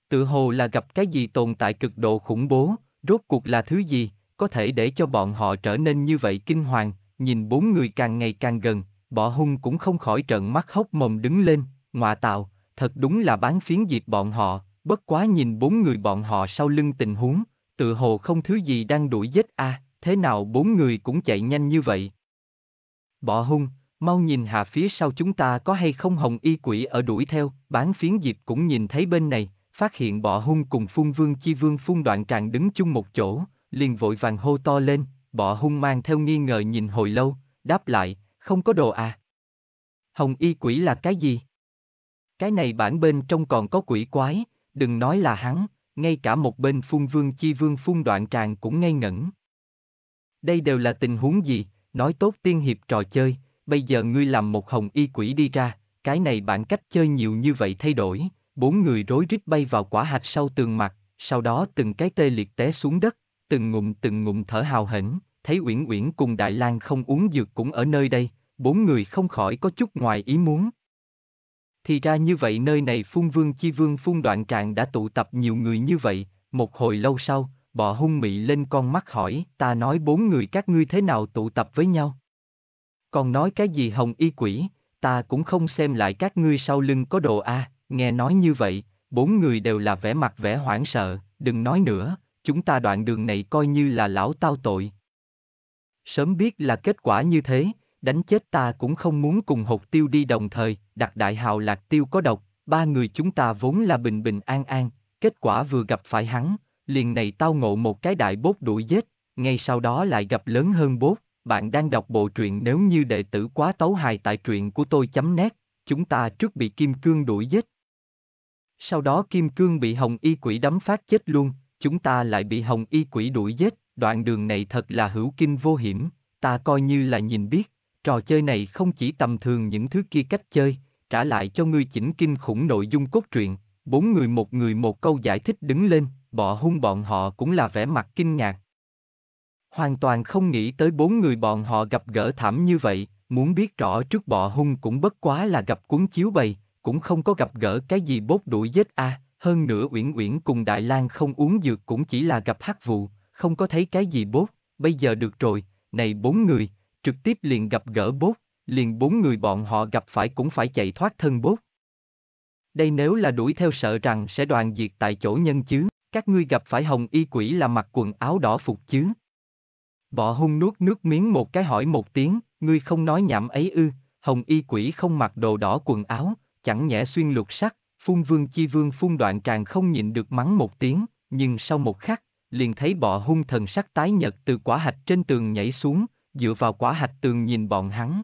Tự hồ là gặp cái gì tồn tại cực độ khủng bố, rốt cuộc là thứ gì, có thể để cho bọn họ trở nên như vậy kinh hoàng, nhìn bốn người càng ngày càng gần, bỏ hung cũng không khỏi trợn mắt hốc mồm đứng lên, ngọa tạo, thật đúng là bán phiến diệt bọn họ, bất quá nhìn bốn người bọn họ sau lưng tình huống, tự hồ không thứ gì đang đuổi giết a à, thế nào bốn người cũng chạy nhanh như vậy. Bỏ hung, mau nhìn hạ phía sau chúng ta có hay không hồng y quỷ ở đuổi theo, bán phiến diệp cũng nhìn thấy bên này, phát hiện bọ hung cùng phun vương chi vương phun đoạn tràng đứng chung một chỗ, liền vội vàng hô to lên, bọ hung mang theo nghi ngờ nhìn hồi lâu, đáp lại, không có đồ à. Hồng y quỷ là cái gì? Cái này bản bên trong còn có quỷ quái, đừng nói là hắn, ngay cả một bên phun vương chi vương phun đoạn tràng cũng ngây ngẩn. Đây đều là tình huống gì, nói tốt tiên hiệp trò chơi, bây giờ ngươi làm một hồng y quỷ đi ra, cái này bản cách chơi nhiều như vậy thay đổi, bốn người rối rít bay vào quả hạch sau tường mặt, sau đó từng cái tê liệt té xuống đất, từng ngụm từng ngụm thở hào hển, thấy Uyển Uyển cùng Đại Lang không uống dược cũng ở nơi đây, bốn người không khỏi có chút ngoài ý muốn. Thì ra như vậy nơi này phun vương chi vương phun đoạn trạng đã tụ tập nhiều người như vậy, một hồi lâu sau, bọ hung mị lên con mắt hỏi, ta nói bốn người các ngươi thế nào tụ tập với nhau. Còn nói cái gì hồng y quỷ, ta cũng không xem lại các ngươi sau lưng có đồ a, nghe nói như vậy, bốn người đều là vẻ mặt vẻ hoảng sợ, đừng nói nữa, chúng ta đoạn đường này coi như là lão tao tội. Sớm biết là kết quả như thế, đánh chết ta cũng không muốn cùng hột tiêu đi đồng thời, đặt đại hào lạc tiêu có độc, ba người chúng ta vốn là bình bình an an, kết quả vừa gặp phải hắn, liền này tao ngộ một cái đại bốt đuổi giết, ngay sau đó lại gặp lớn hơn bốt. Bạn đang đọc bộ truyện nếu như đệ tử quá tấu hài tại truyện của tôi chấm nét, chúng ta trước bị Kim Cương đuổi giết. Sau đó Kim Cương bị Hồng Y Quỷ đấm phát chết luôn, chúng ta lại bị Hồng Y Quỷ đuổi giết, đoạn đường này thật là hữu kinh vô hiểm, ta coi như là nhìn biết, trò chơi này không chỉ tầm thường những thứ kia cách chơi, trả lại cho ngươi chỉnh kinh khủng nội dung cốt truyện, bốn người một người một câu giải thích đứng lên, Bọ hung bọn họ cũng là vẻ mặt kinh ngạc. Hoàn toàn không nghĩ tới bốn người bọn họ gặp gỡ thảm như vậy, muốn biết rõ trước bọ hung cũng bất quá là gặp cuốn chiếu bầy, cũng không có gặp gỡ cái gì bốt đuổi giết a. hơn nữa uyển uyển cùng đại lang không uống dược cũng chỉ là gặp hát vụ không có thấy cái gì bốt bây giờ được rồi này bốn người trực tiếp liền gặp gỡ bốt liền bốn người bọn họ gặp phải cũng phải chạy thoát thân bốt đây nếu là đuổi theo sợ rằng sẽ đoàn diệt tại chỗ nhân chứ các ngươi gặp phải hồng y quỷ là mặc quần áo đỏ phục chứ? Bọ hung nuốt nước miếng một cái hỏi một tiếng, ngươi không nói nhảm ấy ư, hồng y quỷ không mặc đồ đỏ quần áo, chẳng nhẽ xuyên lục sắc, phun vương chi vương phun đoạn tràng không nhịn được mắng một tiếng, nhưng sau một khắc, liền thấy bọ hung thần sắc tái nhật từ quả hạch trên tường nhảy xuống, dựa vào quả hạch tường nhìn bọn hắn.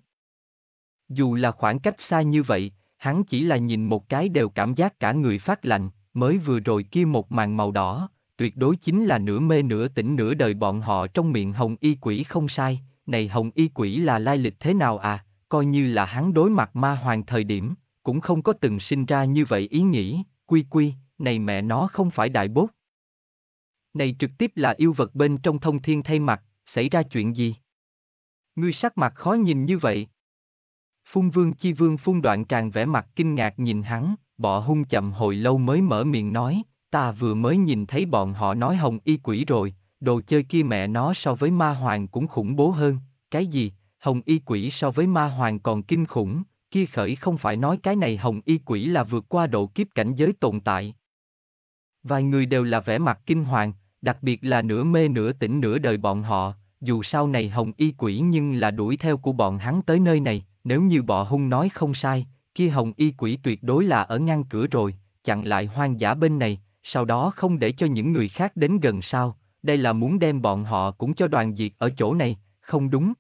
Dù là khoảng cách xa như vậy, hắn chỉ là nhìn một cái đều cảm giác cả người phát lạnh, mới vừa rồi kia một màn màu đỏ, tuyệt đối chính là nửa mê nửa tỉnh nửa đời bọn họ trong miệng hồng y quỷ không sai, này hồng y quỷ là lai lịch thế nào à, coi như là hắn đối mặt ma hoàng thời điểm, cũng không có từng sinh ra như vậy ý nghĩ, quy quy, này mẹ nó không phải đại bốt. Này trực tiếp là yêu vật bên trong thông thiên thay mặt, xảy ra chuyện gì? Ngươi sắc mặt khó nhìn như vậy. Phung vương chi vương phun đoạn tràn vẻ mặt kinh ngạc nhìn hắn, Bọ hung chậm hồi lâu mới mở miệng nói, ta vừa mới nhìn thấy bọn họ nói hồng y quỷ rồi, đồ chơi kia mẹ nó so với ma hoàng cũng khủng bố hơn, cái gì, hồng y quỷ so với ma hoàng còn kinh khủng, kia khởi không phải nói cái này hồng y quỷ là vượt qua độ kiếp cảnh giới tồn tại. Vài người đều là vẻ mặt kinh hoàng, đặc biệt là nửa mê nửa tỉnh nửa đời bọn họ, dù sau này hồng y quỷ nhưng là đuổi theo của bọn hắn tới nơi này, nếu như bọ hung nói không sai, kia hồng y quỷ tuyệt đối là ở ngăn cửa rồi, chặn lại hoang dã bên này, sau đó không để cho những người khác đến gần sao, đây là muốn đem bọn họ cũng cho đoàn diệt ở chỗ này, không đúng.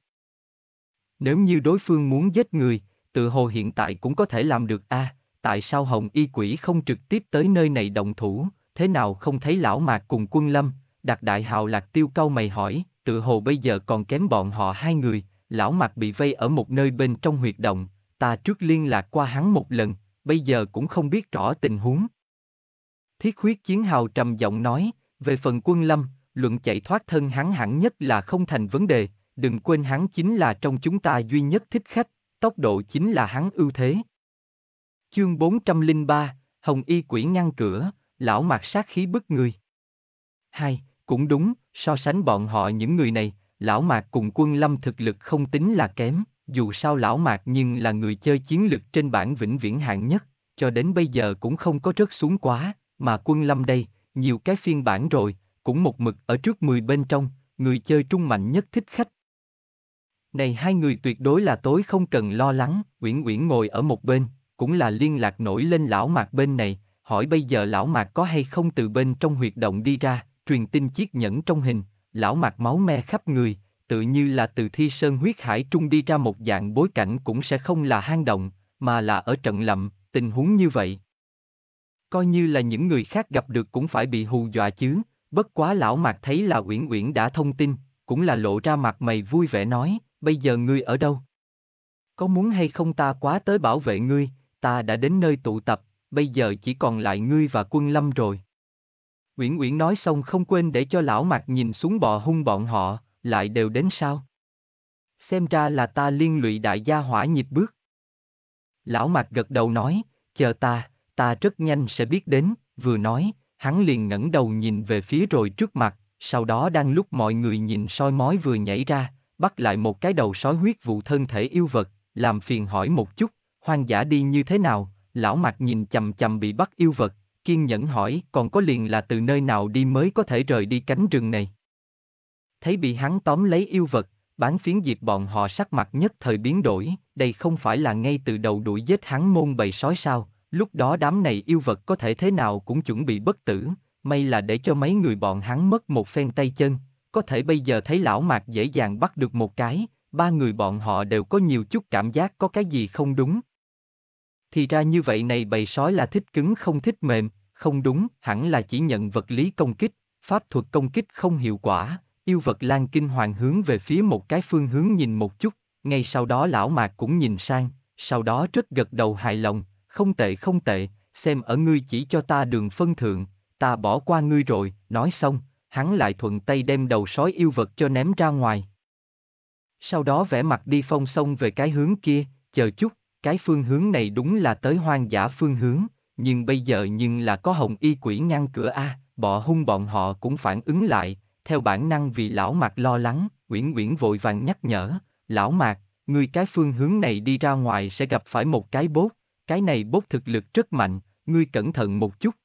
Nếu như đối phương muốn giết người, tự hồ hiện tại cũng có thể làm được a à, tại sao hồng y quỷ không trực tiếp tới nơi này động thủ, thế nào không thấy lão mạc cùng quân lâm, đặc đại hào lạc tiêu câu mày hỏi, tự hồ bây giờ còn kém bọn họ hai người, lão mạc bị vây ở một nơi bên trong huyệt động, ta trước liên lạc qua hắn một lần, bây giờ cũng không biết rõ tình huống. Thiết huyết chiến hào trầm giọng nói, về phần quân lâm, luận chạy thoát thân hắn hẳn nhất là không thành vấn đề, đừng quên hắn chính là trong chúng ta duy nhất thích khách, tốc độ chính là hắn ưu thế. Chương 403, Hồng Y Quỷ ngăn cửa, lão mặt sát khí bức người. Hai, cũng đúng, so sánh bọn họ những người này, lão mạc cùng quân lâm thực lực không tính là kém dù sao lão mạc nhưng là người chơi chiến lực trên bản vĩnh viễn hạng nhất, cho đến bây giờ cũng không có rớt xuống quá, mà quân lâm đây, nhiều cái phiên bản rồi, cũng một mực ở trước 10 bên trong, người chơi trung mạnh nhất thích khách. Này hai người tuyệt đối là tối không cần lo lắng, Uyển Uyển ngồi ở một bên, cũng là liên lạc nổi lên lão mạc bên này, hỏi bây giờ lão mạc có hay không từ bên trong huyệt động đi ra, truyền tin chiếc nhẫn trong hình, lão mạc máu me khắp người, tự như là từ thi sơn huyết hải trung đi ra một dạng bối cảnh cũng sẽ không là hang động, mà là ở trận lậm, tình huống như vậy. Coi như là những người khác gặp được cũng phải bị hù dọa chứ, bất quá lão mạc thấy là uyển uyển đã thông tin, cũng là lộ ra mặt mày vui vẻ nói, bây giờ ngươi ở đâu? Có muốn hay không ta quá tới bảo vệ ngươi, ta đã đến nơi tụ tập, bây giờ chỉ còn lại ngươi và quân lâm rồi. Uyển Uyển nói xong không quên để cho lão mặt nhìn xuống bò hung bọn họ, lại đều đến sao? Xem ra là ta liên lụy đại gia hỏa nhịp bước. Lão Mạc gật đầu nói, chờ ta, ta rất nhanh sẽ biết đến, vừa nói, hắn liền ngẩng đầu nhìn về phía rồi trước mặt, sau đó đang lúc mọi người nhìn soi mói vừa nhảy ra, bắt lại một cái đầu sói huyết vụ thân thể yêu vật, làm phiền hỏi một chút, hoang dã đi như thế nào, lão mặt nhìn chầm chầm bị bắt yêu vật, kiên nhẫn hỏi còn có liền là từ nơi nào đi mới có thể rời đi cánh rừng này thấy bị hắn tóm lấy yêu vật, bán phiến diệp bọn họ sắc mặt nhất thời biến đổi, đây không phải là ngay từ đầu đuổi giết hắn môn bầy sói sao, lúc đó đám này yêu vật có thể thế nào cũng chuẩn bị bất tử, may là để cho mấy người bọn hắn mất một phen tay chân, có thể bây giờ thấy lão mạc dễ dàng bắt được một cái, ba người bọn họ đều có nhiều chút cảm giác có cái gì không đúng. Thì ra như vậy này bầy sói là thích cứng không thích mềm, không đúng, hẳn là chỉ nhận vật lý công kích, pháp thuật công kích không hiệu quả, Yêu vật Lan Kinh Hoàng hướng về phía một cái phương hướng nhìn một chút, ngay sau đó lão mạc cũng nhìn sang, sau đó rất gật đầu hài lòng, không tệ không tệ, xem ở ngươi chỉ cho ta đường phân thượng, ta bỏ qua ngươi rồi, nói xong, hắn lại thuận tay đem đầu sói yêu vật cho ném ra ngoài. Sau đó vẽ mặt đi phong sông về cái hướng kia, chờ chút, cái phương hướng này đúng là tới hoang dã phương hướng, nhưng bây giờ nhưng là có hồng y quỷ ngăn cửa A, bọ hung bọn họ cũng phản ứng lại, theo bản năng vì lão mạc lo lắng, Uyển Uyển vội vàng nhắc nhở, lão mạc, người cái phương hướng này đi ra ngoài sẽ gặp phải một cái bốt, cái này bốt thực lực rất mạnh, ngươi cẩn thận một chút.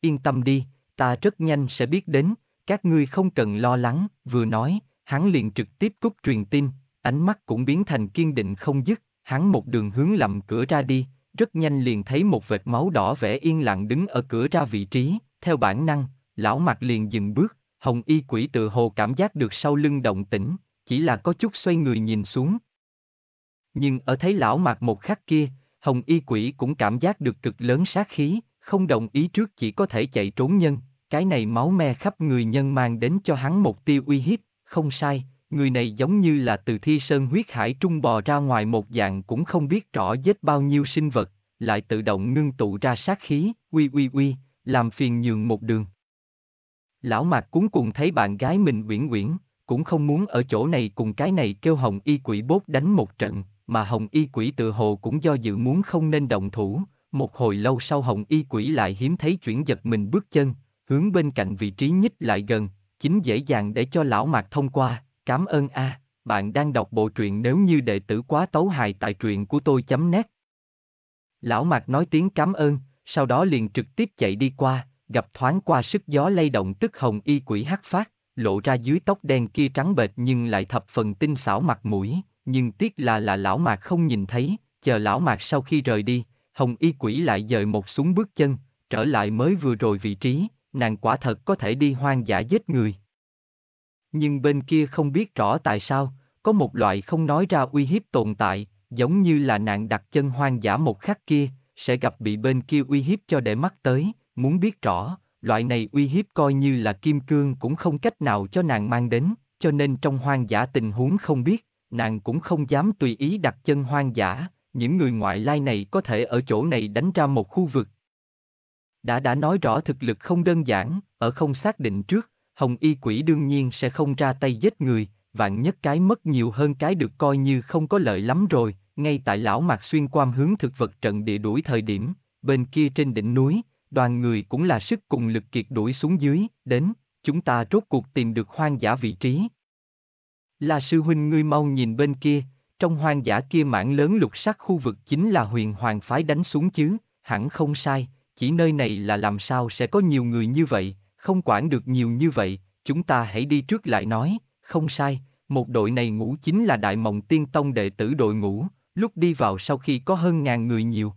Yên tâm đi, ta rất nhanh sẽ biết đến, các ngươi không cần lo lắng, vừa nói, hắn liền trực tiếp cúp truyền tin, ánh mắt cũng biến thành kiên định không dứt, hắn một đường hướng lầm cửa ra đi, rất nhanh liền thấy một vệt máu đỏ vẽ yên lặng đứng ở cửa ra vị trí, theo bản năng, lão mặt liền dừng bước, Hồng y quỷ tự hồ cảm giác được sau lưng động tĩnh, chỉ là có chút xoay người nhìn xuống. Nhưng ở thấy lão mặt một khắc kia, hồng y quỷ cũng cảm giác được cực lớn sát khí, không đồng ý trước chỉ có thể chạy trốn nhân, cái này máu me khắp người nhân mang đến cho hắn một tiêu uy hiếp, không sai, người này giống như là từ thi sơn huyết hải trung bò ra ngoài một dạng cũng không biết rõ giết bao nhiêu sinh vật, lại tự động ngưng tụ ra sát khí, uy uy uy, làm phiền nhường một đường. Lão Mạc cuốn cùng thấy bạn gái mình uyển uyển, cũng không muốn ở chỗ này cùng cái này kêu Hồng Y Quỷ bốt đánh một trận, mà Hồng Y Quỷ tự hồ cũng do dự muốn không nên động thủ, một hồi lâu sau Hồng Y Quỷ lại hiếm thấy chuyển giật mình bước chân, hướng bên cạnh vị trí nhích lại gần, chính dễ dàng để cho lão Mạc thông qua, cảm ơn a, à, bạn đang đọc bộ truyện nếu như đệ tử quá tấu hài tại truyện của tôi chấm nét. Lão Mạc nói tiếng cảm ơn, sau đó liền trực tiếp chạy đi qua, gặp thoáng qua sức gió lay động tức hồng y quỷ hát phát, lộ ra dưới tóc đen kia trắng bệt nhưng lại thập phần tinh xảo mặt mũi, nhưng tiếc là là lão mạc không nhìn thấy, chờ lão mạc sau khi rời đi, hồng y quỷ lại dời một súng bước chân, trở lại mới vừa rồi vị trí, nàng quả thật có thể đi hoang dã giết người. Nhưng bên kia không biết rõ tại sao, có một loại không nói ra uy hiếp tồn tại, giống như là nàng đặt chân hoang dã một khắc kia, sẽ gặp bị bên kia uy hiếp cho để mắt tới, muốn biết rõ, loại này uy hiếp coi như là kim cương cũng không cách nào cho nàng mang đến, cho nên trong hoang dã tình huống không biết, nàng cũng không dám tùy ý đặt chân hoang dã, những người ngoại lai này có thể ở chỗ này đánh ra một khu vực. Đã đã nói rõ thực lực không đơn giản, ở không xác định trước, hồng y quỷ đương nhiên sẽ không ra tay giết người, vạn nhất cái mất nhiều hơn cái được coi như không có lợi lắm rồi, ngay tại lão mạc xuyên quam hướng thực vật trận địa đuổi thời điểm, bên kia trên đỉnh núi, đoàn người cũng là sức cùng lực kiệt đuổi xuống dưới, đến, chúng ta rốt cuộc tìm được hoang dã vị trí. Là sư huynh ngươi mau nhìn bên kia, trong hoang dã kia mảng lớn lục sắc khu vực chính là huyền hoàng phái đánh xuống chứ, hẳn không sai, chỉ nơi này là làm sao sẽ có nhiều người như vậy, không quản được nhiều như vậy, chúng ta hãy đi trước lại nói, không sai, một đội này ngũ chính là Đại Mộng Tiên Tông đệ tử đội ngũ, lúc đi vào sau khi có hơn ngàn người nhiều,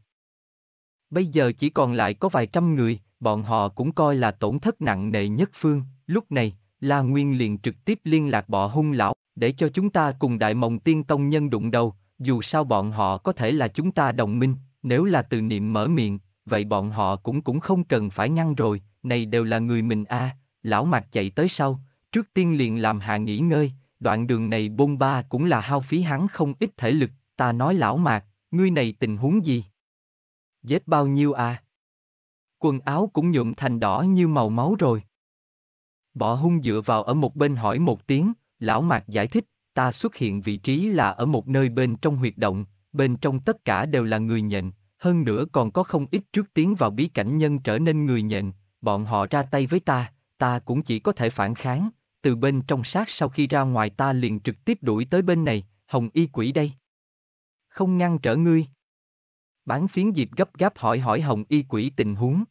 Bây giờ chỉ còn lại có vài trăm người, bọn họ cũng coi là tổn thất nặng nề nhất phương. Lúc này, La Nguyên liền trực tiếp liên lạc bọ hung lão, để cho chúng ta cùng Đại Mộng Tiên Tông nhân đụng đầu, dù sao bọn họ có thể là chúng ta đồng minh, nếu là từ niệm mở miệng, vậy bọn họ cũng cũng không cần phải ngăn rồi, này đều là người mình a. À. Lão Mạc chạy tới sau, trước tiên liền làm hạ nghỉ ngơi, đoạn đường này bôn ba cũng là hao phí hắn không ít thể lực, ta nói lão Mạc, ngươi này tình huống gì? Dết bao nhiêu à? Quần áo cũng nhuộm thành đỏ như màu máu rồi. Bỏ hung dựa vào ở một bên hỏi một tiếng, lão mạc giải thích, ta xuất hiện vị trí là ở một nơi bên trong huyệt động, bên trong tất cả đều là người nhện, hơn nữa còn có không ít trước tiến vào bí cảnh nhân trở nên người nhện, bọn họ ra tay với ta, ta cũng chỉ có thể phản kháng, từ bên trong sát sau khi ra ngoài ta liền trực tiếp đuổi tới bên này, hồng y quỷ đây. Không ngăn trở ngươi. Bán phiến dịp gấp gáp hỏi hỏi hồng y quỷ tình huống.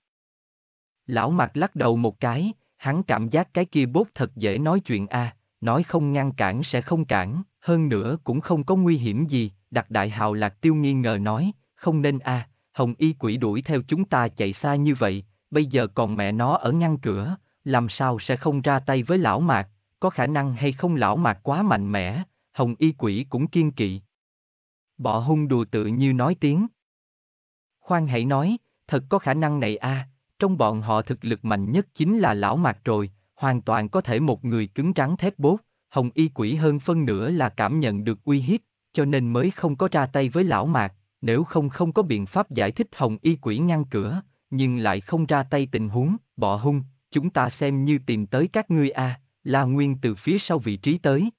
Lão mặt lắc đầu một cái, hắn cảm giác cái kia bốt thật dễ nói chuyện a, à, nói không ngăn cản sẽ không cản, hơn nữa cũng không có nguy hiểm gì, đặc đại hào lạc tiêu nghi ngờ nói, không nên a, à, hồng y quỷ đuổi theo chúng ta chạy xa như vậy, bây giờ còn mẹ nó ở ngăn cửa, làm sao sẽ không ra tay với lão mạc, có khả năng hay không lão mạc quá mạnh mẽ, hồng y quỷ cũng kiên kỵ. Bọ hung đùa tự như nói tiếng. Khoan hãy nói, thật có khả năng này à, trong bọn họ thực lực mạnh nhất chính là lão mạc rồi, hoàn toàn có thể một người cứng trắng thép bốt, hồng y quỷ hơn phân nửa là cảm nhận được uy hiếp, cho nên mới không có ra tay với lão mạc, nếu không không có biện pháp giải thích hồng y quỷ ngăn cửa, nhưng lại không ra tay tình huống, bỏ hung, chúng ta xem như tìm tới các ngươi a, à, la nguyên từ phía sau vị trí tới.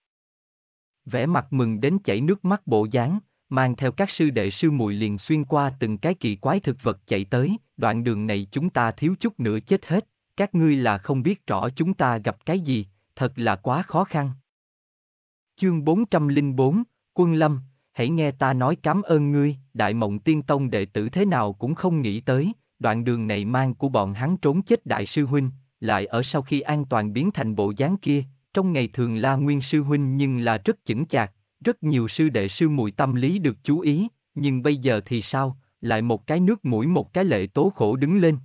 Vẻ mặt mừng đến chảy nước mắt bộ dáng, mang theo các sư đệ sư muội liền xuyên qua từng cái kỳ quái thực vật chạy tới, đoạn đường này chúng ta thiếu chút nữa chết hết, các ngươi là không biết rõ chúng ta gặp cái gì, thật là quá khó khăn. Chương 404, Quân Lâm, hãy nghe ta nói cảm ơn ngươi, Đại Mộng Tiên Tông đệ tử thế nào cũng không nghĩ tới, đoạn đường này mang của bọn hắn trốn chết Đại Sư Huynh, lại ở sau khi an toàn biến thành bộ dáng kia, trong ngày thường La Nguyên Sư Huynh nhưng là rất chững chạc, rất nhiều sư đệ sư muội tâm lý được chú ý, nhưng bây giờ thì sao, lại một cái nước mũi một cái lệ tố khổ đứng lên.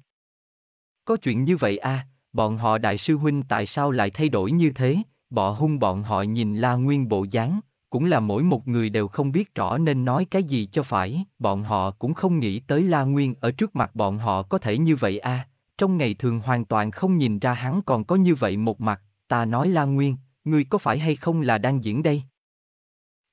Có chuyện như vậy à, bọn họ đại sư huynh tại sao lại thay đổi như thế, bọ hung bọn họ nhìn la nguyên bộ dáng, cũng là mỗi một người đều không biết rõ nên nói cái gì cho phải, bọn họ cũng không nghĩ tới La Nguyên ở trước mặt bọn họ có thể như vậy a. À. trong ngày thường hoàn toàn không nhìn ra hắn còn có như vậy một mặt, ta nói La Nguyên, ngươi có phải hay không là đang diễn đây?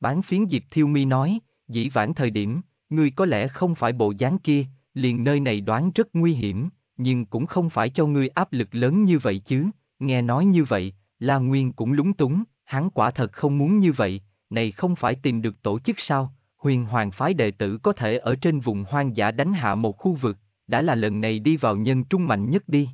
Bán phiến Diệp Thiêu Mi nói, dĩ vãng thời điểm, ngươi có lẽ không phải bộ dáng kia, liền nơi này đoán rất nguy hiểm, nhưng cũng không phải cho ngươi áp lực lớn như vậy chứ, nghe nói như vậy, La Nguyên cũng lúng túng, hắn quả thật không muốn như vậy, này không phải tìm được tổ chức sao, huyền hoàng phái đệ tử có thể ở trên vùng hoang dã đánh hạ một khu vực, đã là lần này đi vào nhân trung mạnh nhất đi.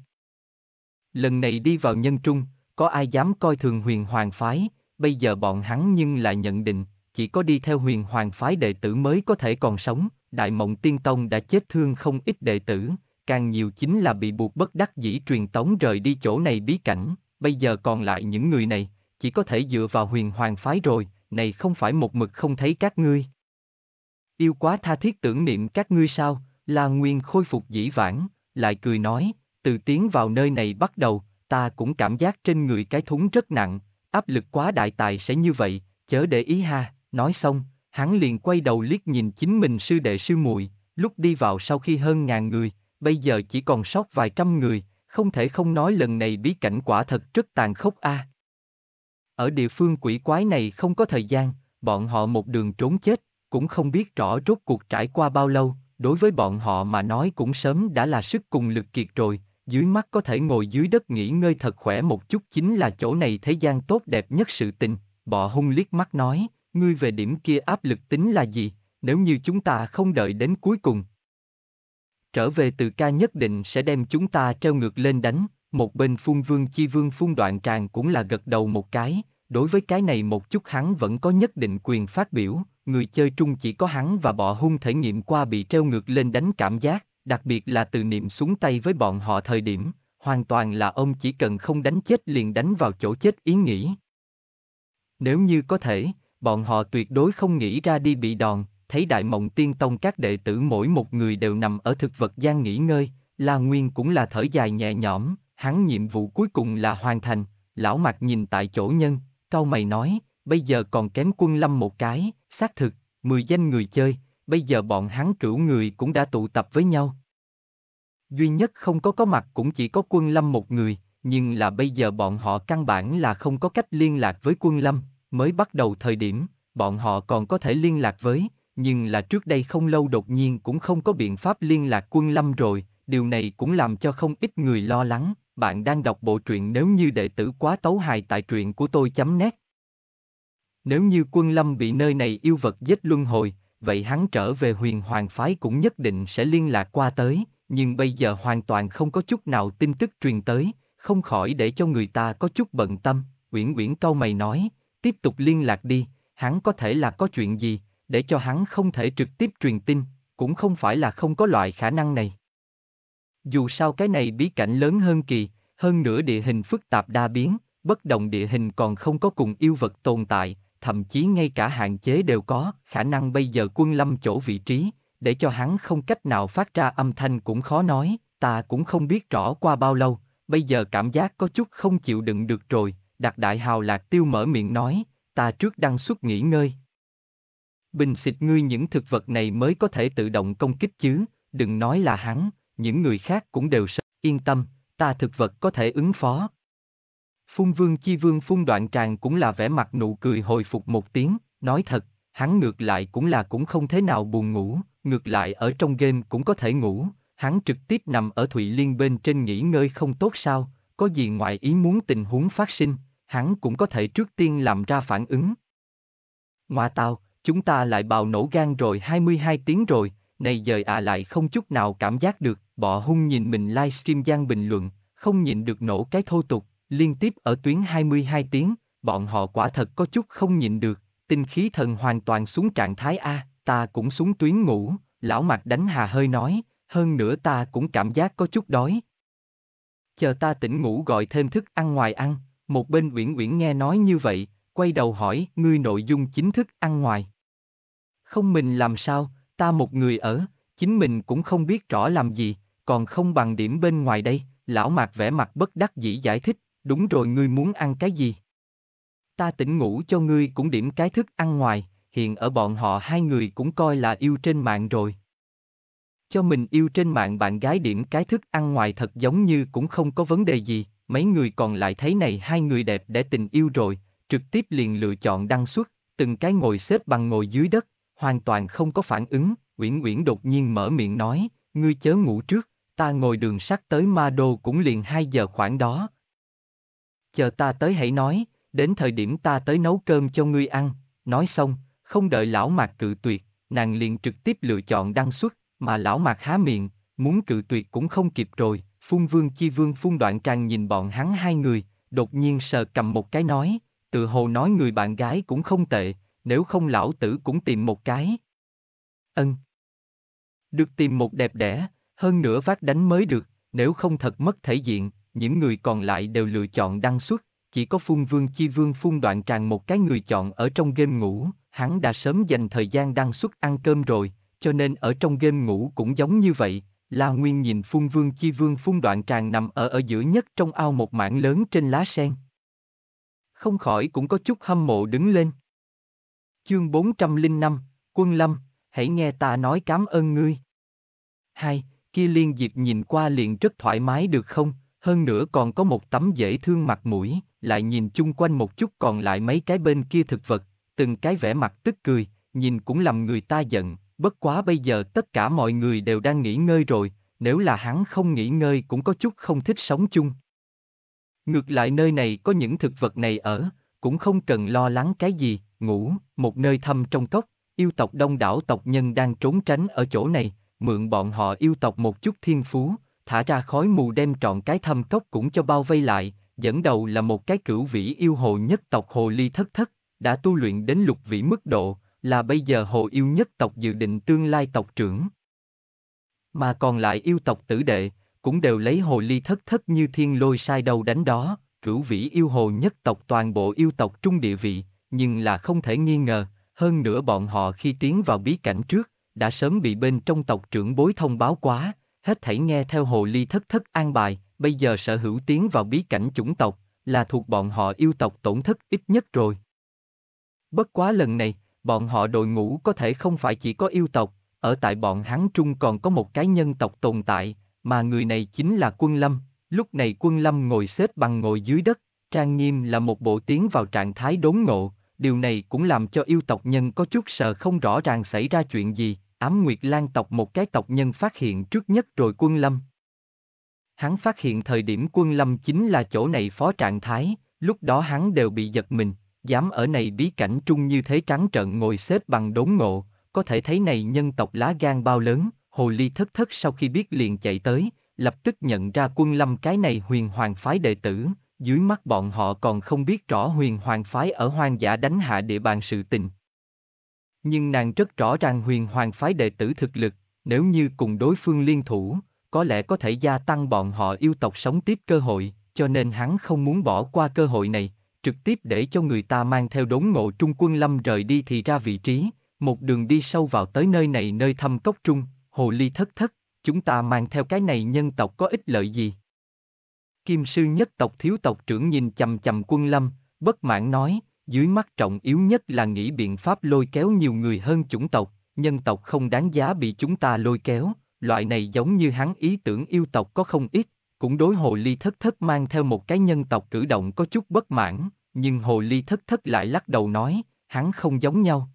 Lần này đi vào nhân trung, có ai dám coi thường huyền hoàng phái, bây giờ bọn hắn nhưng là nhận định, chỉ có đi theo huyền hoàng phái đệ tử mới có thể còn sống, Đại Mộng Tiên Tông đã chết thương không ít đệ tử, càng nhiều chính là bị buộc bất đắc dĩ truyền tống rời đi chỗ này bí cảnh, bây giờ còn lại những người này, chỉ có thể dựa vào huyền hoàng phái rồi, này không phải một mực không thấy các ngươi. Yêu quá tha thiết tưởng niệm các ngươi sao, La Nguyên khôi phục dĩ vãng, lại cười nói, từ tiến vào nơi này bắt đầu, ta cũng cảm giác trên người cái thúng rất nặng, áp lực quá đại tài sẽ như vậy, chớ để ý ha. Nói xong, hắn liền quay đầu liếc nhìn chính mình sư đệ sư muội, lúc đi vào sau khi hơn ngàn người, bây giờ chỉ còn sót vài trăm người, không thể không nói lần này bí cảnh quả thật rất tàn khốc a. À. Ở địa phương quỷ quái này không có thời gian, bọn họ một đường trốn chết, cũng không biết rõ rốt cuộc trải qua bao lâu, đối với bọn họ mà nói cũng sớm đã là sức cùng lực kiệt rồi, dưới mắt có thể ngồi dưới đất nghỉ ngơi thật khỏe một chút chính là chỗ này thế gian tốt đẹp nhất sự tình, bọ hung liếc mắt nói, ngươi về điểm kia áp lực tính là gì, nếu như chúng ta không đợi đến cuối cùng. Trở về từ ca nhất định sẽ đem chúng ta treo ngược lên đánh, một bên phun vương chi vương phun đoạn tràng cũng là gật đầu một cái, đối với cái này một chút hắn vẫn có nhất định quyền phát biểu, người chơi trung chỉ có hắn và bọ hung thể nghiệm qua bị treo ngược lên đánh cảm giác, đặc biệt là từ niệm xuống tay với bọn họ thời điểm, hoàn toàn là ông chỉ cần không đánh chết liền đánh vào chỗ chết ý nghĩ. Nếu như có thể, bọn họ tuyệt đối không nghĩ ra đi bị đòn, thấy đại mộng tiên tông các đệ tử mỗi một người đều nằm ở thực vật gian nghỉ ngơi, La Nguyên cũng là thở dài nhẹ nhõm, hắn nhiệm vụ cuối cùng là hoàn thành, lão mặt nhìn tại chỗ nhân, cau mày nói, bây giờ còn kém quân lâm một cái, xác thực, mười danh người chơi, bây giờ bọn hắn cửu người cũng đã tụ tập với nhau. Duy nhất không có có mặt cũng chỉ có quân lâm một người, nhưng là bây giờ bọn họ căn bản là không có cách liên lạc với quân lâm, Mới bắt đầu thời điểm, bọn họ còn có thể liên lạc với, nhưng là trước đây không lâu đột nhiên cũng không có biện pháp liên lạc quân lâm rồi, điều này cũng làm cho không ít người lo lắng. Bạn đang đọc bộ truyện nếu như đệ tử quá tấu hài tại truyện của tôi chấm nét. Nếu như quân lâm bị nơi này yêu vật giết luân hồi, vậy hắn trở về huyền hoàng phái cũng nhất định sẽ liên lạc qua tới, nhưng bây giờ hoàn toàn không có chút nào tin tức truyền tới, không khỏi để cho người ta có chút bận tâm, Uyển Uyển câu mày nói, tiếp tục liên lạc đi, hắn có thể là có chuyện gì, để cho hắn không thể trực tiếp truyền tin, cũng không phải là không có loại khả năng này. Dù sao cái này bí cảnh lớn hơn kỳ, hơn nữa địa hình phức tạp đa biến, bất đồng địa hình còn không có cùng yêu vật tồn tại, thậm chí ngay cả hạn chế đều có, khả năng bây giờ quân lâm chỗ vị trí, để cho hắn không cách nào phát ra âm thanh cũng khó nói, ta cũng không biết rõ qua bao lâu, bây giờ cảm giác có chút không chịu đựng được rồi, Đạt đại hào lạc tiêu mở miệng nói, ta trước đăng xuất nghỉ ngơi. Bình xịt ngươi những thực vật này mới có thể tự động công kích chứ, đừng nói là hắn, những người khác cũng đều sợ, yên tâm, ta thực vật có thể ứng phó. Phun vương chi vương phun đoạn tràng cũng là vẻ mặt nụ cười hồi phục một tiếng, nói thật, hắn ngược lại cũng là cũng không thế nào buồn ngủ, ngược lại ở trong game cũng có thể ngủ, hắn trực tiếp nằm ở Thụy Liên bên trên nghỉ ngơi không tốt sao, có gì ngoại ý muốn tình huống phát sinh, hắn cũng có thể trước tiên làm ra phản ứng. Ngoa tao, chúng ta lại bào nổ gan rồi 22 tiếng rồi, này giờ à lại không chút nào cảm giác được, bọ hung nhìn mình livestream gian bình luận, không nhịn được nổ cái thô tục, liên tiếp ở tuyến 22 tiếng, bọn họ quả thật có chút không nhịn được, tinh khí thần hoàn toàn xuống trạng thái A, ta cũng xuống tuyến ngủ, lão mặt đánh hà hơi nói, hơn nữa ta cũng cảm giác có chút đói. Chờ ta tỉnh ngủ gọi thêm thức ăn ngoài ăn, một bên Uyển Uyển nghe nói như vậy, quay đầu hỏi, ngươi nội dung chính thức ăn ngoài. Không mình làm sao, ta một người ở, chính mình cũng không biết rõ làm gì, còn không bằng điểm bên ngoài đây, lão mạc vẻ mặt bất đắc dĩ giải thích, đúng rồi ngươi muốn ăn cái gì. Ta tỉnh ngủ cho ngươi cũng điểm cái thức ăn ngoài, hiện ở bọn họ hai người cũng coi là yêu trên mạng rồi. Cho mình yêu trên mạng bạn gái điểm cái thức ăn ngoài thật giống như cũng không có vấn đề gì, mấy người còn lại thấy này hai người đẹp để tình yêu rồi, trực tiếp liền lựa chọn đăng xuất, từng cái ngồi xếp bằng ngồi dưới đất, hoàn toàn không có phản ứng, Uyển Uyển đột nhiên mở miệng nói, ngươi chớ ngủ trước, ta ngồi đường sắt tới Ma Đô cũng liền hai giờ khoảng đó. Chờ ta tới hãy nói, đến thời điểm ta tới nấu cơm cho ngươi ăn, nói xong, không đợi lão mạc cự tuyệt, nàng liền trực tiếp lựa chọn đăng xuất, mà lão mạc há miệng, muốn cự tuyệt cũng không kịp rồi, Phun Vương Chi Vương Phun Đoạn Tràng nhìn bọn hắn hai người, đột nhiên sờ cầm một cái nói, tự hồ nói người bạn gái cũng không tệ, nếu không lão tử cũng tìm một cái. Ân. Được tìm một đẹp đẽ, hơn nữa vác đánh mới được, nếu không thật mất thể diện, những người còn lại đều lựa chọn đăng xuất, chỉ có Phun Vương Chi Vương Phun Đoạn Tràng một cái người chọn ở trong game ngủ, hắn đã sớm dành thời gian đăng xuất ăn cơm rồi, cho nên ở trong game ngủ cũng giống như vậy, La Nguyên nhìn phun vương chi vương phun đoạn tràng nằm ở ở giữa nhất trong ao một mảng lớn trên lá sen. Không khỏi cũng có chút hâm mộ đứng lên. Chương 405, Quân Lâm, hãy nghe ta nói cám ơn ngươi. Hai, kia liên diệp nhìn qua liền rất thoải mái được không, hơn nữa còn có một tấm dễ thương mặt mũi, lại nhìn chung quanh một chút còn lại mấy cái bên kia thực vật, từng cái vẻ mặt tức cười, nhìn cũng làm người ta giận, Bất quá bây giờ tất cả mọi người đều đang nghỉ ngơi rồi, nếu là hắn không nghỉ ngơi cũng có chút không thích sống chung. Ngược lại nơi này có những thực vật này ở, cũng không cần lo lắng cái gì, ngủ, một nơi thâm trong cốc, yêu tộc đông đảo tộc nhân đang trốn tránh ở chỗ này, mượn bọn họ yêu tộc một chút thiên phú, thả ra khói mù đem trọn cái thâm cốc cũng cho bao vây lại, dẫn đầu là một cái cửu vĩ yêu hồ nhất tộc hồ ly thất thất, đã tu luyện đến lục vĩ mức độ, là bây giờ hồ yêu nhất tộc dự định tương lai tộc trưởng. Mà còn lại yêu tộc tử đệ, cũng đều lấy hồ ly thất thất như thiên lôi sai đầu đánh đó, cửu vĩ yêu hồ nhất tộc toàn bộ yêu tộc trung địa vị, nhưng là không thể nghi ngờ, hơn nữa bọn họ khi tiến vào bí cảnh trước, đã sớm bị bên trong tộc trưởng bối thông báo quá, hết thảy nghe theo hồ ly thất thất an bài, bây giờ sở hữu tiến vào bí cảnh chủng tộc, là thuộc bọn họ yêu tộc tổn thất ít nhất rồi. Bất quá lần này, bọn họ đội ngũ có thể không phải chỉ có yêu tộc, ở tại bọn hắn trung còn có một cái nhân tộc tồn tại, mà người này chính là quân lâm, lúc này quân lâm ngồi xếp bằng ngồi dưới đất, trang nghiêm là một bộ tiến vào trạng thái đốn ngộ, điều này cũng làm cho yêu tộc nhân có chút sợ không rõ ràng xảy ra chuyện gì, ám nguyệt lan tộc một cái tộc nhân phát hiện trước nhất rồi quân lâm. Hắn phát hiện thời điểm quân lâm chính là chỗ này phó trạng thái, lúc đó hắn đều bị giật mình, dám ở này bí cảnh trung như thế trắng trợn ngồi xếp bằng đốn ngộ, có thể thấy này nhân tộc lá gan bao lớn, hồ ly thất thất sau khi biết liền chạy tới, lập tức nhận ra quân lâm cái này huyền hoàng phái đệ tử, dưới mắt bọn họ còn không biết rõ huyền hoàng phái ở hoang dã đánh hạ địa bàn sự tình. Nhưng nàng rất rõ ràng huyền hoàng phái đệ tử thực lực, nếu như cùng đối phương liên thủ, có lẽ có thể gia tăng bọn họ yêu tộc sống tiếp cơ hội, cho nên hắn không muốn bỏ qua cơ hội này, trực tiếp để cho người ta mang theo đốn ngộ trung quân lâm rời đi thì ra vị trí, một đường đi sâu vào tới nơi này nơi thăm cốc trung, hồ ly thất thất, chúng ta mang theo cái này nhân tộc có ích lợi gì? Kim sư nhất tộc thiếu tộc trưởng nhìn chầm chầm quân lâm, bất mãn nói, dưới mắt trọng yếu nhất là nghĩ biện pháp lôi kéo nhiều người hơn chủng tộc, nhân tộc không đáng giá bị chúng ta lôi kéo, loại này giống như hắn ý tưởng yêu tộc có không ít, cũng đối hồ ly thất thất mang theo một cái nhân tộc cử động có chút bất mãn, nhưng hồ ly thất thất lại lắc đầu nói, hắn không giống nhau.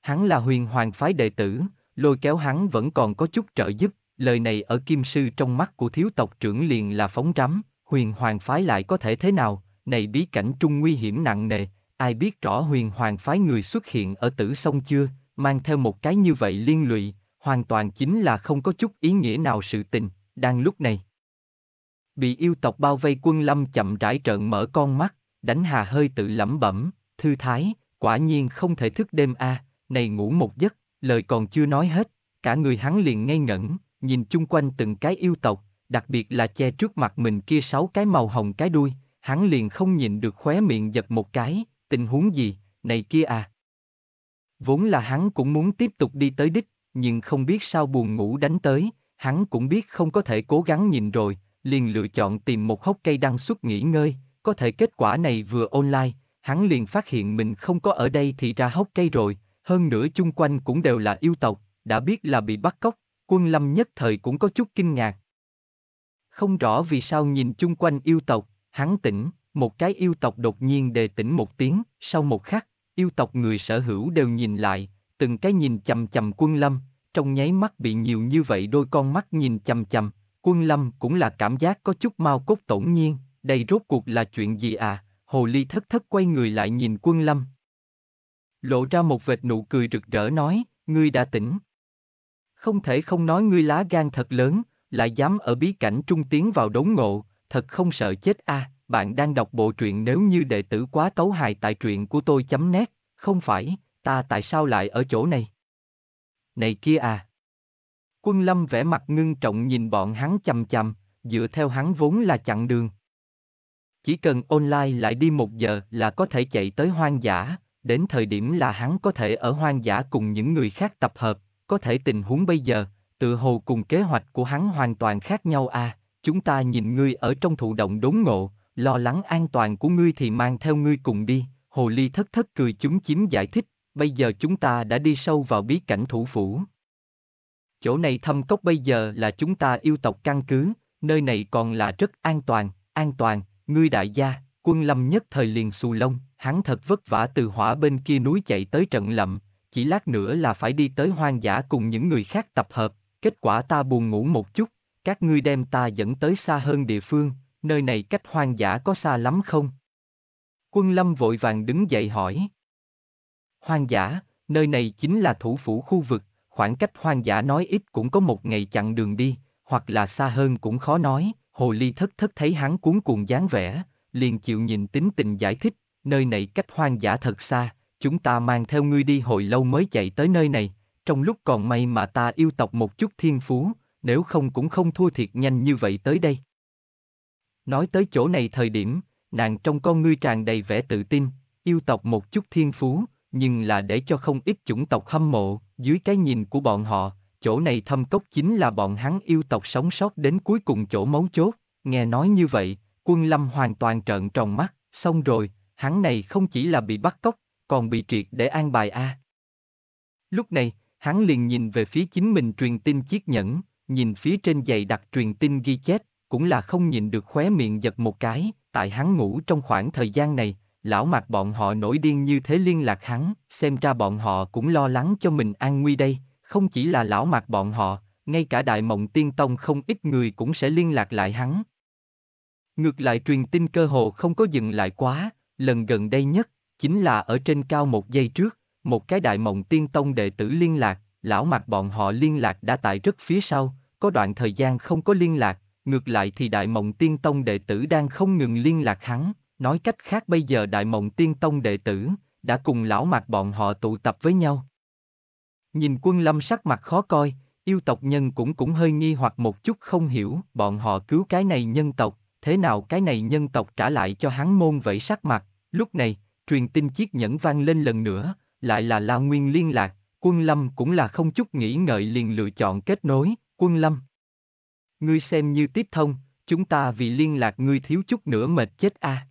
Hắn là huyền hoàng phái đệ tử, lôi kéo hắn vẫn còn có chút trợ giúp, lời này ở kim sư trong mắt của thiếu tộc trưởng liền là phóng rắm, huyền hoàng phái lại có thể thế nào, này bí cảnh trung nguy hiểm nặng nề, ai biết rõ huyền hoàng phái người xuất hiện ở tử sông chưa, mang theo một cái như vậy liên lụy, hoàn toàn chính là không có chút ý nghĩa nào sự tình, đang lúc này. Bị yêu tộc bao vây quân lâm chậm rãi trợn mở con mắt, đánh hà hơi tự lẩm bẩm, thư thái, quả nhiên không thể thức đêm a, à, này ngủ một giấc, lời còn chưa nói hết, cả người hắn liền ngây ngẩn, nhìn chung quanh từng cái yêu tộc, đặc biệt là che trước mặt mình kia sáu cái màu hồng cái đuôi, hắn liền không nhìn được khóe miệng giật một cái, tình huống gì, này kia à. Vốn là hắn cũng muốn tiếp tục đi tới đích, nhưng không biết sao buồn ngủ đánh tới, hắn cũng biết không có thể cố gắng nhìn rồi, liền lựa chọn tìm một hốc cây đăng xuất nghỉ ngơi, có thể kết quả này vừa online, hắn liền phát hiện mình không có ở đây thì ra hốc cây rồi, hơn nữa chung quanh cũng đều là yêu tộc, đã biết là bị bắt cóc, quân lâm nhất thời cũng có chút kinh ngạc. Không rõ vì sao nhìn chung quanh yêu tộc, hắn tỉnh, một cái yêu tộc đột nhiên đề tỉnh một tiếng, sau một khắc, yêu tộc người sở hữu đều nhìn lại, từng cái nhìn chầm chầm quân lâm, trong nháy mắt bị nhiều như vậy đôi con mắt nhìn chầm chầm, Quân lâm cũng là cảm giác có chút mau cốt tổn nhiên, đây rốt cuộc là chuyện gì à, hồ ly thất thất quay người lại nhìn quân lâm. Lộ ra một vệt nụ cười rực rỡ nói, ngươi đã tỉnh. Không thể không nói ngươi lá gan thật lớn, lại dám ở bí cảnh trung tiến vào đốn ngộ, thật không sợ chết a. À, bạn đang đọc bộ truyện nếu như đệ tử quá tấu hài tại truyện của tôi chấm nét, không phải, ta tại sao lại ở chỗ này? Này kia à, Quân Lâm vẻ mặt ngưng trọng nhìn bọn hắn chằm chằm, dựa theo hắn vốn là chặn đường. Chỉ cần online lại đi một giờ là có thể chạy tới hoang dã, đến thời điểm là hắn có thể ở hoang dã cùng những người khác tập hợp, có thể tình huống bây giờ, tự hồ cùng kế hoạch của hắn hoàn toàn khác nhau à, chúng ta nhìn ngươi ở trong thụ động đốn ngộ, lo lắng an toàn của ngươi thì mang theo ngươi cùng đi, hồ ly thất thất cười chúng chiếm giải thích, bây giờ chúng ta đã đi sâu vào bí cảnh thủ phủ. Chỗ này thâm cốc bây giờ là chúng ta yêu tộc căn cứ, nơi này còn là rất an toàn, an toàn, ngươi đại gia, quân lâm nhất thời liền xù lông, hắn thật vất vả từ hỏa bên kia núi chạy tới trận lậm, chỉ lát nữa là phải đi tới hoang dã cùng những người khác tập hợp, kết quả ta buồn ngủ một chút, các ngươi đem ta dẫn tới xa hơn địa phương, nơi này cách hoang dã có xa lắm không? Quân lâm vội vàng đứng dậy hỏi. Hoang dã, nơi này chính là thủ phủ khu vực, khoảng cách hoang dã nói ít cũng có một ngày chặn đường đi, hoặc là xa hơn cũng khó nói, hồ ly thất thất thấy hắn cuốn cuồng dáng vẻ, liền chịu nhìn tính tình giải thích, nơi này cách hoang dã thật xa, chúng ta mang theo ngươi đi hồi lâu mới chạy tới nơi này, trong lúc còn may mà ta yêu tộc một chút thiên phú, nếu không cũng không thua thiệt nhanh như vậy tới đây. Nói tới chỗ này thời điểm, nàng trong con ngươi tràn đầy vẻ tự tin, yêu tộc một chút thiên phú, nhưng là để cho không ít chủng tộc hâm mộ, dưới cái nhìn của bọn họ, chỗ này thâm cốc chính là bọn hắn yêu tộc sống sót đến cuối cùng chỗ mấu chốt, nghe nói như vậy, quân lâm hoàn toàn trợn tròn mắt, xong rồi, hắn này không chỉ là bị bắt cóc, còn bị triệt để an bài a. Lúc này, hắn liền nhìn về phía chính mình truyền tin chiếc nhẫn, nhìn phía trên giày đặt truyền tin ghi chép, cũng là không nhìn được khóe miệng giật một cái, tại hắn ngủ trong khoảng thời gian này, lão mặt bọn họ nổi điên như thế liên lạc hắn, xem ra bọn họ cũng lo lắng cho mình an nguy đây, không chỉ là lão mặt bọn họ, ngay cả đại mộng tiên tông không ít người cũng sẽ liên lạc lại hắn. Ngược lại truyền tin cơ hồ không có dừng lại quá, lần gần đây nhất, chính là ở trên cao một giây trước, một cái đại mộng tiên tông đệ tử liên lạc, lão mặt bọn họ liên lạc đã tại rất phía sau, có đoạn thời gian không có liên lạc, ngược lại thì đại mộng tiên tông đệ tử đang không ngừng liên lạc hắn, Nói cách khác bây giờ Đại Mộng Tiên Tông đệ tử, đã cùng lão mạc bọn họ tụ tập với nhau. Nhìn quân lâm sắc mặt khó coi, yêu tộc nhân cũng cũng hơi nghi hoặc một chút không hiểu, bọn họ cứu cái này nhân tộc, thế nào cái này nhân tộc trả lại cho hắn môn vẫy sắc mặt, lúc này, truyền tin chiếc nhẫn vang lên lần nữa, lại là la nguyên liên lạc, quân lâm cũng là không chút nghĩ ngợi liền lựa chọn kết nối, quân lâm. Ngươi xem như tiếp thông, chúng ta vì liên lạc ngươi thiếu chút nữa mệt chết a. À.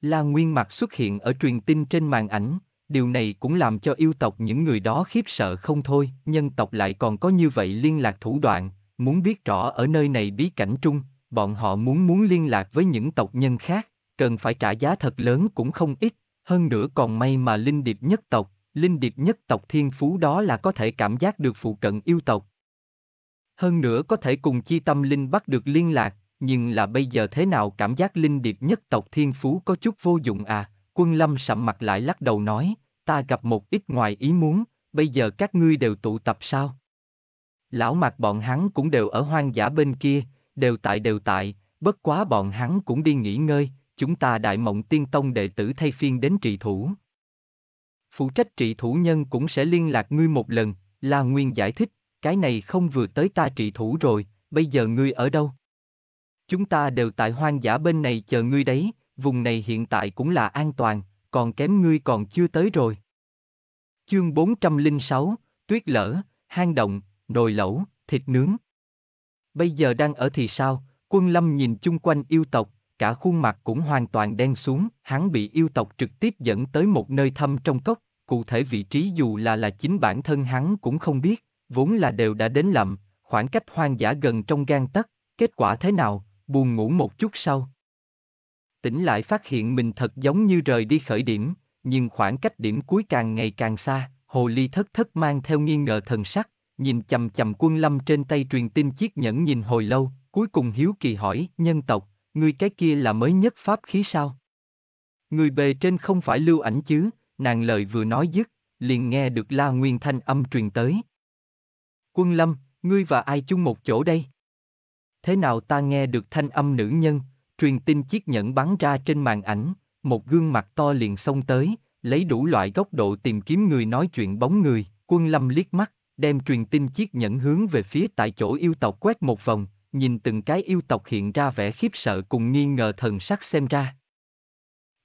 La Nguyên Mạc xuất hiện ở truyền tin trên màn ảnh, điều này cũng làm cho yêu tộc những người đó khiếp sợ không thôi, nhân tộc lại còn có như vậy liên lạc thủ đoạn, muốn biết rõ ở nơi này bí cảnh trung, bọn họ muốn muốn liên lạc với những tộc nhân khác, cần phải trả giá thật lớn cũng không ít, hơn nữa còn may mà linh điệp nhất tộc, linh điệp nhất tộc thiên phú đó là có thể cảm giác được phụ cận yêu tộc. Hơn nữa có thể cùng chi tâm linh bắt được liên lạc, nhưng là bây giờ thế nào cảm giác linh điệp nhất tộc thiên phú có chút vô dụng à, quân lâm sậm mặt lại lắc đầu nói, ta gặp một ít ngoài ý muốn, bây giờ các ngươi đều tụ tập sao? Lão mặt bọn hắn cũng đều ở hoang dã bên kia, đều tại đều tại, bất quá bọn hắn cũng đi nghỉ ngơi, chúng ta đại mộng tiên tông đệ tử thay phiên đến trị thủ. Phụ trách trị thủ nhân cũng sẽ liên lạc ngươi một lần, là Nguyên giải thích, cái này không vừa tới ta trị thủ rồi, bây giờ ngươi ở đâu? Chúng ta đều tại hoang dã bên này chờ ngươi đấy, vùng này hiện tại cũng là an toàn, còn kém ngươi còn chưa tới rồi. Chương 406, tuyết lở, hang động, nồi lẩu, thịt nướng. Bây giờ đang ở thì sao, quân lâm nhìn chung quanh yêu tộc, cả khuôn mặt cũng hoàn toàn đen xuống, hắn bị yêu tộc trực tiếp dẫn tới một nơi thâm trong cốc, cụ thể vị trí dù là là chính bản thân hắn cũng không biết, vốn là đều đã đến lầm, khoảng cách hoang dã gần trong gan tấc, kết quả thế nào, buồn ngủ một chút sau. Tỉnh lại phát hiện mình thật giống như rời đi khởi điểm, nhưng khoảng cách điểm cuối càng ngày càng xa, hồ ly thất thất mang theo nghi ngờ thần sắc, nhìn chầm chầm quân lâm trên tay truyền tin chiếc nhẫn nhìn hồi lâu, cuối cùng hiếu kỳ hỏi, nhân tộc, người cái kia là mới nhất pháp khí sao? Người bề trên không phải lưu ảnh chứ, nàng lời vừa nói dứt, liền nghe được La Nguyên Thanh âm truyền tới. Quân Lâm, ngươi và ai chung một chỗ đây? thế nào ta nghe được thanh âm nữ nhân, truyền tin chiếc nhẫn bắn ra trên màn ảnh, một gương mặt to liền xông tới, lấy đủ loại góc độ tìm kiếm người nói chuyện bóng người, quân lâm liếc mắt, đem truyền tin chiếc nhẫn hướng về phía tại chỗ yêu tộc quét một vòng, nhìn từng cái yêu tộc hiện ra vẻ khiếp sợ cùng nghi ngờ thần sắc xem ra.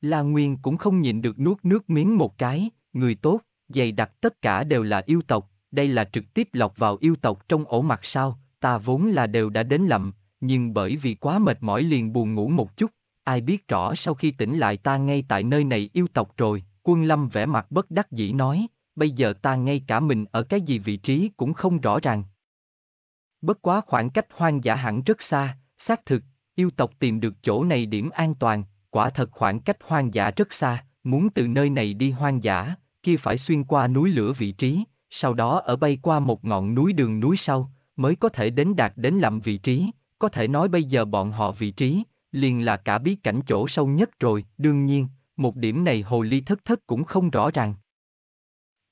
La Nguyên cũng không nhìn được nuốt nước miếng một cái, người tốt, dày đặc tất cả đều là yêu tộc, đây là trực tiếp lọc vào yêu tộc trong ổ mặt sao, Ta vốn là đều đã đến lậm, nhưng bởi vì quá mệt mỏi liền buồn ngủ một chút, ai biết rõ sau khi tỉnh lại ta ngay tại nơi này yêu tộc rồi, quân lâm vẻ mặt bất đắc dĩ nói, bây giờ ta ngay cả mình ở cái gì vị trí cũng không rõ ràng. Bất quá khoảng cách hoang dã hẳn rất xa, xác thực, yêu tộc tìm được chỗ này điểm an toàn, quả thật khoảng cách hoang dã rất xa, muốn từ nơi này đi hoang dã, kia phải xuyên qua núi lửa vị trí, sau đó ở bay qua một ngọn núi đường núi sau, mới có thể đến đạt đến lặm vị trí, có thể nói bây giờ bọn họ vị trí, liền là cả bí cảnh chỗ sâu nhất rồi, đương nhiên, một điểm này hồ ly thất thất cũng không rõ ràng.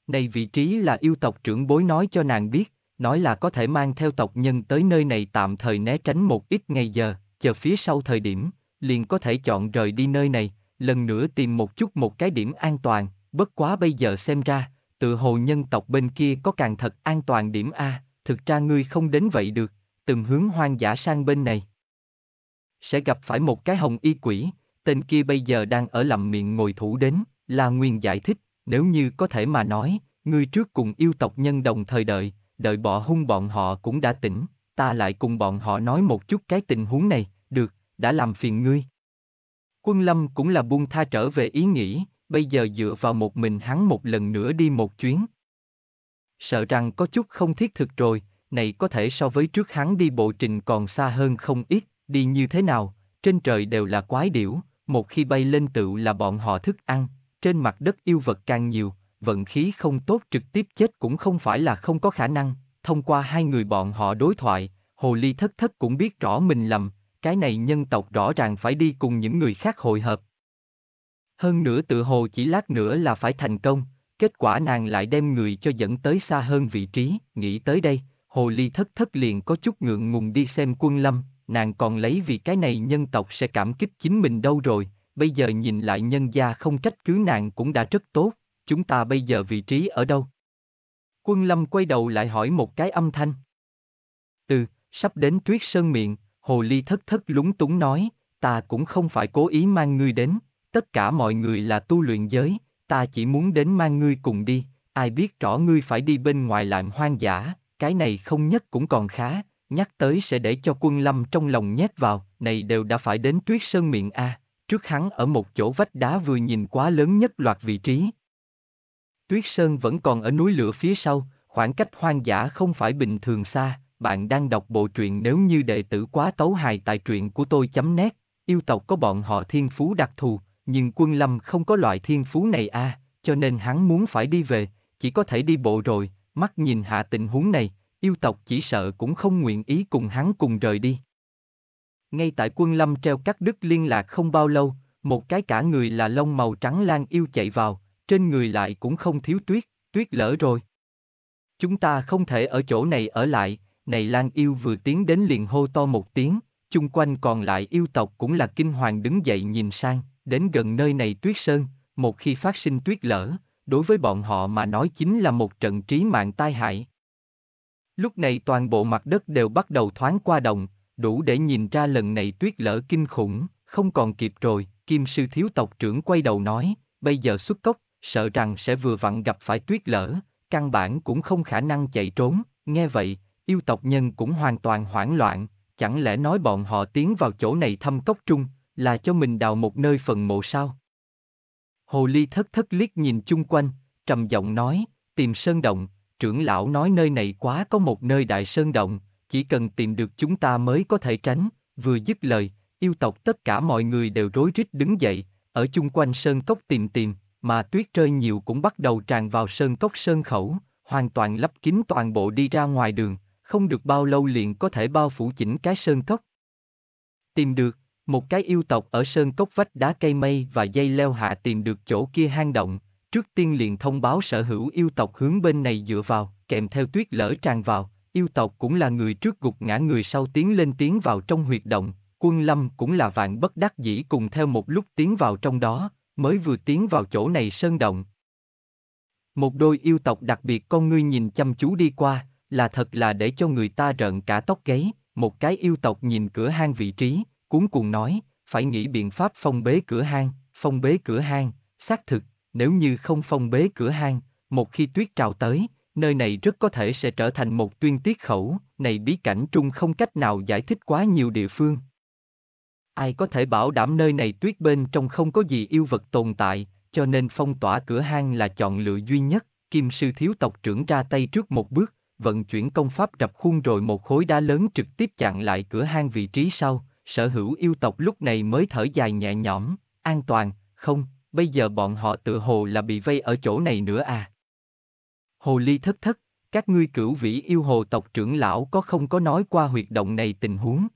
Này vị trí là yêu tộc trưởng bối nói cho nàng biết, nói là có thể mang theo tộc nhân tới nơi này tạm thời né tránh một ít ngày giờ, chờ phía sau thời điểm, liền có thể chọn rời đi nơi này, lần nữa tìm một chút một cái điểm an toàn, bất quá bây giờ xem ra, tự hồ nhân tộc bên kia có càng thật an toàn điểm A, thực ra ngươi không đến vậy được, từng hướng hoang dã sang bên này. Sẽ gặp phải một cái hồng y quỷ, tên kia bây giờ đang ở lầm miệng ngồi thủ đến, là Nguyên giải thích, nếu như có thể mà nói, ngươi trước cùng yêu tộc nhân đồng thời đợi, đợi bỏ hung bọn họ cũng đã tỉnh, ta lại cùng bọn họ nói một chút cái tình huống này, được, đã làm phiền ngươi. Quân Lâm cũng là buông tha trở về ý nghĩ, bây giờ dựa vào một mình hắn một lần nữa đi một chuyến sợ rằng có chút không thiết thực rồi, này có thể so với trước hắn đi bộ trình còn xa hơn không ít, đi như thế nào, trên trời đều là quái điểu, một khi bay lên tựu là bọn họ thức ăn, trên mặt đất yêu vật càng nhiều, vận khí không tốt trực tiếp chết cũng không phải là không có khả năng, thông qua hai người bọn họ đối thoại, hồ ly thất thất cũng biết rõ mình lầm, cái này nhân tộc rõ ràng phải đi cùng những người khác hội hợp. Hơn nữa tự hồ chỉ lát nữa là phải thành công, kết quả nàng lại đem người cho dẫn tới xa hơn vị trí, nghĩ tới đây, hồ ly thất thất liền có chút ngượng ngùng đi xem quân lâm, nàng còn lấy vì cái này nhân tộc sẽ cảm kích chính mình đâu rồi, bây giờ nhìn lại nhân gia không trách cứ nàng cũng đã rất tốt, chúng ta bây giờ vị trí ở đâu? Quân lâm quay đầu lại hỏi một cái âm thanh. Từ, sắp đến tuyết sơn miệng, hồ ly thất thất lúng túng nói, ta cũng không phải cố ý mang ngươi đến, tất cả mọi người là tu luyện giới, ta chỉ muốn đến mang ngươi cùng đi, ai biết rõ ngươi phải đi bên ngoài làng hoang dã, cái này không nhất cũng còn khá, nhắc tới sẽ để cho quân lâm trong lòng nhét vào, này đều đã phải đến tuyết sơn miệng A, trước hắn ở một chỗ vách đá vừa nhìn quá lớn nhất loạt vị trí. Tuyết sơn vẫn còn ở núi lửa phía sau, khoảng cách hoang dã không phải bình thường xa, bạn đang đọc bộ truyện nếu như đệ tử quá tấu hài tại truyện của tôi chấm nét, yêu tộc có bọn họ thiên phú đặc thù, nhưng quân lâm không có loại thiên phú này a, à, cho nên hắn muốn phải đi về, chỉ có thể đi bộ rồi, mắt nhìn hạ tình huống này, yêu tộc chỉ sợ cũng không nguyện ý cùng hắn cùng rời đi. Ngay tại quân lâm treo cắt đứt liên lạc không bao lâu, một cái cả người là lông màu trắng lan yêu chạy vào, trên người lại cũng không thiếu tuyết, tuyết lỡ rồi. Chúng ta không thể ở chỗ này ở lại, này lan yêu vừa tiến đến liền hô to một tiếng, chung quanh còn lại yêu tộc cũng là kinh hoàng đứng dậy nhìn sang, Đến gần nơi này tuyết sơn, một khi phát sinh tuyết lở, đối với bọn họ mà nói chính là một trận trí mạng tai hại. Lúc này toàn bộ mặt đất đều bắt đầu thoáng qua đồng, đủ để nhìn ra lần này tuyết lở kinh khủng, không còn kịp rồi, kim sư thiếu tộc trưởng quay đầu nói, bây giờ xuất cốc, sợ rằng sẽ vừa vặn gặp phải tuyết lở, căn bản cũng không khả năng chạy trốn, nghe vậy, yêu tộc nhân cũng hoàn toàn hoảng loạn, chẳng lẽ nói bọn họ tiến vào chỗ này thăm cốc trung, là cho mình đào một nơi phần mộ sao? Hồ Ly thất thất liếc nhìn chung quanh, trầm giọng nói, tìm sơn động, trưởng lão nói nơi này quá có một nơi đại sơn động, chỉ cần tìm được chúng ta mới có thể tránh, vừa dứt lời, yêu tộc tất cả mọi người đều rối rít đứng dậy, ở chung quanh sơn cốc tìm tìm, mà tuyết rơi nhiều cũng bắt đầu tràn vào sơn cốc sơn khẩu, hoàn toàn lấp kín toàn bộ đi ra ngoài đường, không được bao lâu liền có thể bao phủ chỉnh cái sơn cốc. Tìm được. Một cái yêu tộc ở sơn cốc vách đá cây mây và dây leo hạ tìm được chỗ kia hang động, trước tiên liền thông báo sở hữu yêu tộc hướng bên này dựa vào, kèm theo tuyết lở tràn vào, yêu tộc cũng là người trước gục ngã người sau tiến lên tiến vào trong huyệt động, quân lâm cũng là vạn bất đắc dĩ cùng theo một lúc tiến vào trong đó, mới vừa tiến vào chỗ này sơn động. Một đôi yêu tộc đặc biệt con ngươi nhìn chăm chú đi qua, là thật là để cho người ta rợn cả tóc gáy, một cái yêu tộc nhìn cửa hang vị trí, cuốn cuồng nói, phải nghĩ biện pháp phong bế cửa hang, phong bế cửa hang, xác thực, nếu như không phong bế cửa hang, một khi tuyết trào tới, nơi này rất có thể sẽ trở thành một tuyên tiết khẩu, này bí cảnh trung không cách nào giải thích quá nhiều địa phương. Ai có thể bảo đảm nơi này tuyết bên trong không có gì yêu vật tồn tại, cho nên phong tỏa cửa hang là chọn lựa duy nhất, kim sư thiếu tộc trưởng ra tay trước một bước, vận chuyển công pháp rập khuôn rồi một khối đá lớn trực tiếp chặn lại cửa hang vị trí sau, sở hữu yêu tộc lúc này mới thở dài nhẹ nhõm, an toàn, không, bây giờ bọn họ tự hồ là bị vây ở chỗ này nữa à. Hồ ly thất thất, các ngươi cửu vĩ yêu hồ tộc trưởng lão có không có nói qua huyệt động này tình huống.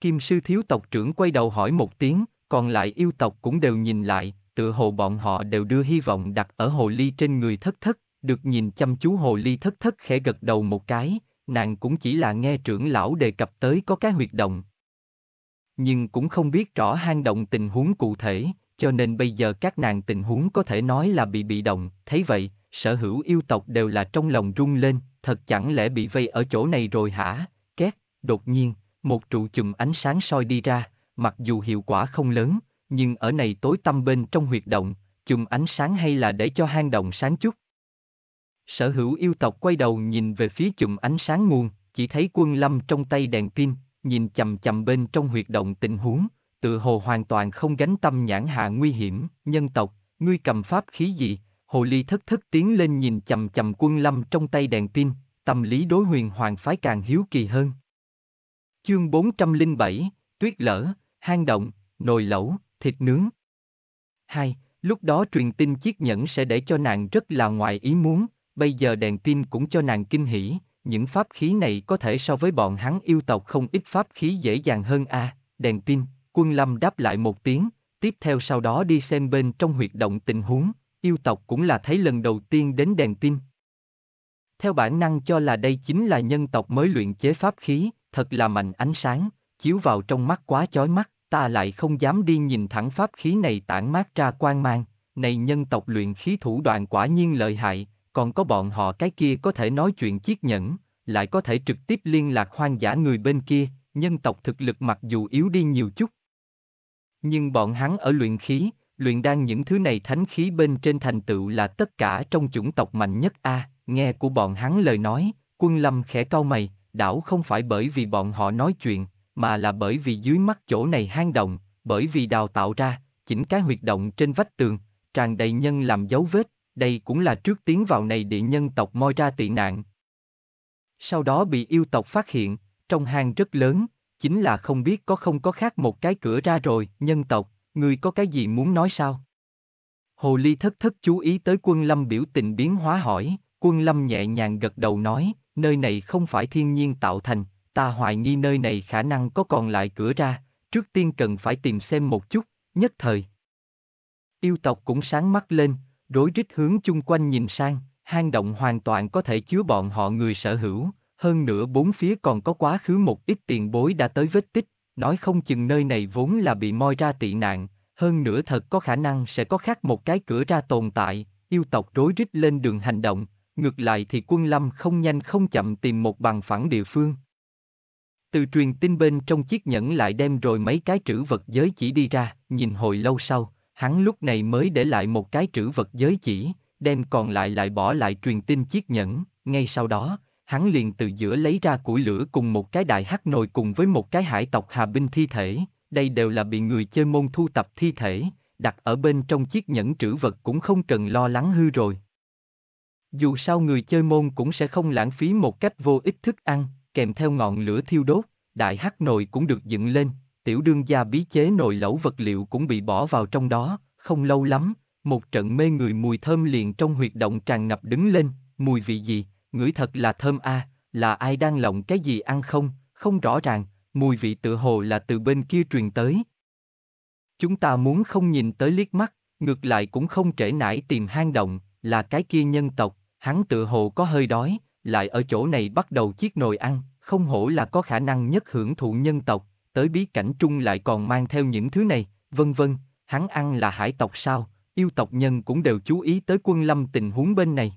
Kim sư thiếu tộc trưởng quay đầu hỏi một tiếng, còn lại yêu tộc cũng đều nhìn lại, tự hồ bọn họ đều đưa hy vọng đặt ở hồ ly trên người thất thất, được nhìn chăm chú hồ ly thất thất khẽ gật đầu một cái, nàng cũng chỉ là nghe trưởng lão đề cập tới có cái huyệt động, nhưng cũng không biết rõ hang động tình huống cụ thể, cho nên bây giờ các nàng tình huống có thể nói là bị bị động, thấy vậy, sở hữu yêu tộc đều là trong lòng rung lên, thật chẳng lẽ bị vây ở chỗ này rồi hả, két, đột nhiên, một trụ chùm ánh sáng soi đi ra, mặc dù hiệu quả không lớn, nhưng ở này tối tăm bên trong huyệt động, chùm ánh sáng hay là để cho hang động sáng chút. Sở hữu yêu tộc quay đầu nhìn về phía chùm ánh sáng nguồn, chỉ thấy quân lâm trong tay đèn pin, nhìn chầm chầm bên trong huyệt động tình huống, tự hồ hoàn toàn không gánh tâm nhãn hạ nguy hiểm, nhân tộc, ngươi cầm pháp khí gì, hồ ly thất thất tiến lên nhìn chầm chầm quân lâm trong tay đèn pin, tâm lý đối huyền hoàng phái càng hiếu kỳ hơn. Chương 407, Tuyết lở, hang động, nồi lẩu, thịt nướng. 2. Lúc đó truyền tin chiếc nhẫn sẽ để cho nàng rất là ngoài ý muốn, bây giờ đèn pin cũng cho nàng kinh hỉ, những pháp khí này có thể so với bọn hắn yêu tộc không ít pháp khí dễ dàng hơn a à, đèn pin, quân lâm đáp lại một tiếng, tiếp theo sau đó đi xem bên trong huyệt động tình huống, yêu tộc cũng là thấy lần đầu tiên đến đèn pin. Theo bản năng cho là đây chính là nhân tộc mới luyện chế pháp khí, thật là mạnh ánh sáng, chiếu vào trong mắt quá chói mắt, ta lại không dám đi nhìn thẳng pháp khí này tản mát ra quang mang, này nhân tộc luyện khí thủ đoạn quả nhiên lợi hại, còn có bọn họ cái kia có thể nói chuyện chiếc nhẫn, lại có thể trực tiếp liên lạc hoang dã người bên kia, nhân tộc thực lực mặc dù yếu đi nhiều chút. Nhưng bọn hắn ở luyện khí, luyện đan những thứ này thánh khí bên trên thành tựu là tất cả trong chủng tộc mạnh nhất a nghe của bọn hắn lời nói, quân lâm khẽ cau mày, đảo không phải bởi vì bọn họ nói chuyện, mà là bởi vì dưới mắt chỗ này hang động, bởi vì đào tạo ra, chỉnh cái huyệt động trên vách tường, tràn đầy nhân làm dấu vết, đây cũng là trước tiến vào này địa nhân tộc moi ra tị nạn. Sau đó bị yêu tộc phát hiện, trong hang rất lớn, chính là không biết có không có khác một cái cửa ra rồi, nhân tộc, người có cái gì muốn nói sao? Hồ Ly thất thất chú ý tới quân lâm biểu tình biến hóa hỏi, quân lâm nhẹ nhàng gật đầu nói, nơi này không phải thiên nhiên tạo thành, ta hoài nghi nơi này khả năng có còn lại cửa ra, trước tiên cần phải tìm xem một chút, nhất thời. Yêu tộc cũng sáng mắt lên, rối rít hướng chung quanh nhìn sang, hang động hoàn toàn có thể chứa bọn họ người sở hữu, hơn nữa bốn phía còn có quá khứ một ít tiền bối đã tới vết tích, nói không chừng nơi này vốn là bị moi ra tị nạn, hơn nữa thật có khả năng sẽ có khác một cái cửa ra tồn tại, yêu tộc rối rít lên đường hành động, ngược lại thì quân lâm không nhanh không chậm tìm một bằng phẳng địa phương. Từ truyền tin bên trong chiếc nhẫn lại đem rồi mấy cái trữ vật giới chỉ đi ra, nhìn hồi lâu sau, Hắn lúc này mới để lại một cái trữ vật giới chỉ, đem còn lại lại bỏ lại truyền tin chiếc nhẫn, ngay sau đó, hắn liền từ giữa lấy ra củi lửa cùng một cái đại hắc nồi cùng với một cái hải tộc hà binh thi thể, đây đều là bị người chơi môn thu tập thi thể, đặt ở bên trong chiếc nhẫn trữ vật cũng không cần lo lắng hư rồi. Dù sao người chơi môn cũng sẽ không lãng phí một cách vô ích thức ăn, kèm theo ngọn lửa thiêu đốt, đại hắc nồi cũng được dựng lên, tiểu đương gia bí chế nồi lẩu vật liệu cũng bị bỏ vào trong đó, không lâu lắm, một trận mê người mùi thơm liền trong huyệt động tràn ngập đứng lên, mùi vị gì, ngửi thật là thơm a, à, là ai đang lộng cái gì ăn không, không rõ ràng, mùi vị tự hồ là từ bên kia truyền tới. Chúng ta muốn không nhìn tới liếc mắt, ngược lại cũng không trễ nải tìm hang động, là cái kia nhân tộc, hắn tự hồ có hơi đói, lại ở chỗ này bắt đầu chiếc nồi ăn, không hổ là có khả năng nhất hưởng thụ nhân tộc, tới bí cảnh trung lại còn mang theo những thứ này, vân vân, hắn ăn là hải tộc sao, yêu tộc nhân cũng đều chú ý tới quân lâm tình huống bên này.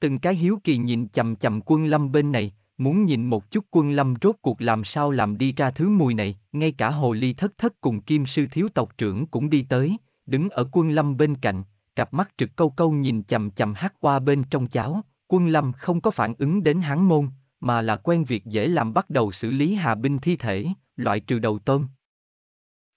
Từng cái hiếu kỳ nhìn chầm chầm quân lâm bên này, muốn nhìn một chút quân lâm rốt cuộc làm sao làm đi ra thứ mùi này, ngay cả hồ ly thất thất cùng kim sư thiếu tộc trưởng cũng đi tới, đứng ở quân lâm bên cạnh, cặp mắt trực câu câu nhìn chầm chầm hát qua bên trong cháo, quân lâm không có phản ứng đến hắn môn, mà là quen việc dễ làm bắt đầu xử lý hà binh thi thể, loại trừ đầu tôm.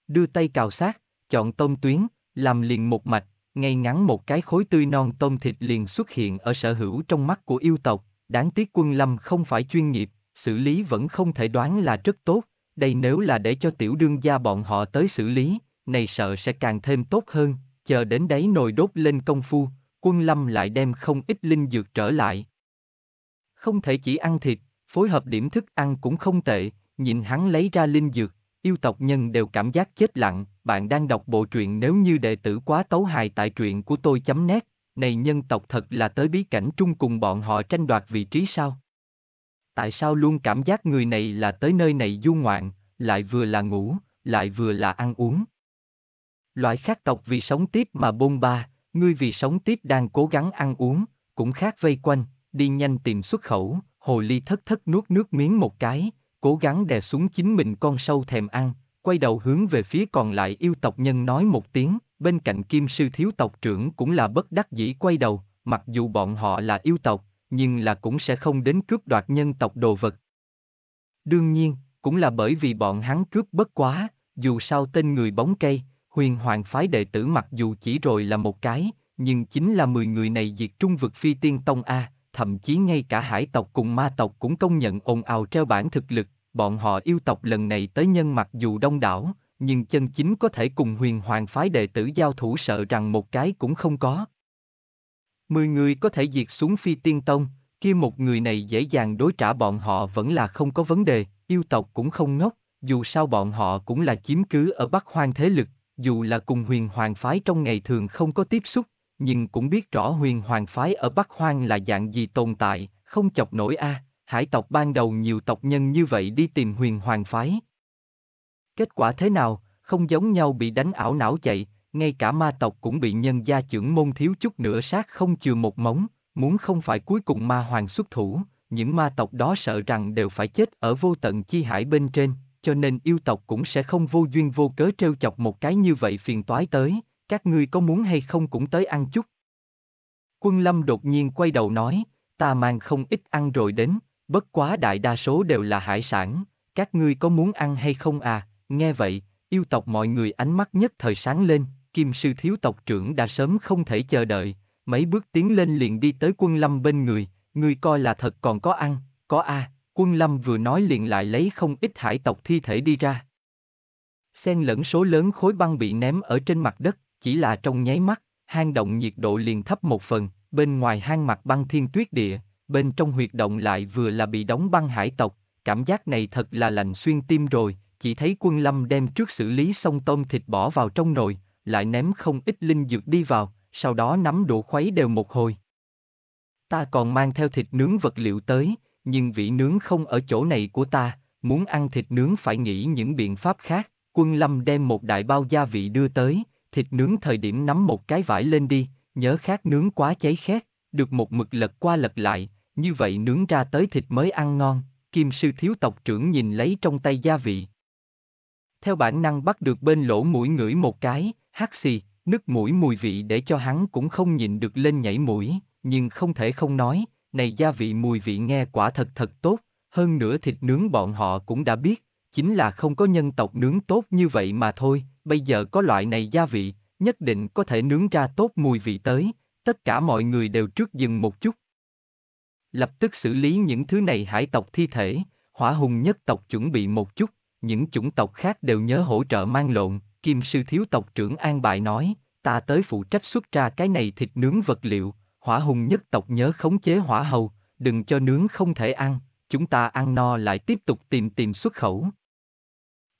Đưa tay cào sát, chọn tôm tuyến, làm liền một mạch, ngay ngắn một cái khối tươi non tôm thịt liền xuất hiện ở sở hữu trong mắt của yêu tộc, đáng tiếc quân lâm không phải chuyên nghiệp, xử lý vẫn không thể đoán là rất tốt, đây nếu là để cho tiểu đương gia bọn họ tới xử lý, này sợ sẽ càng thêm tốt hơn, chờ đến đấy nồi đốt lên công phu, quân lâm lại đem không ít linh dược trở lại, không thể chỉ ăn thịt, phối hợp điểm thức ăn cũng không tệ, nhìn hắn lấy ra linh dược, yêu tộc nhân đều cảm giác chết lặng, bạn đang đọc bộ truyện nếu như đệ tử quá tấu hài tại truyện của tôi chấm nét, này nhân tộc thật là tới bí cảnh trung cùng bọn họ tranh đoạt vị trí sao? Tại sao luôn cảm giác người này là tới nơi này du ngoạn, lại vừa là ngủ, lại vừa là ăn uống? Loại khác tộc vì sống tiếp mà bôn ba, ngươi vì sống tiếp đang cố gắng ăn uống, cũng khác vây quanh, đi nhanh tìm xuất khẩu, hồ ly thất thất nuốt nước miếng một cái, cố gắng đè xuống chính mình con sâu thèm ăn, quay đầu hướng về phía còn lại yêu tộc nhân nói một tiếng, bên cạnh kim sư thiếu tộc trưởng cũng là bất đắc dĩ quay đầu, mặc dù bọn họ là yêu tộc, nhưng là cũng sẽ không đến cướp đoạt nhân tộc đồ vật. Đương nhiên, cũng là bởi vì bọn hắn cướp bất quá, dù sao tên người bóng cây, huyền hoàng phái đệ tử mặc dù chỉ rồi là một cái, nhưng chính là 10 người này diệt trung vực phi tiên tông A, thậm chí ngay cả hải tộc cùng ma tộc cũng công nhận ồn ào treo bản thực lực, bọn họ yêu tộc lần này tới nhân mặc dù đông đảo, nhưng chân chính có thể cùng huyền hoàng phái đệ tử giao thủ sợ rằng một cái cũng không có. Mười người có thể diệt xuống phi tiên tông, kia một người này dễ dàng đối trả bọn họ vẫn là không có vấn đề, yêu tộc cũng không ngốc, dù sao bọn họ cũng là chiếm cứ ở Bắc Hoang thế lực, dù là cùng huyền hoàng phái trong ngày thường không có tiếp xúc, nhưng cũng biết rõ huyền hoàng phái ở Bắc Hoang là dạng gì tồn tại, không chọc nổi a. À, hải tộc ban đầu nhiều tộc nhân như vậy đi tìm huyền hoàng phái. Kết quả thế nào, không giống nhau bị đánh ảo não chạy, ngay cả ma tộc cũng bị nhân gia trưởng môn thiếu chút nữa sát không chừa một móng, muốn không phải cuối cùng ma hoàng xuất thủ, những ma tộc đó sợ rằng đều phải chết ở vô tận chi hải bên trên, cho nên yêu tộc cũng sẽ không vô duyên vô cớ trêu chọc một cái như vậy phiền toái tới, các ngươi có muốn hay không cũng tới ăn chút. Quân Lâm đột nhiên quay đầu nói, ta mang không ít ăn rồi đến, bất quá đại đa số đều là hải sản, các ngươi có muốn ăn hay không à, nghe vậy, yêu tộc mọi người ánh mắt nhất thời sáng lên, kim sư thiếu tộc trưởng đã sớm không thể chờ đợi, mấy bước tiến lên liền đi tới quân lâm bên người, người coi là thật còn có ăn, có a. À? quân lâm vừa nói liền lại lấy không ít hải tộc thi thể đi ra. Xen lẫn số lớn khối băng bị ném ở trên mặt đất, chỉ là trong nháy mắt, hang động nhiệt độ liền thấp một phần, bên ngoài hang mặt băng thiên tuyết địa, bên trong huyệt động lại vừa là bị đóng băng hải tộc, cảm giác này thật là lạnh xuyên tim rồi, chỉ thấy quân lâm đem trước xử lý xong tôm thịt bỏ vào trong nồi, lại ném không ít linh dược đi vào, sau đó nắm đũa khuấy đều một hồi. Ta còn mang theo thịt nướng vật liệu tới, nhưng vị nướng không ở chỗ này của ta, muốn ăn thịt nướng phải nghĩ những biện pháp khác, quân lâm đem một đại bao gia vị đưa tới, thịt nướng thời điểm nắm một cái vải lên đi, nhớ khát nướng quá cháy khét, được một mực lật qua lật lại, như vậy nướng ra tới thịt mới ăn ngon, kim sư thiếu tộc trưởng nhìn lấy trong tay gia vị. Theo bản năng bắt được bên lỗ mũi ngửi một cái, hắt xì, nước mũi mùi vị để cho hắn cũng không nhịn được lên nhảy mũi, nhưng không thể không nói, này gia vị mùi vị nghe quả thật thật tốt, hơn nữa thịt nướng bọn họ cũng đã biết, chính là không có nhân tộc nướng tốt như vậy mà thôi, bây giờ có loại này gia vị, nhất định có thể nướng ra tốt mùi vị tới, tất cả mọi người đều trước dừng một chút. Lập tức xử lý những thứ này hải tộc thi thể, hỏa hùng nhất tộc chuẩn bị một chút, những chủng tộc khác đều nhớ hỗ trợ mang lộn, kim sư thiếu tộc trưởng An Bại nói, ta tới phụ trách xuất ra cái này thịt nướng vật liệu, hỏa hùng nhất tộc nhớ khống chế hỏa hầu, đừng cho nướng không thể ăn, chúng ta ăn no lại tiếp tục tìm tìm xuất khẩu.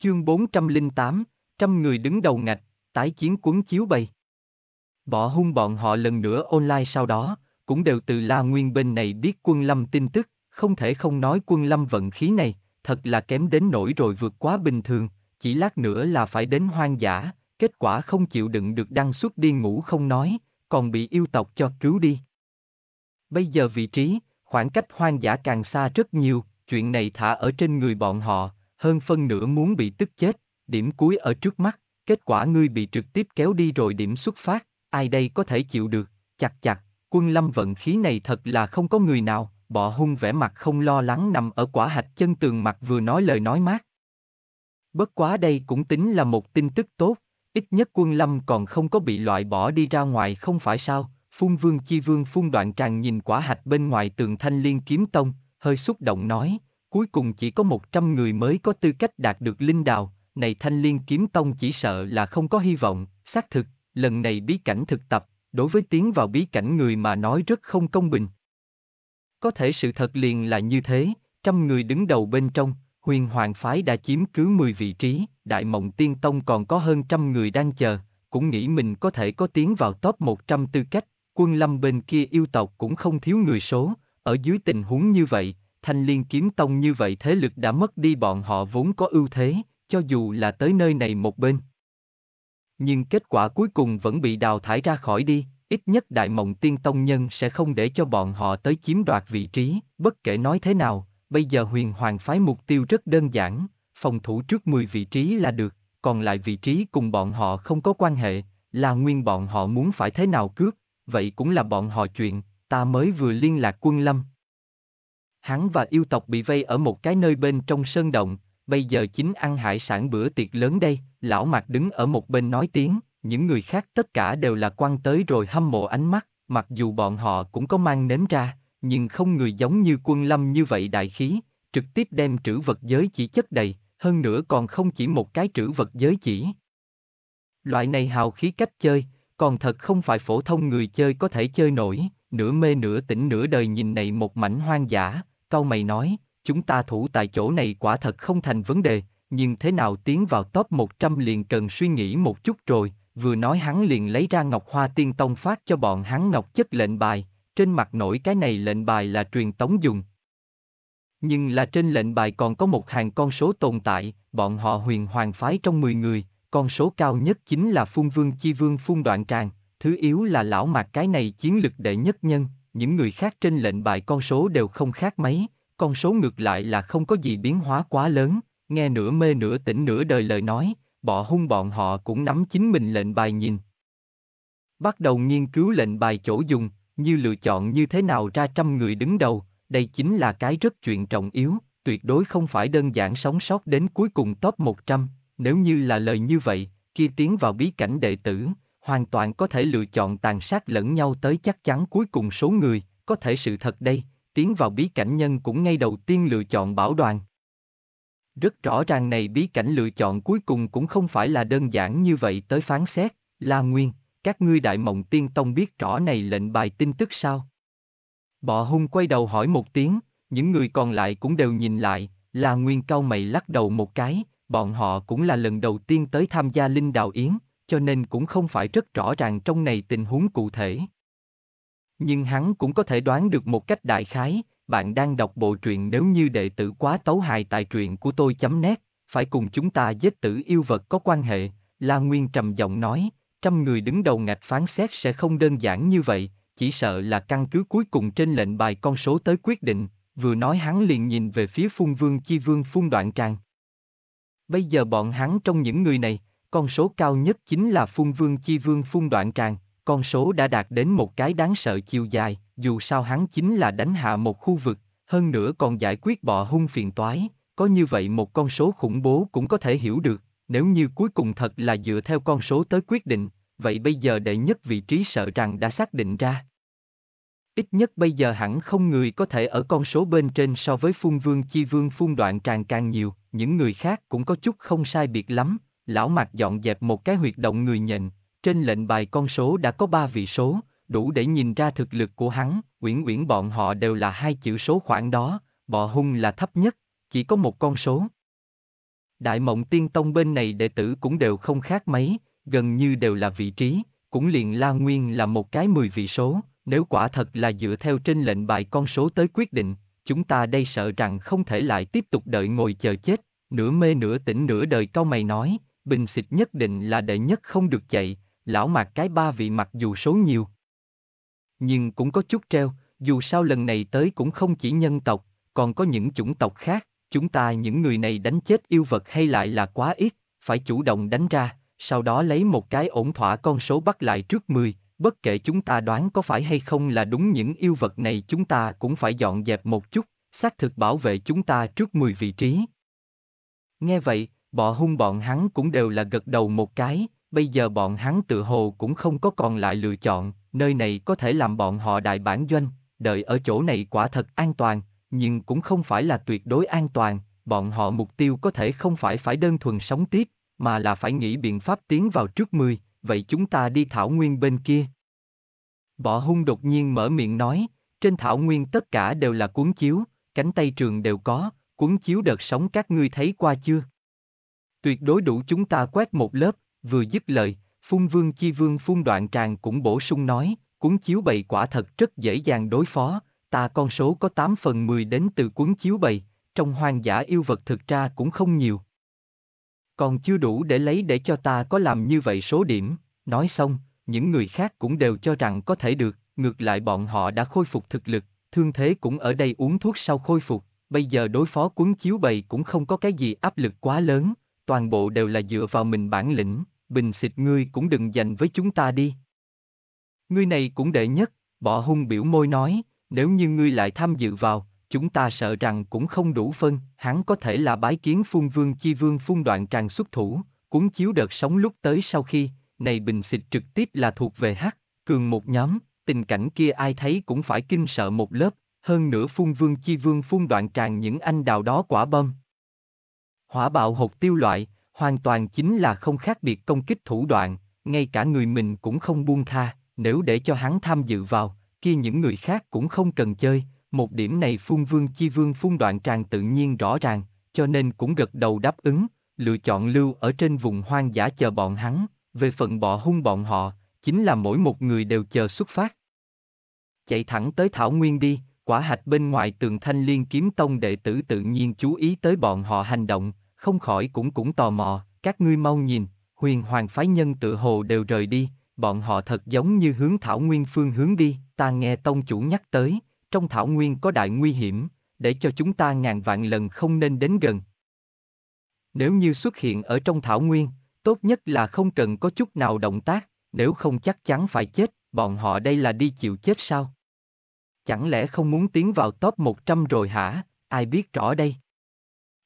Chương 408, trăm người đứng đầu ngạch, tái chiến cuốn chiếu bày. Bỏ hung bọn họ lần nữa online sau đó, cũng đều từ La Nguyên bên này biết quân lâm tin tức, không thể không nói quân lâm vận khí này, thật là kém đến nổi rồi vượt quá bình thường, chỉ lát nữa là phải đến hoang dã, kết quả không chịu đựng được đăng xuất đi ngủ không nói, còn bị yêu tộc cho cứu đi. Bây giờ vị trí, khoảng cách hoang dã càng xa rất nhiều, chuyện này thả ở trên người bọn họ, hơn phân nửa muốn bị tức chết, điểm cuối ở trước mắt, kết quả ngươi bị trực tiếp kéo đi rồi điểm xuất phát, ai đây có thể chịu được, chặt chặt, quân lâm vận khí này thật là không có người nào, bọ hung vẻ mặt không lo lắng nằm ở quả hạch chân tường mặt vừa nói lời nói mát. Bất quá đây cũng tính là một tin tức tốt, ít nhất quân lâm còn không có bị loại bỏ đi ra ngoài không phải sao, phun vương chi vương phun đoạn tràng nhìn quả hạch bên ngoài tường thanh liên kiếm tông, hơi xúc động nói, cuối cùng chỉ có 100 người mới có tư cách đạt được linh đào, này thanh liên kiếm tông chỉ sợ là không có hy vọng, xác thực, lần này bí cảnh thực tập, đối với tiến vào bí cảnh người mà nói rất không công bình. Có thể sự thật liền là như thế, trăm người đứng đầu bên trong, huyền hoàng phái đã chiếm cứ 10 vị trí, đại mộng tiên tông còn có hơn trăm người đang chờ, cũng nghĩ mình có thể có tiến vào top 100 tư cách, quân lâm bên kia yêu tộc cũng không thiếu người số, ở dưới tình huống như vậy, thanh liên kiếm tông như vậy thế lực đã mất đi bọn họ vốn có ưu thế, cho dù là tới nơi này một bên. Nhưng kết quả cuối cùng vẫn bị đào thải ra khỏi đi, ít nhất đại mộng tiên tông nhân sẽ không để cho bọn họ tới chiếm đoạt vị trí, bất kể nói thế nào, bây giờ huyền hoàng phái mục tiêu rất đơn giản, phòng thủ trước 10 vị trí là được, còn lại vị trí cùng bọn họ không có quan hệ, là nguyên bọn họ muốn phải thế nào cướp, vậy cũng là bọn họ chuyện, ta mới vừa liên lạc quân lâm, hắn và yêu tộc bị vây ở một cái nơi bên trong sơn động, bây giờ chính ăn hải sản bữa tiệc lớn đây, lão mạc đứng ở một bên nói tiếng, những người khác tất cả đều là quan tới rồi hâm mộ ánh mắt, mặc dù bọn họ cũng có mang nến ra, nhưng không người giống như quân lâm như vậy đại khí, trực tiếp đem trữ vật giới chỉ chất đầy, hơn nữa còn không chỉ một cái trữ vật giới chỉ. Loại này hào khí cách chơi, còn thật không phải phổ thông người chơi có thể chơi nổi, nửa mê nửa tỉnh nửa đời nhìn này một mảnh hoang dã, cau mày nói, chúng ta thủ tại chỗ này quả thật không thành vấn đề, nhưng thế nào tiến vào top 100 liền cần suy nghĩ một chút rồi, vừa nói hắn liền lấy ra Ngọc Hoa Tiên Tông phát cho bọn hắn Ngọc chất lệnh bài, trên mặt nổi cái này lệnh bài là truyền tống dùng. Nhưng là trên lệnh bài còn có một hàng con số tồn tại, bọn họ huyền hoàng phái trong 10 người, con số cao nhất chính là Phun Vương Chi Vương Phun Đoạn Tràng, thứ yếu là lão mạc cái này chiến lực đệ nhất nhân, những người khác trên lệnh bài con số đều không khác mấy, con số ngược lại là không có gì biến hóa quá lớn, nghe nửa mê nửa tỉnh nửa đời lời nói, bỏ hung bọn họ cũng nắm chính mình lệnh bài nhìn. Bắt đầu nghiên cứu lệnh bài chỗ dùng, như lựa chọn như thế nào ra trăm người đứng đầu, đây chính là cái rất chuyện trọng yếu, tuyệt đối không phải đơn giản sống sót đến cuối cùng top 100, nếu như là lời như vậy, khi tiến vào bí cảnh đệ tử, hoàn toàn có thể lựa chọn tàn sát lẫn nhau tới chắc chắn cuối cùng số người, có thể sự thật đây, tiến vào bí cảnh nhân cũng ngay đầu tiên lựa chọn bảo đoàn. Rất rõ ràng này bí cảnh lựa chọn cuối cùng cũng không phải là đơn giản như vậy tới phán xét, La Nguyên, các ngươi đại mộng tiên tông biết rõ này lệnh bài tin tức sao? Bọ hung quay đầu hỏi một tiếng, những người còn lại cũng đều nhìn lại, La Nguyên cau mày lắc đầu một cái, bọn họ cũng là lần đầu tiên tới tham gia linh đạo yến, cho nên cũng không phải rất rõ ràng trong này tình huống cụ thể. Nhưng hắn cũng có thể đoán được một cách đại khái, bạn đang đọc bộ truyện nếu như đệ tử quá tấu hài tại truyện của tôi chấm nét, phải cùng chúng ta giết tử yêu vật có quan hệ, La Nguyên trầm giọng nói, trăm người đứng đầu ngạch phán xét sẽ không đơn giản như vậy, chỉ sợ là căn cứ cuối cùng trên lệnh bài con số tới quyết định, vừa nói hắn liền nhìn về phía phun vương chi vương phun đoạn tràng. Bây giờ bọn hắn trong những người này, con số cao nhất chính là phun vương chi vương phun đoạn tràng, con số đã đạt đến một cái đáng sợ chiều dài, dù sao hắn chính là đánh hạ một khu vực, hơn nữa còn giải quyết bọ hung phiền toái, có như vậy một con số khủng bố cũng có thể hiểu được, nếu như cuối cùng thật là dựa theo con số tới quyết định, vậy bây giờ đệ nhất vị trí sợ rằng đã xác định ra. Ít nhất bây giờ hẳn không người có thể ở con số bên trên so với phun vương chi vương phun đoạn tràng càng nhiều, những người khác cũng có chút không sai biệt lắm, lão Mạc dọn dẹp một cái huyệt động người nhện, trên lệnh bài con số đã có ba vị số, đủ để nhìn ra thực lực của hắn, uyển uyển bọn họ đều là hai chữ số khoảng đó, bọ hung là thấp nhất, chỉ có một con số. Đại mộng tiên tông bên này đệ tử cũng đều không khác mấy, gần như đều là vị trí, cũng liền la nguyên là một cái mười vị số, nếu quả thật là dựa theo trên lệnh bài con số tới quyết định, chúng ta đây sợ rằng không thể lại tiếp tục đợi ngồi chờ chết, nửa mê nửa tỉnh nửa đời cao mày nói, bình xịt nhất định là đệ nhất không được chạy, lão mạc cái ba vị mặc dù số nhiều. Nhưng cũng có chút treo, dù sao lần này tới cũng không chỉ nhân tộc, còn có những chủng tộc khác, chúng ta những người này đánh chết yêu vật hay lại là quá ít, phải chủ động đánh ra, sau đó lấy một cái ổn thỏa con số bắt lại trước 10, bất kể chúng ta đoán có phải hay không là đúng những yêu vật này chúng ta cũng phải dọn dẹp một chút, xác thực bảo vệ chúng ta trước 10 vị trí. Nghe vậy, Bọ hung bọn hắn cũng đều là gật đầu một cái, bây giờ bọn hắn tự hồ cũng không có còn lại lựa chọn, nơi này có thể làm bọn họ đại bản doanh, đợi ở chỗ này quả thật an toàn, nhưng cũng không phải là tuyệt đối an toàn, bọn họ mục tiêu có thể không phải phải đơn thuần sống tiếp, mà là phải nghĩ biện pháp tiến vào trước mười, vậy chúng ta đi thảo nguyên bên kia. Bọ hung đột nhiên mở miệng nói, trên thảo nguyên tất cả đều là cuốn chiếu, cánh tay trường đều có, cuốn chiếu đợt sống các ngươi thấy qua chưa? tuyệt đối đủ chúng ta quét một lớp, vừa dứt lời, phun vương chi vương phun đoạn tràng cũng bổ sung nói, cuốn chiếu bày quả thật rất dễ dàng đối phó, ta con số có 8 phần 10 đến từ cuốn chiếu bày, trong hoang dã yêu vật thực ra cũng không nhiều. Còn chưa đủ để lấy để cho ta có làm như vậy số điểm, nói xong, những người khác cũng đều cho rằng có thể được, ngược lại bọn họ đã khôi phục thực lực, thương thế cũng ở đây uống thuốc sau khôi phục, bây giờ đối phó cuốn chiếu bày cũng không có cái gì áp lực quá lớn, toàn bộ đều là dựa vào mình bản lĩnh, bình xịt ngươi cũng đừng dành với chúng ta đi. Ngươi này cũng đệ nhất, bỏ hung biểu môi nói, nếu như ngươi lại tham dự vào, chúng ta sợ rằng cũng không đủ phân, hắn có thể là bái kiến phun vương chi vương phun đoạn tràng xuất thủ, cuốn chiếu đợt sống lúc tới sau khi, này bình xịt trực tiếp là thuộc về hắc cường một nhóm, tình cảnh kia ai thấy cũng phải kinh sợ một lớp, hơn nữa phun vương chi vương phun đoạn tràng những anh đào đó quả bom, Hỏa bạo hột tiêu loại, hoàn toàn chính là không khác biệt công kích thủ đoạn, ngay cả người mình cũng không buông tha, nếu để cho hắn tham dự vào, kia những người khác cũng không cần chơi, một điểm này phun vương chi vương phun đoạn tràng tự nhiên rõ ràng, cho nên cũng gật đầu đáp ứng, lựa chọn lưu ở trên vùng hoang dã chờ bọn hắn, về phần bọ hung bọn họ, chính là mỗi một người đều chờ xuất phát. Chạy thẳng tới Thảo Nguyên đi, quả hạch bên ngoài tường thanh liên kiếm tông đệ tử tự nhiên chú ý tới bọn họ hành động, không khỏi cũng cũng tò mò, các ngươi mau nhìn, huyền hoàng phái nhân tự hồ đều rời đi, bọn họ thật giống như hướng thảo nguyên phương hướng đi, ta nghe tông chủ nhắc tới, trong thảo nguyên có đại nguy hiểm, để cho chúng ta ngàn vạn lần không nên đến gần. Nếu như xuất hiện ở trong thảo nguyên, tốt nhất là không cần có chút nào động tác, nếu không chắc chắn phải chết, bọn họ đây là đi chịu chết sao? Chẳng lẽ không muốn tiến vào top 100 rồi hả, ai biết rõ đây?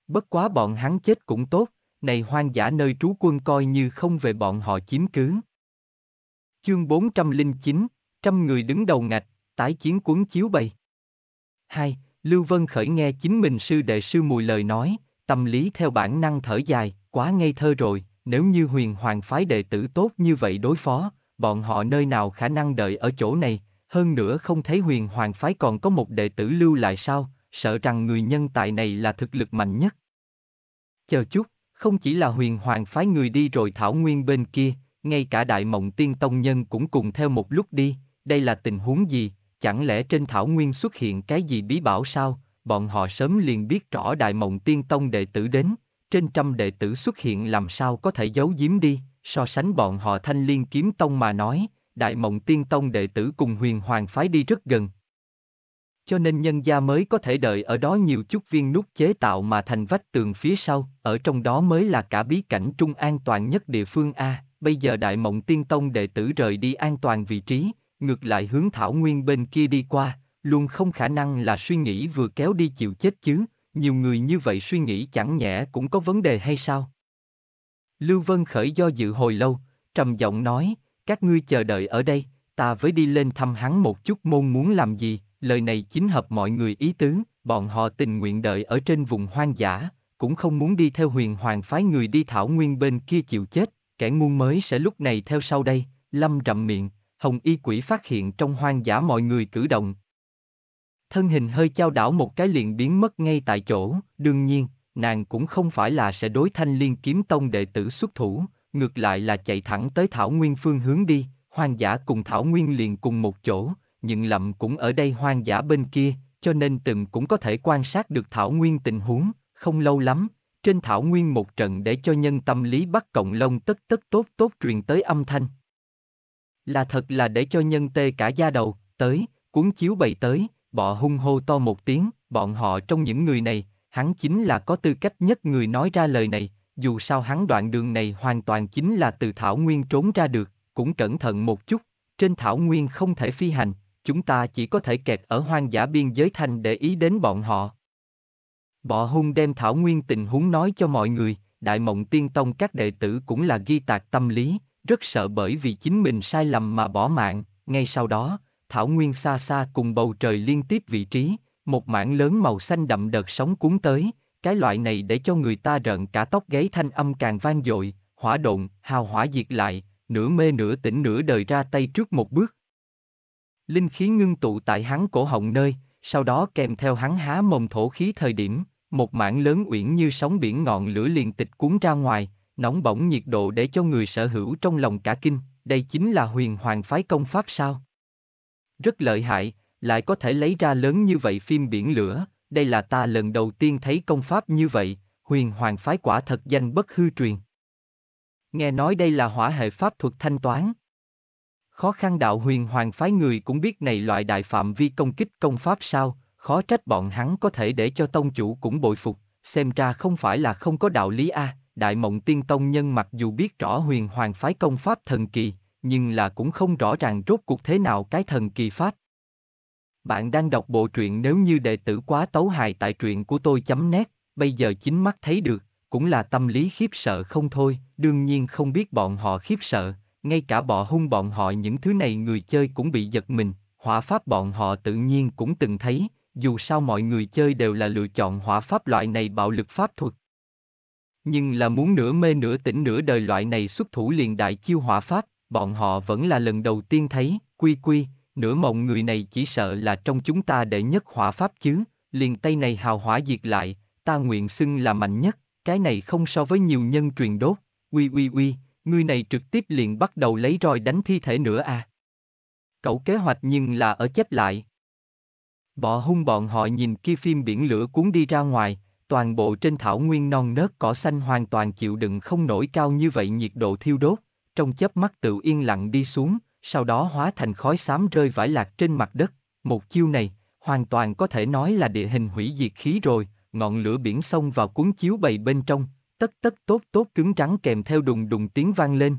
Bất quá bọn hắn chết cũng tốt, này hoang dã nơi trú quân coi như không về bọn họ chiếm cứ. Chương 409, trăm người đứng đầu ngạch, tái chiến cuốn chiếu bày. 2. Lưu Vân khởi nghe chính mình sư đệ sư mùi lời nói, tâm lý theo bản năng thở dài, quá ngây thơ rồi, nếu như huyền hoàng phái đệ tử tốt như vậy đối phó, bọn họ nơi nào khả năng đợi ở chỗ này, hơn nữa không thấy huyền hoàng phái còn có một đệ tử lưu lại sao, sợ rằng người nhân tài này là thực lực mạnh nhất. Chờ chút, không chỉ là huyền hoàng phái người đi rồi thảo nguyên bên kia, ngay cả đại mộng tiên tông nhân cũng cùng theo một lúc đi, đây là tình huống gì, chẳng lẽ trên thảo nguyên xuất hiện cái gì bí bảo sao, bọn họ sớm liền biết rõ đại mộng tiên tông đệ tử đến, trên trăm đệ tử xuất hiện làm sao có thể giấu giếm đi, so sánh bọn họ thanh liên kiếm tông mà nói, đại mộng tiên tông đệ tử cùng huyền hoàng phái đi rất gần, cho nên nhân gia mới có thể đợi ở đó nhiều chút viên nút chế tạo mà thành vách tường phía sau, ở trong đó mới là cả bí cảnh trung an toàn nhất địa phương A, bây giờ Đại Mộng Tiên Tông đệ tử rời đi an toàn vị trí, ngược lại hướng Thảo Nguyên bên kia đi qua, luôn không khả năng là suy nghĩ vừa kéo đi chịu chết chứ, nhiều người như vậy suy nghĩ chẳng nhẽ cũng có vấn đề hay sao? Lưu Vân Khởi do dự hồi lâu, trầm giọng nói, các ngươi chờ đợi ở đây, ta với đi lên thăm hắn một chút môn muốn làm gì, lời này chính hợp mọi người ý tứ, bọn họ tình nguyện đợi ở trên vùng hoang dã, cũng không muốn đi theo huyền hoàng phái người đi thảo nguyên bên kia chịu chết, kẻ ngu mới sẽ lúc này theo sau đây, lâm rậm miệng, hồng y quỷ phát hiện trong hoang dã mọi người cử động. Thân hình hơi trao đảo một cái liền biến mất ngay tại chỗ, đương nhiên, nàng cũng không phải là sẽ đối thanh liên kiếm tông đệ tử xuất thủ, ngược lại là chạy thẳng tới thảo nguyên phương hướng đi, hoang dã cùng thảo nguyên liền cùng một chỗ, nhưng lầm cũng ở đây hoang dã bên kia, cho nên từng cũng có thể quan sát được thảo nguyên tình huống, không lâu lắm, trên thảo nguyên một trận để cho nhân tâm lý bắt cộng lông tất tất tốt tốt truyền tới âm thanh. Là thật là để cho nhân tê cả da đầu, tới, cuốn chiếu bày tới, bọ hung hô to một tiếng, bọn họ trong những người này, hắn chính là có tư cách nhất người nói ra lời này, dù sao hắn đoạn đường này hoàn toàn chính là từ thảo nguyên trốn ra được, cũng cẩn thận một chút, trên thảo nguyên không thể phi hành, chúng ta chỉ có thể kẹt ở hoang dã biên giới thành để ý đến bọn họ. Bọ hung đem Thảo Nguyên tình huống nói cho mọi người, Đại Mộng Tiên Tông các đệ tử cũng là ghi tạc tâm lý, rất sợ bởi vì chính mình sai lầm mà bỏ mạng, ngay sau đó, Thảo Nguyên xa xa cùng bầu trời liên tiếp vị trí, một mảng lớn màu xanh đậm đợt sóng cuốn tới, cái loại này để cho người ta rợn cả tóc gáy thanh âm càng vang dội, hỏa độn, hào hỏa diệt lại, nửa mê nửa tỉnh nửa đời ra tay trước một bước. Linh khí ngưng tụ tại hắn cổ họng nơi, sau đó kèm theo hắn há mồm thổ khí thời điểm, một mảng lớn uyển như sóng biển ngọn lửa liền tịch cuốn ra ngoài, nóng bỏng nhiệt độ để cho người sở hữu trong lòng cả kinh, đây chính là huyền hoàng phái công pháp sao? Rất lợi hại, lại có thể lấy ra lớn như vậy phim biển lửa, đây là ta lần đầu tiên thấy công pháp như vậy, huyền hoàng phái quả thật danh bất hư truyền. Nghe nói đây là hỏa hệ pháp thuật thanh toán. Khó khăn đạo huyền hoàng phái người cũng biết này loại đại phạm vi công kích công pháp sao, khó trách bọn hắn có thể để cho tông chủ cũng bội phục, xem ra không phải là không có đạo lý a. À. Đại mộng tiên tông nhân mặc dù biết rõ huyền hoàng phái công pháp thần kỳ, nhưng là cũng không rõ ràng rốt cuộc thế nào cái thần kỳ pháp. Bạn đang đọc bộ truyện nếu như đệ tử quá tấu hài tại truyện của tôi chấm nét, bây giờ chính mắt thấy được, cũng là tâm lý khiếp sợ không thôi, đương nhiên không biết bọn họ khiếp sợ, ngay cả bọ hung bọn họ những thứ này người chơi cũng bị giật mình, hỏa pháp bọn họ tự nhiên cũng từng thấy, dù sao mọi người chơi đều là lựa chọn hỏa pháp loại này bạo lực pháp thuật. Nhưng là muốn nửa mê nửa tỉnh nửa đời loại này xuất thủ liền đại chiêu hỏa pháp, bọn họ vẫn là lần đầu tiên thấy, quy quy, nửa mộng người này chỉ sợ là trong chúng ta đệ nhất hỏa pháp chứ, liền tay này hào hỏa diệt lại, ta nguyện xưng là mạnh nhất, cái này không so với nhiều nhân truyền đốt, quy quy quy Người này trực tiếp liền bắt đầu lấy roi đánh thi thể nữa à. Cậu kế hoạch nhưng là ở chép lại. Bọ hung bọn họ nhìn kia phim biển lửa cuốn đi ra ngoài, toàn bộ trên thảo nguyên non nớt cỏ xanh hoàn toàn chịu đựng không nổi cao như vậy nhiệt độ thiêu đốt, trong chớp mắt tự yên lặng đi xuống, sau đó hóa thành khói xám rơi vãi lạc trên mặt đất, một chiêu này, hoàn toàn có thể nói là địa hình hủy diệt khí rồi, ngọn lửa biển sông vào cuốn chiếu bầy bên trong, tất tất tốt tốt cứng trắng kèm theo đùng đùng tiếng vang lên.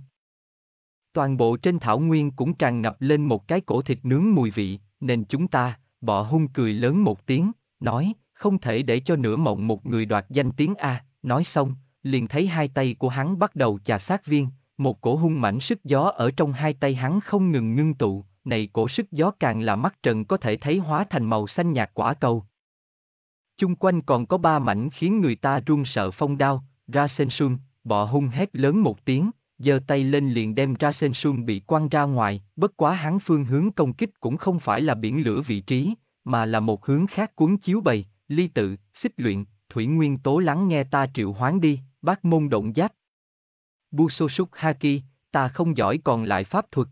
Toàn bộ trên thảo nguyên cũng tràn ngập lên một cái cổ thịt nướng mùi vị, nên chúng ta, bọ hung cười lớn một tiếng, nói, không thể để cho nửa mộng một người đoạt danh tiếng A, nói xong, liền thấy hai tay của hắn bắt đầu chà sát viên, một cổ hung mảnh sức gió ở trong hai tay hắn không ngừng ngưng tụ, này cổ sức gió càng là mắt trần có thể thấy hóa thành màu xanh nhạt quả cầu. Chung quanh còn có ba mảnh khiến người ta run sợ phong đao, ra Sen Sensun, bọ hung hét lớn một tiếng, giơ tay lên liền đem ra Sen Sensun bị quăng ra ngoài, bất quá hắn phương hướng công kích cũng không phải là biển lửa vị trí, mà là một hướng khác cuốn chiếu bầy, ly tự, xích luyện, thủy nguyên tố lắng nghe ta triệu hoán đi, bác môn động giáp. Bu sô súc haki, ta không giỏi còn lại pháp thuật.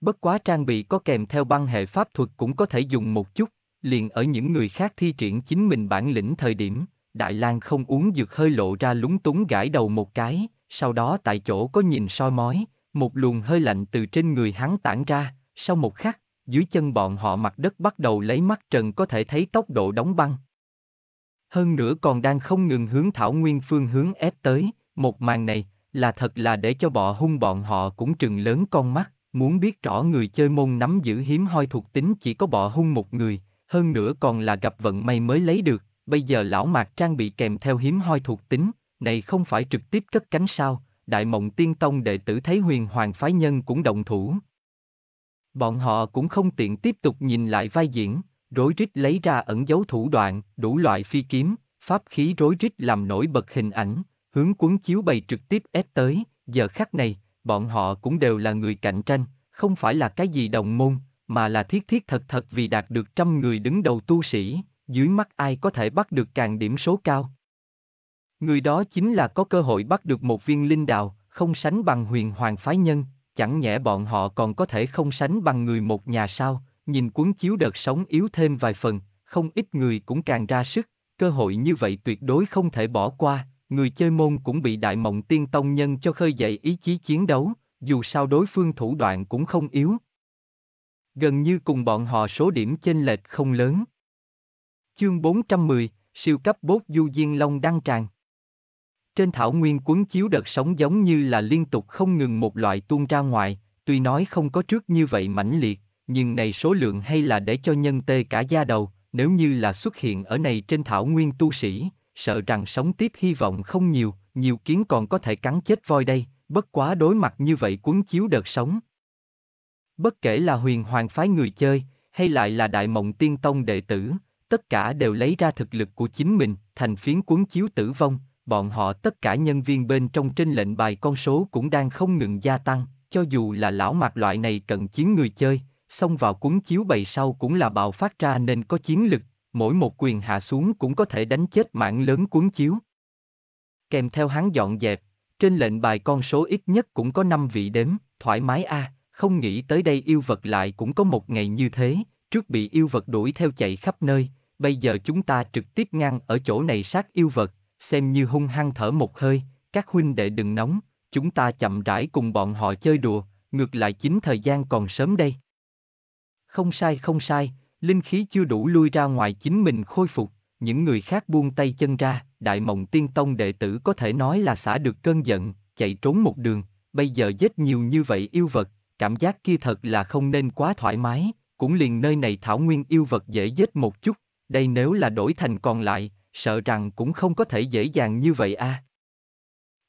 Bất quá trang bị có kèm theo băng hệ pháp thuật cũng có thể dùng một chút, liền ở những người khác thi triển chính mình bản lĩnh thời điểm, Đại Lang không uống dược hơi lộ ra lúng túng gãi đầu một cái, sau đó tại chỗ có nhìn soi mói, một luồng hơi lạnh từ trên người hắn tản ra, sau một khắc, dưới chân bọn họ mặt đất bắt đầu lấy mắt trần có thể thấy tốc độ đóng băng. Hơn nữa còn đang không ngừng hướng thảo nguyên phương hướng ép tới, một màn này là thật là để cho bọ hung bọn họ cũng trừng lớn con mắt, muốn biết rõ người chơi môn nắm giữ hiếm hoi thuộc tính chỉ có bọ hung một người, hơn nữa còn là gặp vận may mới lấy được, bây giờ lão mạc trang bị kèm theo hiếm hoi thuộc tính, này không phải trực tiếp cất cánh sao, đại mộng tiên tông đệ tử thấy huyền hoàng phái nhân cũng động thủ. Bọn họ cũng không tiện tiếp tục nhìn lại vai diễn, rối rít lấy ra ẩn dấu thủ đoạn, đủ loại phi kiếm, pháp khí rối rít làm nổi bật hình ảnh, hướng cuốn chiếu bày trực tiếp ép tới, giờ khắc này, bọn họ cũng đều là người cạnh tranh, không phải là cái gì đồng môn, mà là thiết thiết thật thật vì đạt được trăm người đứng đầu tu sĩ, dưới mắt ai có thể bắt được càng điểm số cao. Người đó chính là có cơ hội bắt được một viên linh đào, không sánh bằng huyền hoàng phái nhân, chẳng nhẽ bọn họ còn có thể không sánh bằng người một nhà sao, nhìn cuốn chiếu đợt sống yếu thêm vài phần, không ít người cũng càng ra sức, cơ hội như vậy tuyệt đối không thể bỏ qua, người chơi môn cũng bị đại mộng tiên tông nhân cho khơi dậy ý chí chiến đấu, dù sao đối phương thủ đoạn cũng không yếu. Gần như cùng bọn họ số điểm chênh lệch không lớn. Chương 410, siêu cấp bốt du diên long đăng tràn. Trên thảo nguyên cuốn chiếu đợt sóng giống như là liên tục không ngừng một loại tuôn ra ngoài, tuy nói không có trước như vậy mãnh liệt, nhưng này số lượng hay là để cho nhân tê cả da đầu, nếu như là xuất hiện ở này trên thảo nguyên tu sĩ, sợ rằng sống tiếp hy vọng không nhiều, nhiều kiến còn có thể cắn chết voi đây, bất quá đối mặt như vậy cuốn chiếu đợt sóng. Bất kể là huyền hoàng phái người chơi, hay lại là đại mộng tiên tông đệ tử, tất cả đều lấy ra thực lực của chính mình, thành phiến cuốn chiếu tử vong, bọn họ tất cả nhân viên bên trong trên lệnh bài con số cũng đang không ngừng gia tăng, cho dù là lão mạc loại này cận chiến người chơi, xông vào cuốn chiếu bày sau cũng là bạo phát ra nên có chiến lực, mỗi một quyền hạ xuống cũng có thể đánh chết mạng lớn cuốn chiếu. Kèm theo hắn dọn dẹp, trên lệnh bài con số ít nhất cũng có 5 vị đếm, thoải mái a, à, không nghĩ tới đây yêu vật lại cũng có một ngày như thế, trước bị yêu vật đuổi theo chạy khắp nơi, bây giờ chúng ta trực tiếp ngăn ở chỗ này sát yêu vật, xem như hung hăng thở một hơi, các huynh đệ đừng nóng, chúng ta chậm rãi cùng bọn họ chơi đùa, ngược lại chính thời gian còn sớm đây. Không sai không sai, linh khí chưa đủ lui ra ngoài chính mình khôi phục, những người khác buông tay chân ra, đại mộng tiên tông đệ tử có thể nói là xả được cơn giận, chạy trốn một đường, bây giờ giết nhiều như vậy yêu vật, cảm giác kia thật là không nên quá thoải mái, cũng liền nơi này thảo nguyên yêu vật dễ giết một chút, đây nếu là đổi thành còn lại, sợ rằng cũng không có thể dễ dàng như vậy a.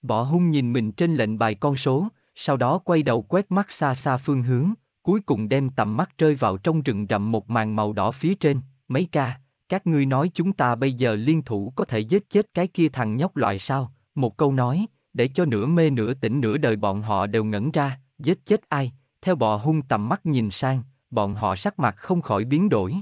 À. hung nhìn mình trên lệnh bài con số, sau đó quay đầu quét mắt xa xa phương hướng, cuối cùng đem tầm mắt rơi vào trong rừng rậm một màn màu đỏ phía trên, mấy ca, các ngươi nói chúng ta bây giờ liên thủ có thể giết chết cái kia thằng nhóc loại sao, một câu nói, để cho nửa mê nửa tỉnh nửa đời bọn họ đều ngẩn ra, giết chết ai, theo bọ hung tầm mắt nhìn sang, bọn họ sắc mặt không khỏi biến đổi.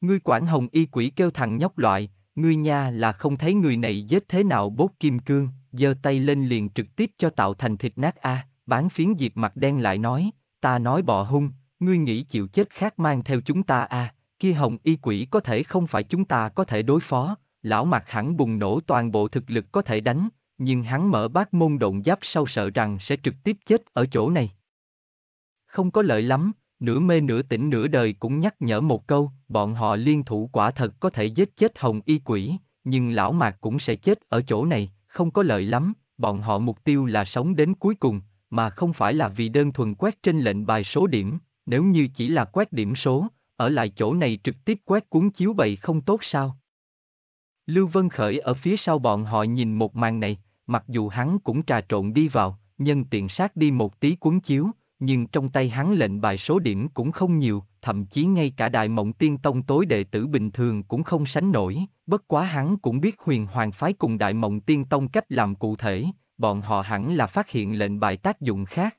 Ngươi quản hồng y quỷ kêu thằng nhóc loại, ngươi nha là không thấy người này giết thế nào bốt kim cương, giơ tay lên liền trực tiếp cho tạo thành thịt nát a, bán phiến diệp mặt đen lại nói, ta nói bọ hung, ngươi nghĩ chịu chết khác mang theo chúng ta a, kia hồng y quỷ có thể không phải chúng ta có thể đối phó, lão mặt hẳn bùng nổ toàn bộ thực lực có thể đánh, nhưng hắn mở bát môn động giáp sau sợ rằng sẽ trực tiếp chết ở chỗ này. Không có lợi lắm, nửa mê nửa tỉnh nửa đời cũng nhắc nhở một câu, bọn họ liên thủ quả thật có thể giết chết hồng y quỷ, nhưng lão mạc cũng sẽ chết ở chỗ này, không có lợi lắm, bọn họ mục tiêu là sống đến cuối cùng, mà không phải là vì đơn thuần quét trên lệnh bài số điểm, nếu như chỉ là quét điểm số, ở lại chỗ này trực tiếp quét cuốn chiếu bậy không tốt sao. Lưu Vân Khởi ở phía sau bọn họ nhìn một màn này, mặc dù hắn cũng trà trộn đi vào, nhân tiện sát đi một tí cuốn chiếu, nhưng trong tay hắn lệnh bài số điểm cũng không nhiều, thậm chí ngay cả đại mộng tiên tông tối đệ tử bình thường cũng không sánh nổi, bất quá hắn cũng biết huyền hoàng phái cùng đại mộng tiên tông cách làm cụ thể, bọn họ hẳn là phát hiện lệnh bài tác dụng khác.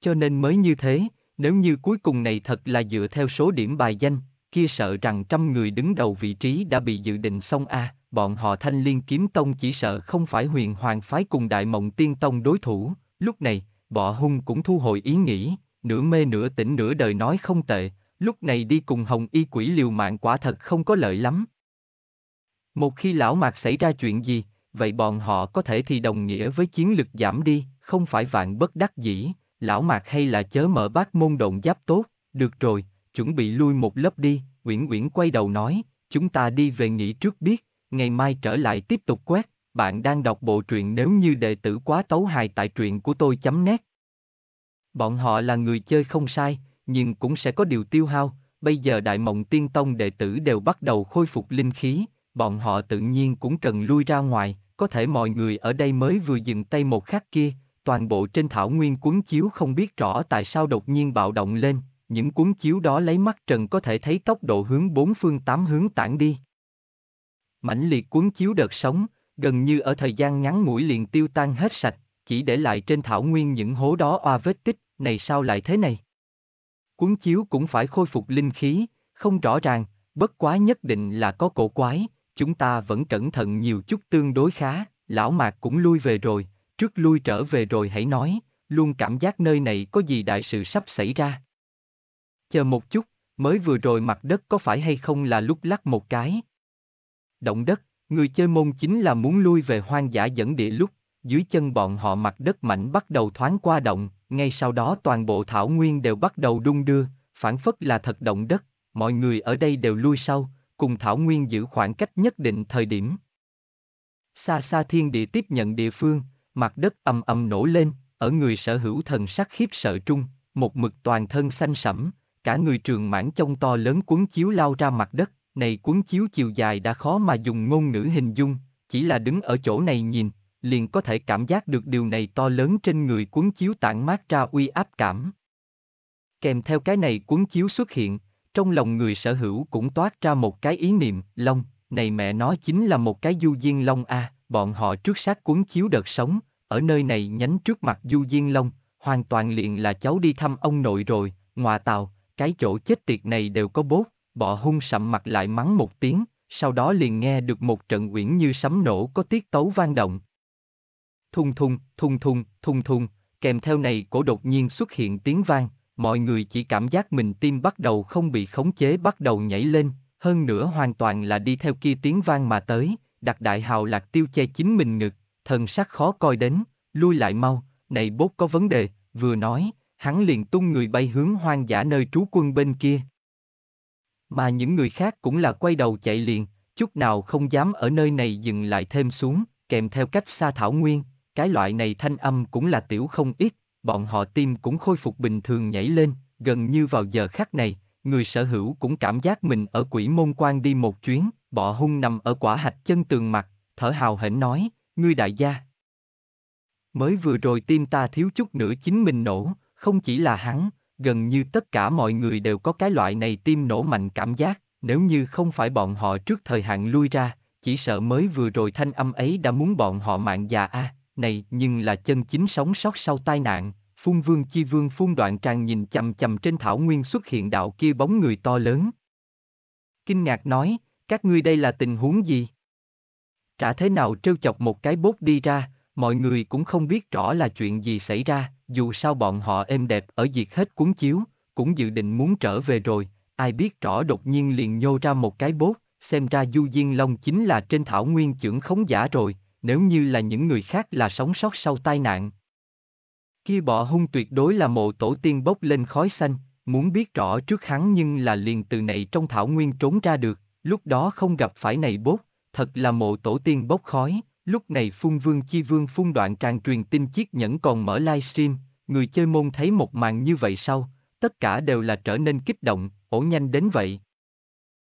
Cho nên mới như thế, nếu như cuối cùng này thật là dựa theo số điểm bài danh, kia sợ rằng trăm người đứng đầu vị trí đã bị dự định xong a, à, bọn họ thanh liên kiếm tông chỉ sợ không phải huyền hoàng phái cùng đại mộng tiên tông đối thủ, lúc này, Bọ hung cũng thu hồi ý nghĩ, nửa mê nửa tỉnh nửa đời nói không tệ, lúc này đi cùng hồng y quỷ liều mạng quả thật không có lợi lắm. Một khi lão mạc xảy ra chuyện gì, vậy bọn họ có thể thì đồng nghĩa với chiến lực giảm đi, không phải vạn bất đắc dĩ, lão mạc hay là chớ mở bát môn độn giáp tốt, được rồi, chuẩn bị lui một lớp đi, Uyển Uyển quay đầu nói, chúng ta đi về nghỉ trước biết, ngày mai trở lại tiếp tục quét. Bạn đang đọc bộ truyện nếu như đệ tử quá tấu hài tại truyện của tôi chấm nét. Bọn họ là người chơi không sai, nhưng cũng sẽ có điều tiêu hao, bây giờ Đại Mộng Tiên Tông đệ tử đều bắt đầu khôi phục linh khí, bọn họ tự nhiên cũng cần lui ra ngoài, có thể mọi người ở đây mới vừa dừng tay một khắc kia, toàn bộ trên thảo nguyên cuốn chiếu không biết rõ tại sao đột nhiên bạo động lên, những cuốn chiếu đó lấy mắt trần có thể thấy tốc độ hướng bốn phương tám hướng tản đi. Mãnh liệt cuốn chiếu đợt sóng, gần như ở thời gian ngắn ngủi liền tiêu tan hết sạch, chỉ để lại trên thảo nguyên những hố đó oa vết tích, này sao lại thế này? Cuốn chiếu cũng phải khôi phục linh khí, không rõ ràng, bất quá nhất định là có cổ quái, chúng ta vẫn cẩn thận nhiều chút tương đối khá, lão mạc cũng lui về rồi, trước lui trở về rồi hãy nói, luôn cảm giác nơi này có gì đại sự sắp xảy ra. Chờ một chút, mới vừa rồi mặt đất có phải hay không là lúc lắc một cái? Động đất, Người chơi môn chính là muốn lui về hoang dã dẫn địa lúc, dưới chân bọn họ mặt đất mảnh bắt đầu thoáng qua động, ngay sau đó toàn bộ thảo nguyên đều bắt đầu đung đưa, phản phất là thật động đất, mọi người ở đây đều lui sau, cùng thảo nguyên giữ khoảng cách nhất định thời điểm. Xa xa thiên địa tiếp nhận địa phương, mặt đất ầm ầm nổ lên, ở người sở hữu thần sắc khiếp sợ trung, một mực toàn thân xanh sẫm, cả người trường mãn trông to lớn cuốn chiếu lao ra mặt đất, này cuốn chiếu chiều dài đã khó mà dùng ngôn ngữ hình dung, chỉ là đứng ở chỗ này nhìn, liền có thể cảm giác được điều này to lớn trên người cuốn chiếu tản mát ra uy áp cảm. Kèm theo cái này cuốn chiếu xuất hiện, trong lòng người sở hữu cũng toát ra một cái ý niệm, long, này mẹ nó chính là một cái du diên long a, à, bọn họ trước sát cuốn chiếu đợt sống, ở nơi này nhánh trước mặt du diên long, hoàn toàn liền là cháu đi thăm ông nội rồi, ngoà tàu, cái chỗ chết tiệt này đều có bốt. Bọ hung sậm mặt lại mắng một tiếng, sau đó liền nghe được một trận uyển như sấm nổ có tiết tấu vang động. Thung thung, thung thung, thung thung, kèm theo này cổ đột nhiên xuất hiện tiếng vang, mọi người chỉ cảm giác mình tim bắt đầu không bị khống chế bắt đầu nhảy lên, hơn nữa hoàn toàn là đi theo kia tiếng vang mà tới, đặt đại hào lạc tiêu che chính mình ngực, thần sắc khó coi đến, lui lại mau, này bốt có vấn đề, vừa nói, hắn liền tung người bay hướng hoang dã nơi trú quân bên kia. Mà những người khác cũng là quay đầu chạy liền, chút nào không dám ở nơi này dừng lại thêm xuống, kèm theo cách xa thảo nguyên, cái loại này thanh âm cũng là tiểu không ít, bọn họ tim cũng khôi phục bình thường nhảy lên, gần như vào giờ khắc này, người sở hữu cũng cảm giác mình ở quỷ môn quan đi một chuyến, bọ hung nằm ở quả hạch chân tường mặt, thở hào hển nói, ngươi đại gia. Mới vừa rồi tim ta thiếu chút nữa chính mình nổ, không chỉ là hắn, gần như tất cả mọi người đều có cái loại này tim nổ mạnh cảm giác, nếu như không phải bọn họ trước thời hạn lui ra, chỉ sợ mới vừa rồi thanh âm ấy đã muốn bọn họ mạng già a, à, này nhưng là chân chính sống sót sau tai nạn. Phun vương chi vương phun đoạn tràng nhìn chầm chầm trên thảo nguyên xuất hiện đạo kia bóng người to lớn. Kinh ngạc nói, các ngươi đây là tình huống gì? Trả thế nào trêu chọc một cái bốt đi ra, mọi người cũng không biết rõ là chuyện gì xảy ra, dù sao bọn họ êm đẹp ở diệt hết cuốn chiếu, cũng dự định muốn trở về rồi, ai biết rõ đột nhiên liền nhô ra một cái bốt, xem ra Du Diên Long chính là trên thảo nguyên trưởng khống giả rồi, nếu như là những người khác là sống sót sau tai nạn. Khi bỏ hung tuyệt đối là mộ tổ tiên bốc lên khói xanh, muốn biết rõ trước hắn nhưng là liền từ này trong thảo nguyên trốn ra được, lúc đó không gặp phải này bốt, thật là mộ tổ tiên bốc khói. Lúc này Phun Vương Chi Vương phun đoạn tràn truyền tin chiếc nhẫn còn mở livestream, người chơi môn thấy một màn như vậy sau, tất cả đều là trở nên kích động, ổ nhanh đến vậy.